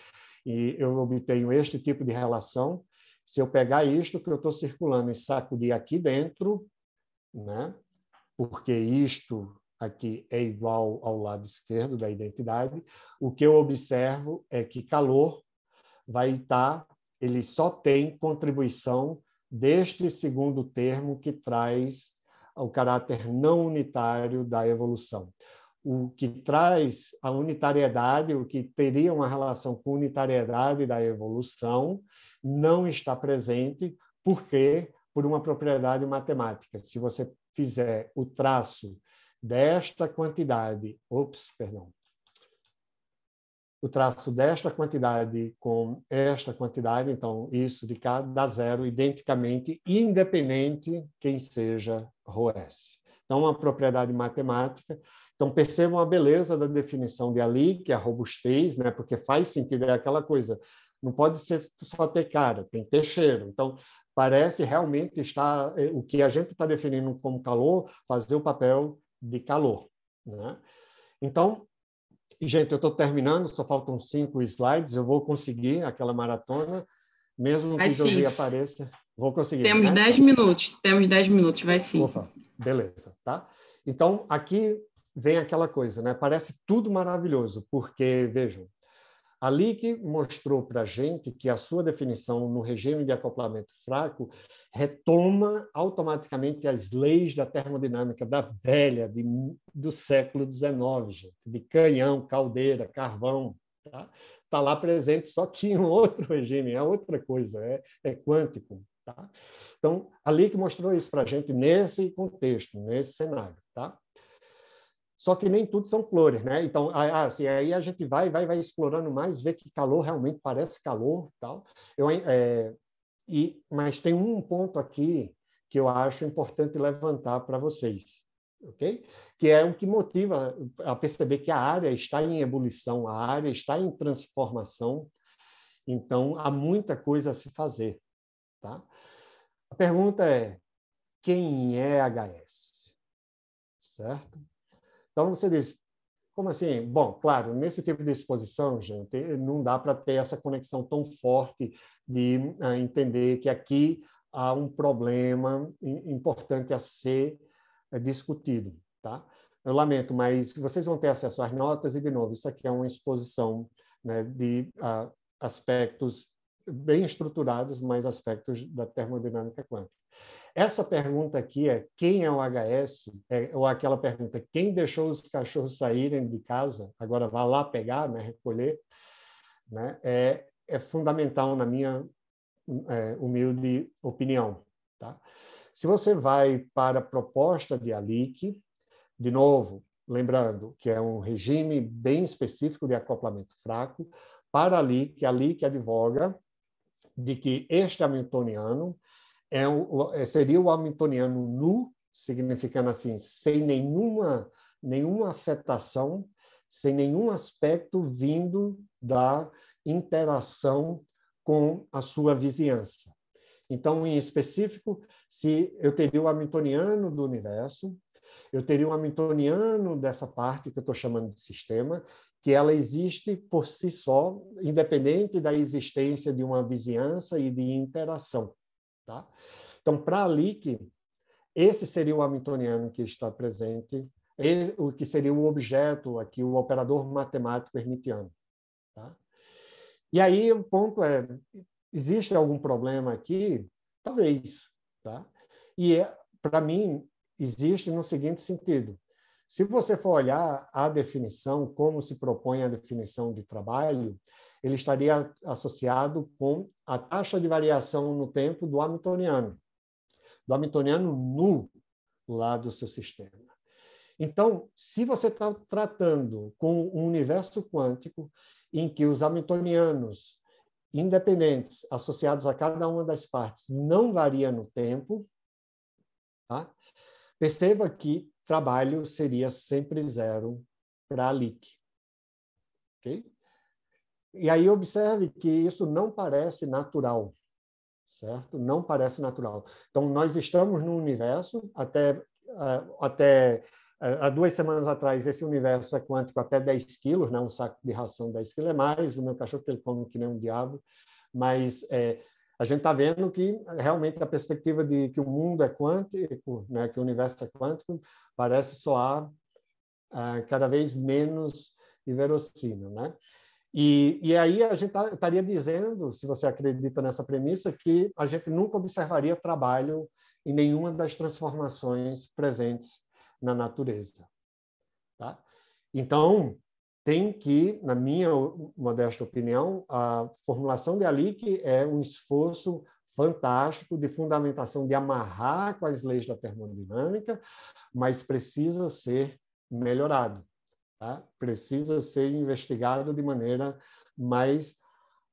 e eu obtenho este tipo de relação. Se eu pegar isto que eu estou circulando e sacudir aqui dentro, né? porque isto aqui é igual ao lado esquerdo da identidade, o que eu observo é que calor vai estar, ele só tem contribuição deste segundo termo que traz o caráter não unitário da evolução. O que traz a unitariedade, o que teria uma relação com a unitariedade da evolução, não está presente, porque por uma propriedade matemática. Se você fizer o traço desta quantidade, ops, perdão, o traço desta quantidade com esta quantidade, então isso de cá dá zero identicamente, independente quem seja ρs. Então, uma propriedade matemática. Então, percebam a beleza da definição de ali, que é a robustez, né? porque faz sentido, é aquela coisa, não pode ser só ter cara, tem que ter cheiro. Então, parece realmente estar, eh, o que a gente está definindo como calor, fazer o papel de calor. Né? Então, e, gente, eu estou terminando, só faltam cinco slides. Eu vou conseguir aquela maratona, mesmo que José apareça. Vou conseguir. Temos né? dez minutos, temos dez minutos, vai sim. Opa, beleza, tá? Então, aqui vem aquela coisa, né? Parece tudo maravilhoso, porque, vejam, Ali que mostrou para a gente que a sua definição no regime de acoplamento fraco retoma automaticamente as leis da termodinâmica da velha, de, do século XIX, gente, de canhão, caldeira, carvão. Está tá lá presente, só que em um outro regime, é outra coisa, é, é quântico. Tá? Então, ali que mostrou isso para a gente nesse contexto, nesse cenário. Só que nem tudo são flores, né? Então, assim, aí a gente vai, vai, vai explorando mais, vê que calor realmente parece calor, tal. Eu, é, e, mas tem um ponto aqui que eu acho importante levantar para vocês, ok? Que é o que motiva a perceber que a área está em ebulição, a área está em transformação. Então, há muita coisa a se fazer, tá? A pergunta é: quem é HS? Certo? Então você diz, como assim? Bom, claro, nesse tipo de exposição, gente, não dá para ter essa conexão tão forte de uh, entender que aqui há um problema importante a ser uh, discutido, tá? Eu lamento, mas vocês vão ter acesso às notas e, de novo, isso aqui é uma exposição né, de uh, aspectos bem estruturados, mas aspectos da termodinâmica quântica. Essa pergunta aqui é quem é o HS, é, ou aquela pergunta quem deixou os cachorros saírem de casa, agora vá lá pegar, né, recolher, né, é, é fundamental na minha é, humilde opinião. Tá? Se você vai para a proposta de ALIC, de novo, lembrando que é um regime bem específico de acoplamento fraco, para Alique ALIC, a ALIC advoga de que este hamiltoniano é o, é, seria o hamiltoniano nu, significando assim, sem nenhuma, nenhuma afetação, sem nenhum aspecto vindo da interação com a sua vizinhança. Então, em específico, se eu teria o hamiltoniano do universo, eu teria o hamiltoniano dessa parte que eu estou chamando de sistema, que ela existe por si só, independente da existência de uma vizinhança e de interação. Tá? Então, para Alick, esse seria o Hamiltoniano que está presente, ele, o que seria o objeto aqui, o operador matemático hermitiano. Tá? E aí o ponto é, existe algum problema aqui? Talvez. Tá? E, é, para mim, existe no seguinte sentido. Se você for olhar a definição, como se propõe a definição de trabalho, ele estaria associado com a taxa de variação no tempo do Hamiltoniano, do Hamiltoniano nu lá do seu sistema. Então, se você está tratando com um universo quântico em que os Hamiltonianos independentes associados a cada uma das partes não varia no tempo, tá? perceba que trabalho seria sempre zero para a LIC. Okay? E aí observe que isso não parece natural, certo? Não parece natural. Então, nós estamos num universo, até, é, até é, há duas semanas atrás, esse universo é quântico até 10 quilos, né? um saco de ração 10 quilos é mais, o meu cachorro que ele come que nem um diabo, mas é, a gente está vendo que realmente a perspectiva de que o mundo é quântico, né? que o universo é quântico, parece soar é, cada vez menos inverossímil, né? E, e aí a gente tá, estaria dizendo, se você acredita nessa premissa, que a gente nunca observaria trabalho em nenhuma das transformações presentes na natureza. Tá? Então, tem que, na minha modesta opinião, a formulação de Alic é um esforço fantástico de fundamentação, de amarrar com as leis da termodinâmica, mas precisa ser melhorado tá? precisa ser investigado de maneira mais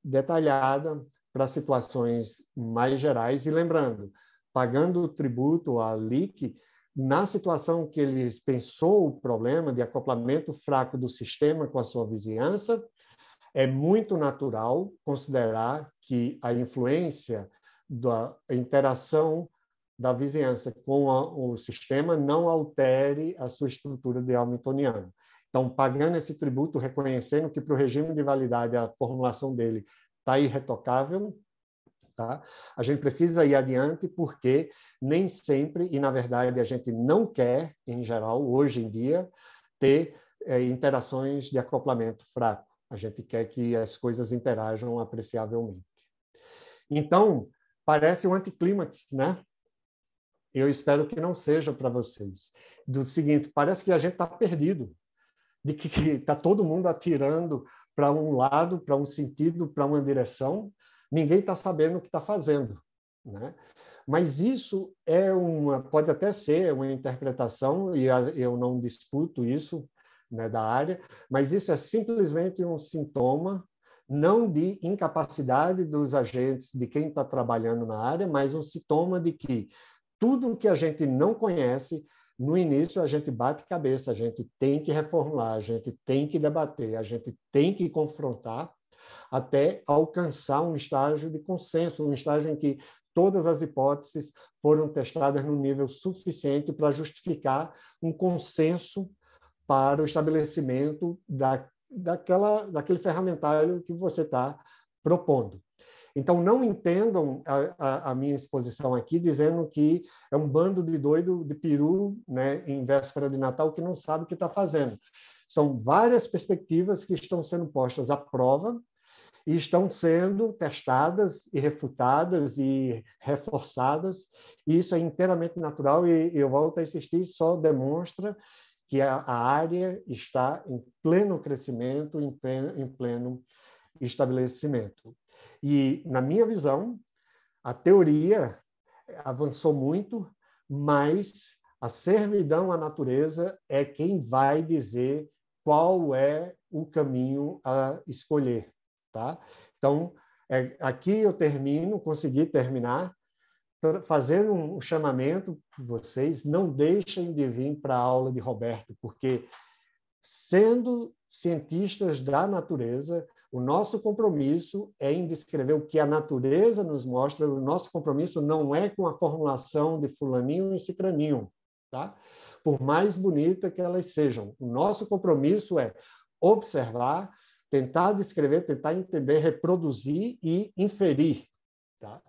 detalhada para situações mais gerais. E lembrando, pagando o tributo à LIC, na situação que ele pensou o problema de acoplamento fraco do sistema com a sua vizinhança, é muito natural considerar que a influência da interação da vizinhança com a, o sistema não altere a sua estrutura de Hamiltoniana. Então, pagando esse tributo, reconhecendo que para o regime de validade a formulação dele está irretocável, tá? a gente precisa ir adiante porque nem sempre, e na verdade a gente não quer, em geral, hoje em dia, ter é, interações de acoplamento fraco. A gente quer que as coisas interajam apreciavelmente. Então, parece um anticlímax, né? Eu espero que não seja para vocês. Do seguinte, parece que a gente está perdido de que está todo mundo atirando para um lado, para um sentido, para uma direção, ninguém está sabendo o que está fazendo. Né? Mas isso é uma, pode até ser uma interpretação, e eu não discuto isso né, da área, mas isso é simplesmente um sintoma, não de incapacidade dos agentes, de quem está trabalhando na área, mas um sintoma de que tudo que a gente não conhece no início a gente bate cabeça, a gente tem que reformular, a gente tem que debater, a gente tem que confrontar até alcançar um estágio de consenso, um estágio em que todas as hipóteses foram testadas no nível suficiente para justificar um consenso para o estabelecimento da, daquela, daquele ferramentário que você está propondo. Então, não entendam a, a, a, minha exposição aqui dizendo que é um bando de doido de peru né, em véspera de Natal que não sabe o que está fazendo. São várias perspectivas que estão sendo postas à prova e estão sendo testadas e refutadas e reforçadas. E isso é inteiramente natural e eu volto a insistir, só demonstra que a, área está em pleno crescimento, em pleno, em pleno estabelecimento. E, na minha visão, a teoria avançou muito, mas a servidão à natureza é quem vai dizer qual é o caminho a escolher, tá? Então, é, aqui eu termino, consegui terminar, fazendo um chamamento vocês, não deixem de vir para a aula de Roberto, porque sendo cientistas da natureza, o nosso compromisso é em descrever o que a natureza nos mostra, o nosso compromisso não é com a formulação de fulaninho e cicraninho, tá? Por mais bonita que elas sejam. O nosso compromisso é observar, tentar descrever, tentar entender, reproduzir e inferir, tá?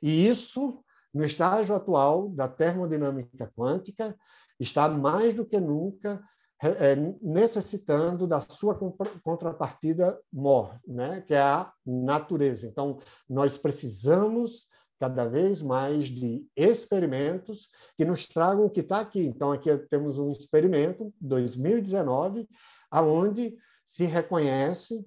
E isso no estágio atual da termodinâmica quântica está mais do que nunca é, necessitando da sua contrapartida mor, né, que é a natureza. Então, nós precisamos cada vez mais de experimentos que nos tragam o que está aqui. Então, aqui temos um experimento, 2019, aonde se reconhece,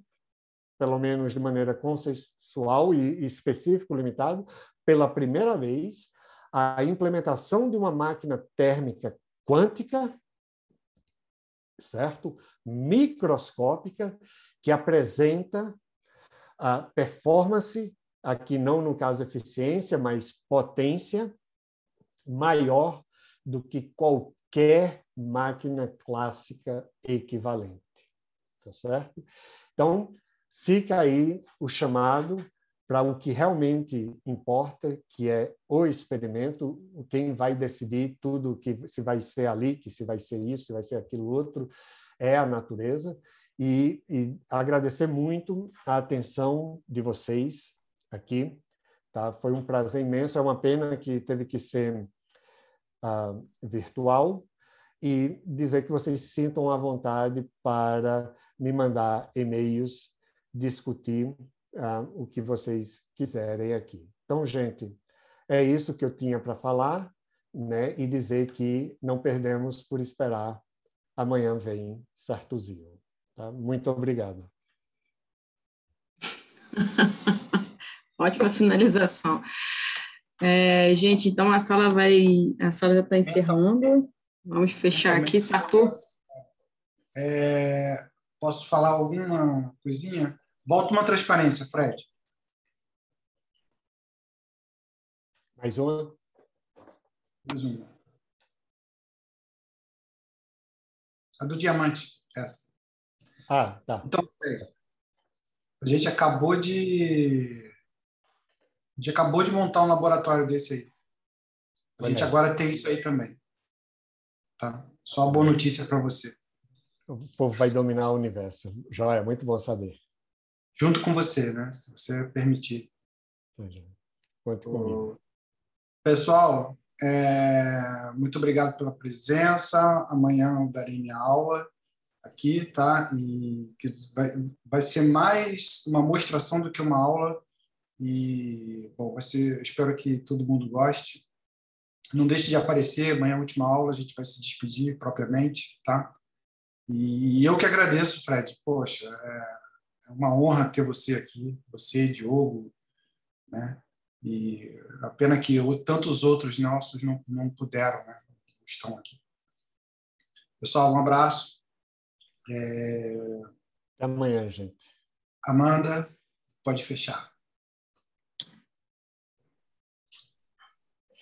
pelo menos de maneira consensual e específico, limitado, pela primeira vez, a implementação de uma máquina térmica quântica certo? Microscópica, que apresenta a performance, aqui não no caso eficiência, mas potência maior do que qualquer máquina clássica equivalente, tá certo? Então, fica aí o chamado para o que realmente importa, que é o experimento, quem vai decidir tudo que se vai ser ali, que se vai ser isso, se vai ser aquilo outro, é a natureza. E, e agradecer muito a atenção de vocês aqui. Tá? Foi um prazer imenso. É uma pena que teve que ser uh, virtual, e dizer que vocês se sintam à vontade para me mandar e-mails, discutir o que vocês quiserem aqui. Então, gente, é isso que eu tinha para falar, né? E dizer que não perdemos por esperar. Amanhã vem Sartuzio. Tá? Muito obrigado. Ótima finalização. É, gente, então a sala vai, a sala já está encerrando. Vamos fechar aqui, Sartu. É, posso falar alguma coisinha? Volta uma transparência, Fred. Mais uma? Mais uma. A do diamante, essa. Ah, tá. Então, é, a gente acabou de. A gente acabou de montar um laboratório desse aí. A gente agora tem isso aí também. Tá? Só uma boa notícia para você. O povo vai dominar o universo. Joia, muito bom saber junto com você, né? Se você permitir. Conto comigo. Pessoal, é, muito obrigado pela presença. Amanhã eu darei minha aula aqui, tá? E que vai, vai ser mais uma mostração do que uma aula. E, bom, vai ser, espero que todo mundo goste. Não deixe de aparecer, amanhã é a última aula, a gente vai se despedir propriamente, tá? E, e eu que agradeço, Fred. Poxa, é, é uma honra ter você aqui, você, Diogo, né? E a pena que eu, tantos outros nossos não, não puderam, né? Estão aqui. Pessoal, um abraço. É... Até amanhã, gente. Amanda, pode fechar.